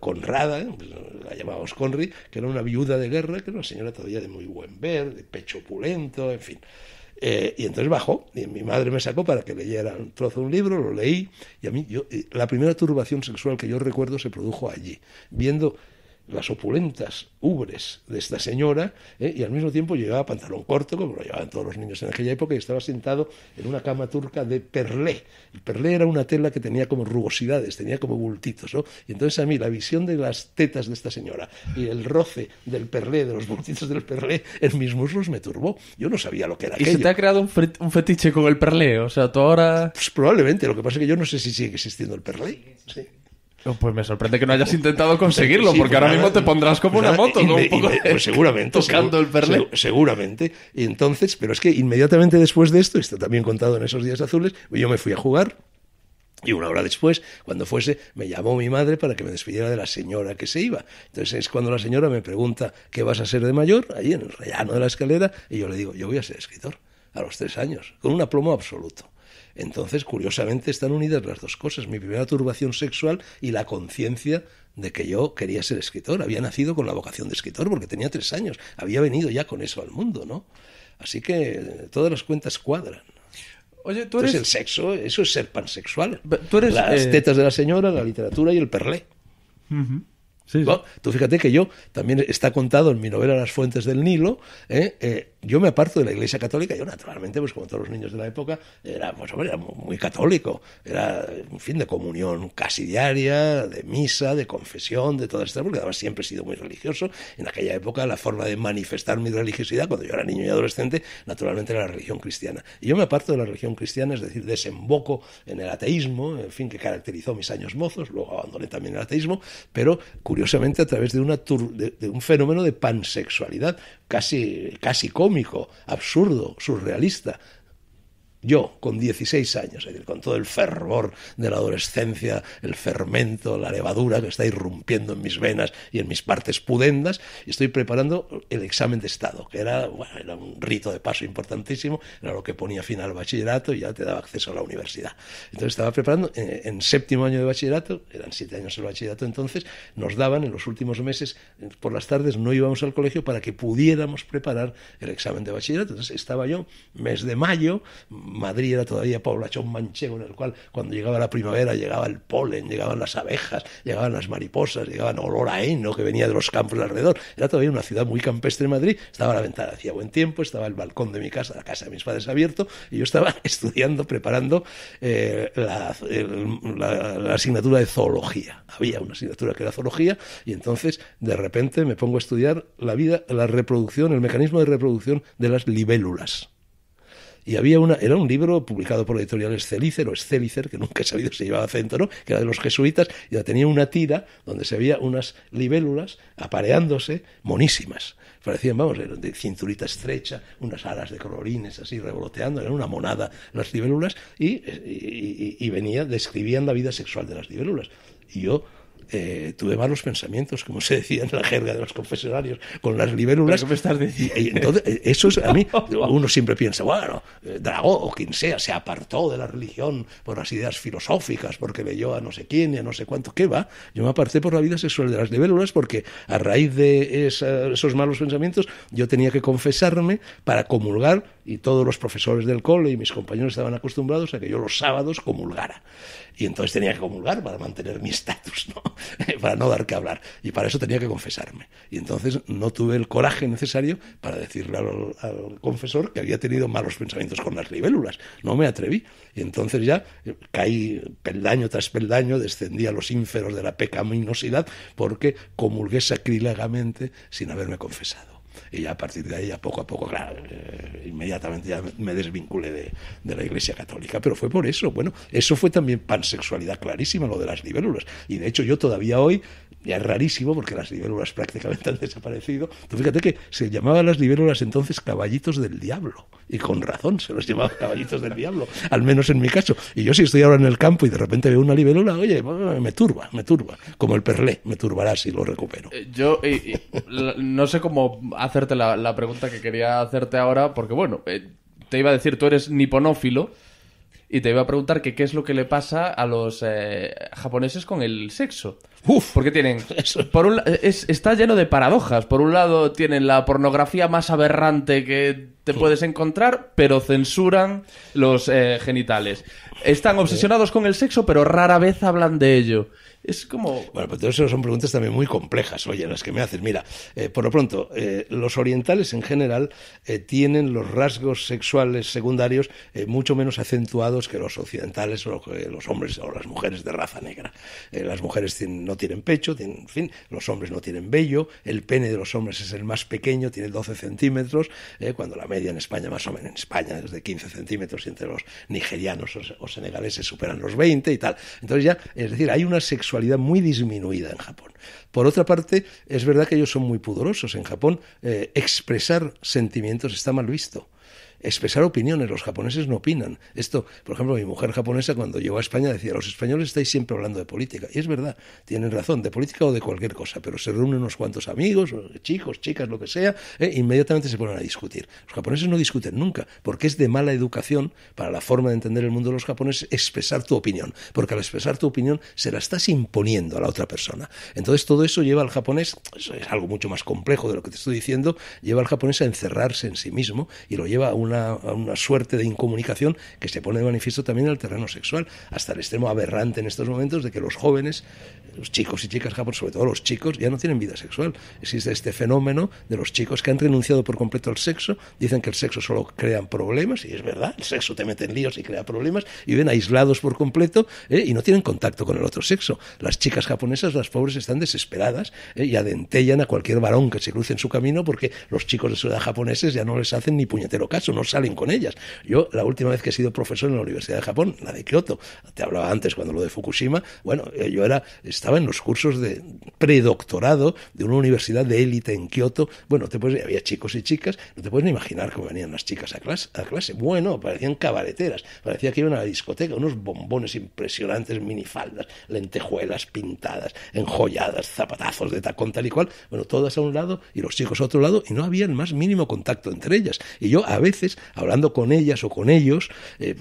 Conrada, pues, la llamábamos Conri que era una viuda de guerra, que era una señora todavía de muy buen ver, de pecho opulento, en fin. Eh, y entonces bajó, y mi madre me sacó para que leyera un trozo de un libro, lo leí, y a mí yo, la primera turbación sexual que yo recuerdo se produjo allí, viendo las opulentas ubres de esta señora ¿eh? y al mismo tiempo llevaba pantalón corto, como lo llevaban todos los niños en aquella época, y estaba sentado en una cama turca de perlé. El perlé era una tela que tenía como rugosidades, tenía como bultitos. ¿no? Y entonces a mí la visión de las tetas de esta señora y el roce del perlé, de los bultitos del perlé en mis muslos me turbó. Yo no sabía lo que era ¿Y se te ha creado un, fetiche con el perlé? O sea, tú ahora... Pues probablemente. Lo que pasa es que yo no sé si sigue existiendo el perlé. Sí. Pues me sorprende que no hayas intentado conseguirlo, porque pues ahora mismo te pondrás como una moto, ¿no? Un pues seguramente. Tocando el perlé. seguramente. Y entonces, pero es que inmediatamente después de esto, esto también contado en esos días azules, yo me fui a jugar. Y una hora después, cuando fuese, me llamó mi madre para que me despidiera de la señora que se iba. Entonces es cuando la señora me pregunta, ¿qué vas a ser de mayor? Ahí en el rellano de la escalera, y yo le digo, yo voy a ser escritor, a los tres años, con un aplomo absoluto. Entonces, curiosamente, están unidas las dos cosas, mi primera turbación sexual y la conciencia de que yo quería ser escritor. Había nacido con la vocación de escritor porque tenía tres años, había venido ya con eso al mundo, ¿no? Así que eh, todas las cuentas cuadran. Oye, tú eres... el sexo, eso es ser pansexual. Tú eres, las eh, tetas de la señora, la literatura y el perlé tú fíjate que yo, también está contado en mi novela Las Fuentes del Nilo, ¿eh? Eh, yo me aparto de la Iglesia Católica, yo naturalmente, pues como todos los niños de la época, era, pues, era muy católico, era un fin de comunión casi diaria, de misa, de confesión, de todas estas, porque además siempre he sido muy religioso. En aquella época la forma de manifestar mi religiosidad, cuando yo era niño y adolescente, naturalmente era la religión cristiana. Y yo me aparto de la religión cristiana, es decir, desemboco en el ateísmo, en fin, que caracterizó mis años mozos, luego abandoné también el ateísmo, pero curiosamente, curiosamente a través de, un fenómeno de pansexualidad casi, casi cómico, absurdo, surrealista, yo, con 16 años, es decir, con todo el fervor de la adolescencia, el fermento, la levadura que está irrumpiendo en mis venas y en mis partes pudendas, estoy preparando el examen de Estado, que era, era un rito de paso importantísimo, era lo que ponía fin al bachillerato y ya te daba acceso a la universidad. Entonces estaba preparando, en, eh, en séptimo año de bachillerato, eran siete años el bachillerato entonces, nos daban en los últimos meses, por las tardes no íbamos al colegio para que pudiéramos preparar el examen de bachillerato. Entonces estaba yo, mes de mayo, Madrid era todavía población manchego, en el cual cuando llegaba la primavera llegaba el polen, llegaban las abejas, llegaban las mariposas, llegaban olor a heno que venía de los campos alrededor. Era todavía una ciudad muy campestre en Madrid, estaba la ventana, hacía buen tiempo, estaba el balcón de mi casa, la casa de mis padres abierto, y yo estaba (laughs) estudiando, preparando eh, la asignatura de zoología. Había una asignatura que era zoología, y entonces de repente me pongo a estudiar la vida, la reproducción, el mecanismo de reproducción de las libélulas. Y había una, era un libro publicado por la editorial Escelicer, o que nunca he sabido si llevaba acento no, que era de los jesuitas, y tenía una tira donde se veía unas libélulas apareándose, monísimas. Parecían, vamos, de cinturita estrecha, unas alas de colorines así revoloteando, eran una monada las libélulas, y, venía, describían la vida sexual de las libélulas. Y yo eh, tuve malos pensamientos, como se decía en la jerga de los confesionarios, con las libélulas. estás diciendo? Y, entonces, eh, eso a mí, (laughs) uno siempre piensa, bueno, eh, Dragó o quien sea, se apartó de la religión por las ideas filosóficas, porque leyó a no sé quién y a no sé cuánto. ¿Qué va? Yo me aparté por la vida sexual de las libélulas porque a raíz de esos malos pensamientos yo tenía que confesarme para comulgar y todos los profesores del cole y mis compañeros estaban acostumbrados a que yo los sábados comulgara. Y entonces tenía que comulgar para mantener mi estatus, ¿no? (laughs) para no dar que hablar. Y para eso tenía que confesarme. Y entonces no tuve el coraje necesario para decirle al, confesor que había tenido malos pensamientos con las libélulas. No me atreví. Y entonces ya eh, caí peldaño tras peldaño, descendí a los ínferos de la pecaminosidad porque comulgué sacrílegamente sin haberme confesado y a partir de ahí, poco a poco, eh, inmediatamente ya me desvinculé de, de, la Iglesia Católica, pero fue por eso, bueno, eso fue también pansexualidad clarísima, lo de las libélulas, y de hecho yo todavía hoy y es rarísimo porque las libélulas prácticamente han desaparecido. Tú fíjate que se llamaban las libélulas entonces caballitos del diablo. Y con razón se los llamaba caballitos del diablo, al menos en mi caso. Y yo si estoy ahora en el campo y de repente veo una libélula, oye, me turba, me turba. Como el perlé, me turbará si lo recupero. Eh, yo no sé cómo hacerte la, la, pregunta que quería hacerte ahora, porque bueno, eh, te iba a decir, tú eres niponófilo. Y te iba a preguntar que qué es lo que le pasa a los eh, japoneses con el sexo. Uf, porque tienen... (laughs) Por está lleno de paradojas. Por un lado tienen la pornografía más aberrante que te puedes encontrar, pero censuran los eh, genitales. Están obsesionados con el sexo, pero rara vez hablan de ello como... Bueno, pues eso son preguntas también muy complejas, oye, las que me haces. Mira, eh, por lo pronto, eh, los orientales en general eh, tienen los rasgos sexuales secundarios mucho menos acentuados que los occidentales o los hombres o las mujeres de raza negra. las mujeres no tienen pecho, tienen, en fin, los hombres no tienen vello, el pene de los hombres es el más pequeño, tiene 12 centímetros, cuando la media en España, más o menos en España, es de 15 centímetros, y entre los nigerianos o, o senegaleses superan los 20 y tal. Entonces ya, es decir, hay una sexualidad muy disminuida en Japón. Por otra parte, es verdad que ellos son muy pudorosos. En Japón, eh, expresar sentimientos está mal visto expresar opiniones. Los japoneses no opinan. Esto, por ejemplo, mi mujer japonesa cuando llegó a España decía, los españoles estáis siempre hablando de política. Y es verdad, tienen razón, de política o de cualquier cosa, pero se reúnen unos cuantos amigos, chicos, chicas, lo que sea, ¿eh? e inmediatamente se ponen a discutir. Los japoneses no discuten nunca, porque es de mala educación para la forma de entender el mundo de los japoneses expresar tu opinión, porque al expresar tu opinión se la estás imponiendo a la otra persona. Entonces todo eso lleva al japonés, es algo mucho más complejo de lo que te estoy diciendo, lleva al japonés a encerrarse en sí mismo y lo lleva a un una, suerte de incomunicación que se pone de manifiesto también en el terreno sexual, hasta el extremo aberrante en estos momentos de que los jóvenes los chicos y chicas japoneses, sobre todo los chicos, ya no tienen vida sexual. Existe este fenómeno de los chicos que han renunciado por completo al sexo, dicen que el sexo solo crea problemas, y es verdad, el sexo te mete en líos y crea problemas, y viven aislados por completo eh, y no tienen contacto con el otro sexo. Las chicas japonesas, las pobres, están desesperadas eh, y adentellan a cualquier varón que se cruce en su camino porque los chicos de su edad japoneses ya no les hacen ni puñetero caso, no salen con ellas. Yo, la última vez que he sido profesor en la Universidad de Japón, la de Kioto, te hablaba antes cuando lo de Fukushima, bueno, eh, yo era estaba en los cursos de predoctorado de una universidad de élite en Kioto. Bueno, te había chicos y chicas, no te puedes ni imaginar cómo venían las chicas a clase. A clase. Bueno, parecían cabareteras, parecía que iban a la discoteca, unos bombones impresionantes, minifaldas, lentejuelas pintadas, enjolladas, zapatazos de tacón tal y cual. Bueno, todas a un lado y los chicos a otro lado y no habían más mínimo contacto entre ellas. Y yo a veces, hablando con ellas o con ellos, eh,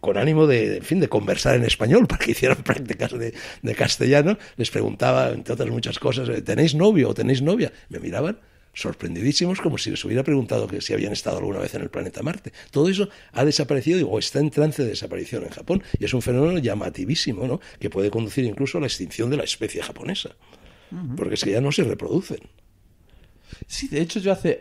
con ánimo de, en fin, de conversar en español (laughs) para que hicieran prácticas de castellano, les preguntaba, entre otras muchas cosas, ¿tenéis novio o tenéis novia? Me miraban sorprendidísimos como si les hubiera preguntado que si habían estado alguna vez en el planeta Marte. Todo eso ha desaparecido o está en trance de desaparición en Japón y es un fenómeno llamativísimo ¿no? que puede conducir incluso a la extinción de la especie japonesa, porque es que ya no se reproducen. Sí, de hecho yo hace,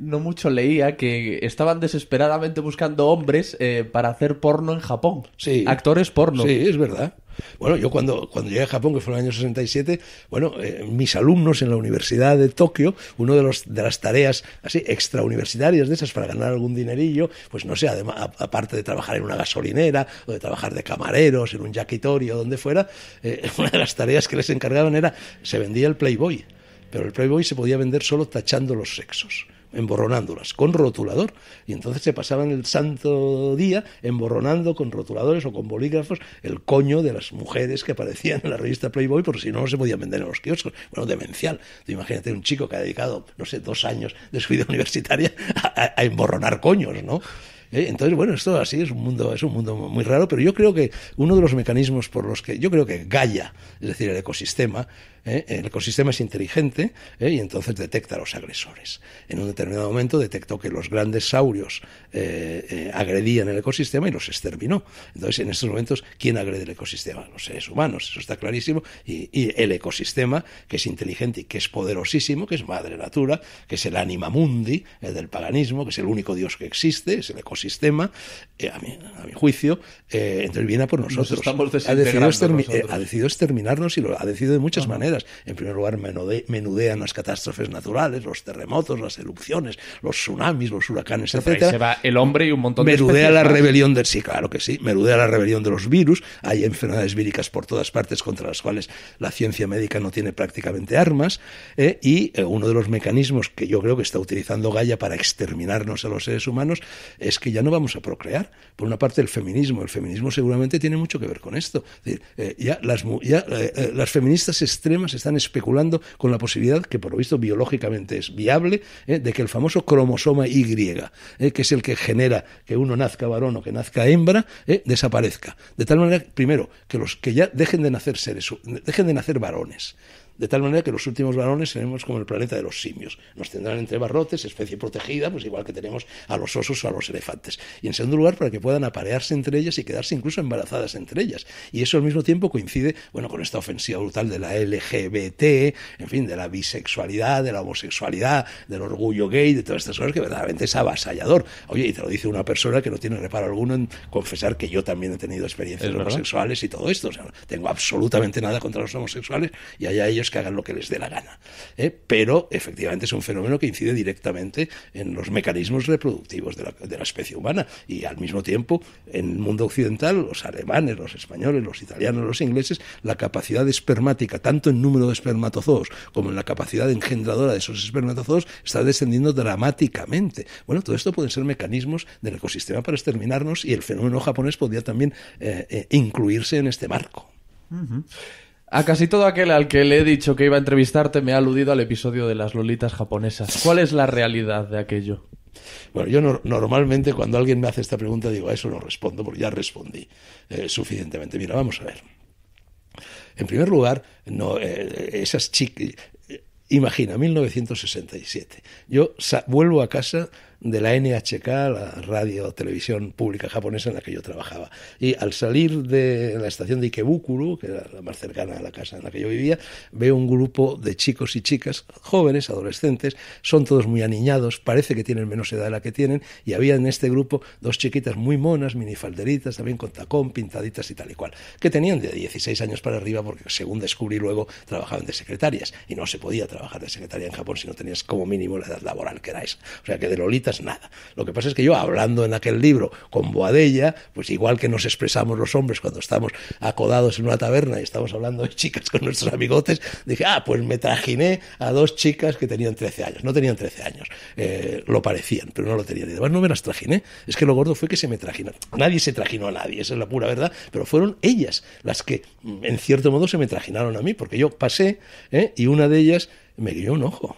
no mucho leía que estaban desesperadamente buscando hombres eh, para hacer porno en Japón. Sí. Actores porno. Sí, es verdad. Bueno, yo cuando, cuando llegué a Japón, que fue en el año 67, bueno, eh, mis alumnos en la Universidad de Tokio, una de, de las tareas así extrauniversitarias de esas para ganar algún dinerillo, pues no sé, además, aparte de trabajar en una gasolinera o de trabajar de camareros, en un yakitori o donde fuera, eh, (laughs) una de las tareas que les encargaban era, se vendía el Playboy, pero el Playboy se podía vender solo tachando los sexos emborronándolas con rotulador. Y entonces se pasaban el santo día emborronando con rotuladores o con bolígrafos el coño de las mujeres que aparecían en la revista Playboy, porque si no, no se podían vender en los kioscos. Bueno, demencial. Tú imagínate un chico que ha dedicado, no sé, dos años de su vida (laughs) universitaria a, emborronar coños, ¿no? Eh, entonces, bueno, esto así es un mundo, es un mundo muy raro, pero yo creo que uno de los mecanismos por los que yo creo que Gaia, es decir, el ecosistema, ¿eh? el ecosistema es inteligente ¿eh? y entonces detecta a los agresores. En un determinado momento detectó que los grandes saurios eh, agredían el ecosistema y los exterminó. Entonces, en estos momentos, ¿quién agrede el ecosistema? Los seres humanos, eso está clarísimo. Y, el ecosistema, que es inteligente y que es poderosísimo, que es madre natura, que es el anima mundi del paganismo, que es el único dios que existe, es el ecosistema, a mi, juicio, entonces viene por nosotros. ha, decidido ha decidido exterminarnos y lo ha decidido de muchas maneras. En primer lugar, menudean las catástrofes naturales, los terremotos, las erupciones, los tsunamis, los huracanes, pues etcétera, Se va el hombre y un montón de menudea la rebelión del... Sí, claro que sí. menudea la rebelión de los virus. Hay enfermedades víricas por todas partes contra las cuales la ciencia médica no tiene prácticamente armas. Eh, y eh, uno de los mecanismos que yo creo que está utilizando Gaia para exterminarnos a los seres humanos es que ya no vamos a procrear. Por una parte, el feminismo. El feminismo seguramente tiene mucho que ver con esto. decir, eh, ya las, ya, las feministas extremas están especulando con la posibilidad, que por lo visto biológicamente es viable, eh, de que el famoso cromosoma Y, eh, que es el que genera que uno nazca varón o que nazca hembra, eh, desaparezca. De tal manera, primero, que los que ya dejen de nacer seres, dejen de nacer varones de tal manera que los últimos varones seremos como el planeta de los simios. Nos tendrán entre barrotes, especie protegida, pues igual que tenemos a los osos o a los elefantes. Y en segundo lugar, para que puedan aparearse entre ellas y quedarse incluso embarazadas entre ellas. Y eso al mismo tiempo coincide, bueno, con esta ofensiva brutal de la LGBT, en fin, de la bisexualidad, de la homosexualidad, del orgullo gay, de todas estas cosas que verdaderamente es avasallador. Oye, y te lo dice una persona que no tiene reparo alguno en confesar que yo también he tenido experiencias homosexuales y todo esto. O sea, tengo absolutamente nada contra los homosexuales y allá ellos que hagan lo que les dé la gana. ¿eh? Pero efectivamente es un fenómeno que incide directamente en los mecanismos reproductivos de la, especie humana y al mismo tiempo en el mundo occidental, los alemanes, los españoles, los italianos, los ingleses, la capacidad espermática, tanto en número de espermatozoos como en la capacidad engendradora de esos espermatozoos, está descendiendo dramáticamente. Bueno, todo esto pueden ser mecanismos del ecosistema para exterminarnos y el fenómeno japonés podría también eh, eh, incluirse en este marco. A casi todo aquel al que le he dicho que iba a entrevistarte me ha aludido al episodio de las lolitas japonesas. ¿Cuál es la realidad de aquello? Bueno, yo normalmente cuando alguien me hace esta pregunta digo, a eso no respondo, porque ya respondí eh, suficientemente. Mira, vamos a ver. En primer lugar, no, eh, esas chicas, eh, Imagina, 1967. Yo vuelvo a casa de la NHK, la radio televisión pública japonesa en la que yo trabajaba. Y al salir de la estación de Ikebukuro, que era la más cercana a la casa en la que yo vivía, veo un grupo de chicos y chicas, jóvenes, adolescentes, son todos muy aniñados, parece que tienen menos edad de la que tienen, y había en este grupo dos chiquitas muy monas, minifalderitas, también con tacón, pintaditas y tal y cual, que tenían de 16 años para arriba, porque según descubrí luego, trabajaban de secretarias, y no se podía trabajar de secretaria en Japón si no tenías como mínimo la edad laboral que erais, O sea que de Lolita nada. Lo que pasa es que yo, hablando en aquel libro con Boadella, pues igual que nos expresamos los hombres cuando estamos acodados en una taberna y estamos hablando de chicas con nuestros amigotes, dije, ah, pues me trajiné a dos chicas que tenían 13 años. No tenían 13 años, eh, lo parecían, pero no lo tenían. Y además no me las trajiné. Es que lo gordo fue que se me trajinó. Nadie se trajinó a nadie, esa es la pura verdad, pero fueron ellas las que, mm, en cierto modo, se me trajinaron a mí, porque yo pasé ¿eh? y una de ellas me guiñó un ojo.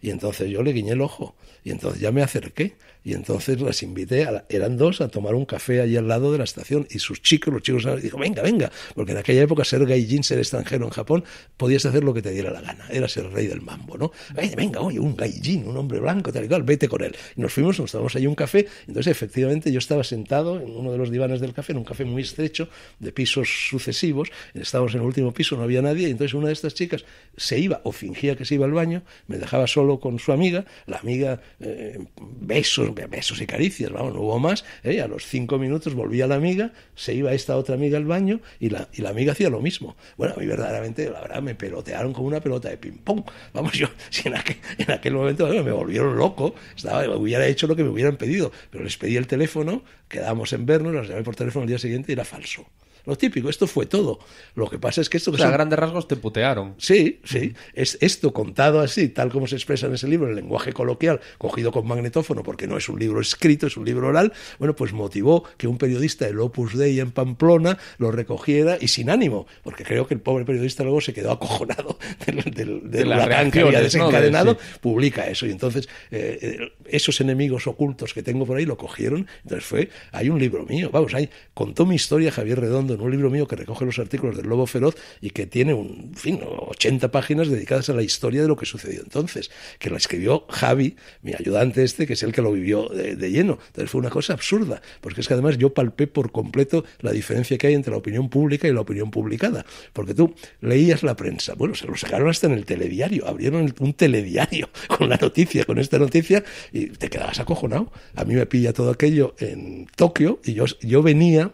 Y entonces yo le guiñé el ojo. Y entonces ya me acerqué y entonces las invité, eran dos, a tomar un café allí al lado de la estación. Y sus chicos, los chicos, dijo, venga, venga. Porque en aquella época ser gaijin, ser extranjero en Japón, podías hacer lo que te diera la gana. Eras el rey del mambo, ¿no? Venga, oye, un gaijin, un hombre blanco, tal y cual, vete con él. Y nos fuimos, nos tomamos ahí un café. Entonces, efectivamente, yo estaba sentado en uno de los divanes del café, en un café muy estrecho, de pisos sucesivos. Estábamos en el último piso, no había nadie. Y entonces una de estas chicas se iba o fingía que se iba al baño, me dejaba solo con su amiga. La amiga, eh, besos besos y caricias, vamos, no hubo más. ¿eh? A los cinco minutos volvía la amiga, se iba esta otra amiga al baño y la, y la amiga hacía lo mismo. Bueno, a mí verdaderamente, la verdad, me pelotearon como una pelota de ping-pong. Vamos, yo, (laughs) si en aquel, en aquel momento me volvieron loco, estaba, hubiera hecho lo que me hubieran pedido, pero les pedí el teléfono, quedamos en vernos, las llamé por teléfono el día siguiente y era falso. Lo típico, esto fue todo. Lo que pasa es que esto... grandes rasgos te putearon. Sí, sí. Es esto contado así, tal como se expresa en ese libro, el lenguaje coloquial, cogido con magnetófono, porque no es un libro escrito, es un libro oral, bueno, pues motivó que un periodista del Opus Dei en Pamplona lo recogiera y sin ánimo, porque creo que el pobre periodista luego se quedó acojonado (laughs) del, del, de desencadenado, publica eso. Y entonces eh, eh, esos enemigos ocultos que tengo por ahí lo cogieron. Entonces fue, hay un libro mío, vamos, ahí contó mi historia Javier Redondo un libro mío que recoge los artículos del Lobo Feroz y que tiene, un, en fin, 80 páginas dedicadas a la historia de lo que sucedió entonces, que la escribió Javi, mi ayudante este, que es el que lo vivió de, lleno. Entonces fue una cosa absurda, porque es que además yo palpé por completo la diferencia que hay entre la opinión pública y la opinión publicada, porque tú leías la prensa, bueno, se lo sacaron hasta en el telediario, abrieron un telediario (laughs) con la noticia, con esta noticia, y te quedabas acojonado. A mí me pilla todo aquello en Tokio y yo, yo venía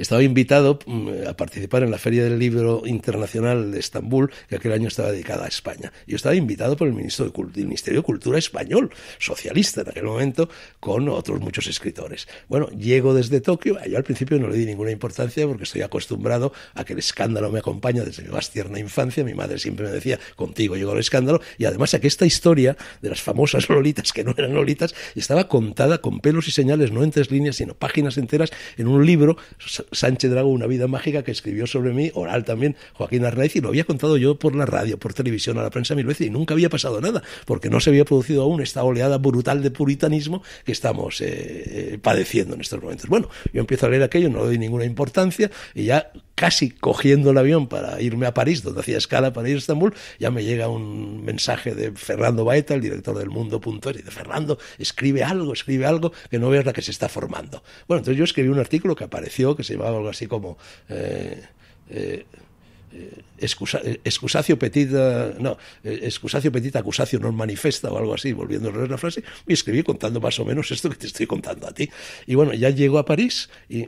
estaba invitado mm, a participar en la Feria del Libro Internacional de Estambul, que aquel año estaba dedicada a España. Yo estaba invitado por el, ministro Ministerio de Cultura español, socialista en aquel momento, con otros muchos escritores. Bueno, llego desde Tokio, yo al principio no le di ninguna importancia porque estoy acostumbrado a que el escándalo me acompaña desde mi más tierna infancia, mi madre siempre me decía, contigo llegó el escándalo, y además a que esta historia de las famosas (laughs) lolitas, que no eran lolitas, estaba contada con pelos y señales, no en tres líneas, sino páginas enteras, en un libro Sánchez Drago, Una vida mágica, que escribió sobre mí, oral también, Joaquín Arnaiz, y lo había contado yo por la radio, por televisión, a la prensa mil veces, y nunca había pasado nada, porque no se había producido aún esta oleada brutal de puritanismo que estamos eh, eh, padeciendo en estos momentos. Bueno, yo empiezo a leer aquello, no le doy ninguna importancia, y ya casi cogiendo el avión para irme a París, donde hacía escala para ir a Estambul, ya me llega un mensaje de Fernando Baeta, el director del Mundo.es, y dice, Fernando, escribe algo, escribe algo, que no veas la que se está formando. Bueno, entonces yo escribí un artículo que apareció, que se llamaba algo así como... Eh, eh, eh, eh, excusacio petita, no, eh, excusacio petita acusacio non manifesta o algo así, volviendo a la frase, y escribí contando más o menos esto que te estoy contando a ti. Y bueno, ya llego a París y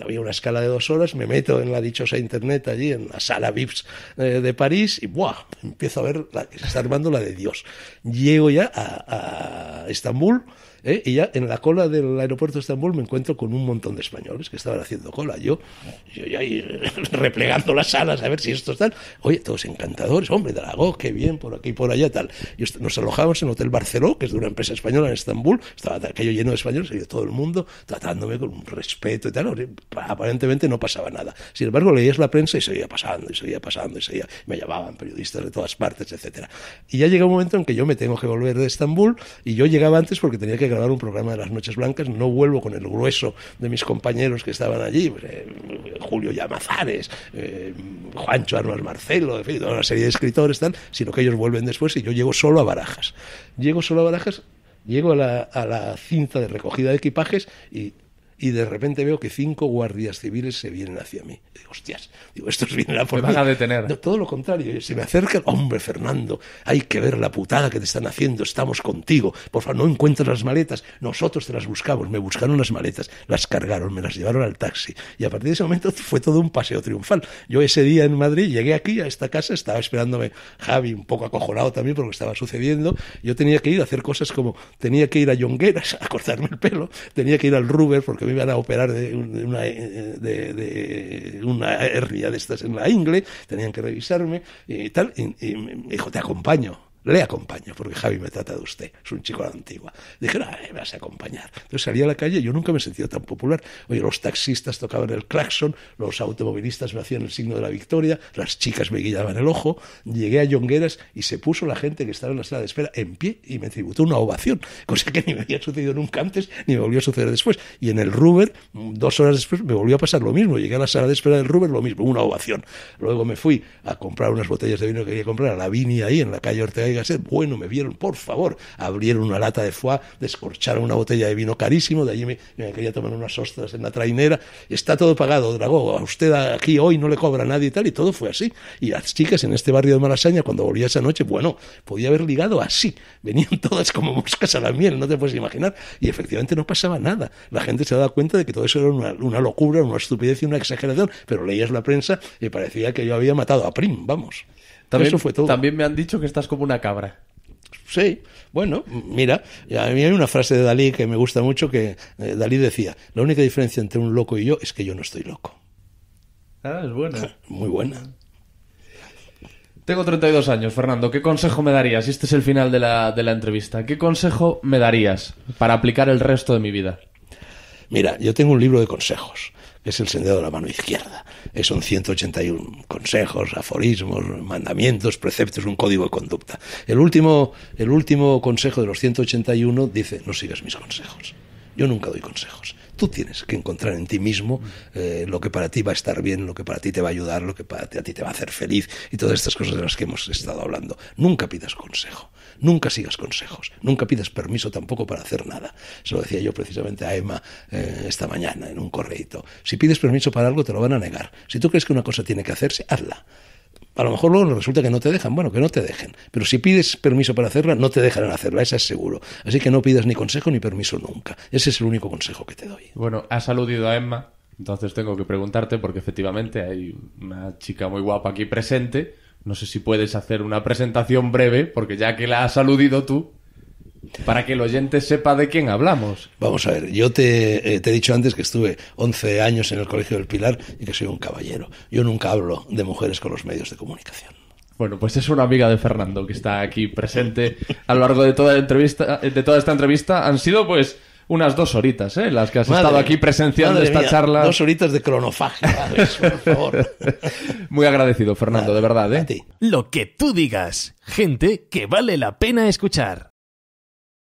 había una escala de dos horas, me meto en la dichosa internet allí, en la sala VIPS de París y ¡buah! Empiezo a ver, la, se está armando la de Dios. Llego ya a Estambul, ¿eh? Y ya en la cola del aeropuerto de Estambul me encuentro con un montón de españoles que estaban haciendo cola. Yo, yo ya ahí (laughs) replegando las alas a ver si esto tal. Oye, todos encantadores, hombre, Dragó, qué bien, por aquí por allá, tal. Y nos alojamos en el Hotel Barceló, que es de una empresa española en Estambul. Estaba aquello lleno de españoles, y todo el mundo tratándome con respeto y tal. Aparentemente no pasaba nada. Sin embargo, leías la prensa y seguía pasando, y seguía pasando, y seguía. Me llamaban periodistas de todas partes, etcétera. Y ya llega un momento en que yo me tengo que volver de Estambul, y yo llegaba antes porque tenía que grabar un programa de las Noches Blancas, no vuelvo con el grueso de mis compañeros que estaban allí, pues, eh, Julio Llamazares, eh, Juancho Armas Marcelo, en fin, toda una serie de escritores, tal, sino que ellos vuelven después y yo llego solo a Barajas. Llego solo a Barajas, llego a la, a la cinta de recogida de equipajes y y de repente veo que cinco guardias civiles se vienen hacia mí. digo, hostias, digo, estos vienen a por me van a detener. todo lo contrario, eh, se me acercan, hombre Fernando, hay que ver la putada que te están haciendo, estamos contigo, por favor, no encuentras las maletas, nosotros te las buscamos, me buscaron las maletas, las cargaron, me las llevaron al taxi y a partir de ese momento (laughs) fue todo un paseo triunfal. Yo ese día en Madrid llegué aquí a esta casa, estaba esperándome Javi un poco acojonado también por lo que estaba sucediendo, yo tenía que ir a hacer cosas como tenía que ir a Yongueras (laughs) a cortarme el pelo, tenía que ir al Ruber porque me iban a operar de una, de, de una hernia de estas en la ingle, tenían que revisarme y tal. y me dijo, te acompaño le acompaño, porque Javi me trata de usted, es un chico de la antigua. Dije, no, ah, me vas a acompañar. Entonces salí a la calle, yo nunca me he sentido tan popular. Oye, los taxistas tocaban el claxon, los automovilistas me hacían el signo de la victoria, las chicas me guillaban el ojo, llegué a Yongueras y se puso la gente que estaba en la sala de espera en pie y me tributó una ovación, (laughs) cosa que ni me había sucedido nunca antes, ni me volvió a suceder después. Y en el Ruber, dos horas después, me volvió a pasar lo mismo. Llegué a la sala de espera del Ruber, lo mismo, una ovación. Luego me fui a comprar unas botellas de vino que quería comprar a la Vini ahí, en la calle Ortega ser, bueno, me vieron, por favor, abrieron una lata de foie, descorcharon una botella de vino carísimo, de allí me, quería tomar unas ostras en la trainera, está todo pagado, Dragó, a usted aquí hoy no le cobra nadie y tal, y todo fue así. Y las chicas en este barrio de Malasaña, cuando volvía esa noche, bueno, podía haber ligado así, venían (laughs) todas como moscas a la miel, no te puedes imaginar, y efectivamente no pasaba nada, la gente se ha dado cuenta de que todo eso era una locura, una estupidez y una exageración, pero leías la prensa y parecía que yo había matado a Prim, vamos. También, me han dicho que estás como una cabra. Sí, bueno, mira, a mí hay una frase de Dalí que me gusta mucho que eh, Dalí decía, la única diferencia entre un loco y yo es que yo no estoy loco. Ah, es buena. (laughs) Muy buena. Tengo 32 años, Fernando. ¿Qué consejo me darías? Este es el final de la, de la entrevista. ¿Qué consejo me darías para aplicar el resto de mi vida? Mira, yo tengo un libro de consejos es el sendero de la mano izquierda. Son 181 consejos, aforismos, mandamientos, preceptos, un código de conducta. El último, el último consejo de los 181 dice, no sigas mis consejos. Yo nunca doy consejos. Tú tienes que encontrar en ti mismo eh, lo que para ti va a estar bien, lo que para ti te va a ayudar, lo que para ti te va a hacer feliz y todas estas cosas de las que hemos estado hablando. Nunca pidas consejo. Nunca sigas consejos, nunca pidas permiso tampoco para hacer nada. Se lo decía yo precisamente a Emma eh, esta mañana en un correito. Si pides permiso para algo, te lo van a negar. Si tú crees que una cosa tiene que hacerse, hazla. A lo mejor luego resulta que no te dejan, bueno, que no te dejen. Pero si pides permiso para hacerla, no te dejarán hacerla, eso es seguro. Así que no pidas ni consejo ni permiso nunca. Ese es el único consejo que te doy. Bueno, has aludido a Emma, entonces tengo que preguntarte, porque efectivamente hay una chica muy guapa aquí presente no sé si puedes hacer una presentación breve, porque ya que la has aludido tú, para que el oyente sepa de quién hablamos. Vamos a ver, yo te, eh, he dicho antes que estuve 11 años en el Colegio del Pilar y que soy un caballero. Yo nunca hablo de mujeres con los medios de comunicación. Bueno, pues es una amiga de Fernando que está aquí presente a lo largo de toda, la entrevista, de toda esta entrevista. Han sido pues unas dos horitas, ¿eh? Las que has estado aquí presenciando esta charla. Dos horitas de cronofagia, por favor. (laughs) Muy agradecido, Fernando, de verdad, ¿eh? Lo que tú digas, gente que vale la pena escuchar.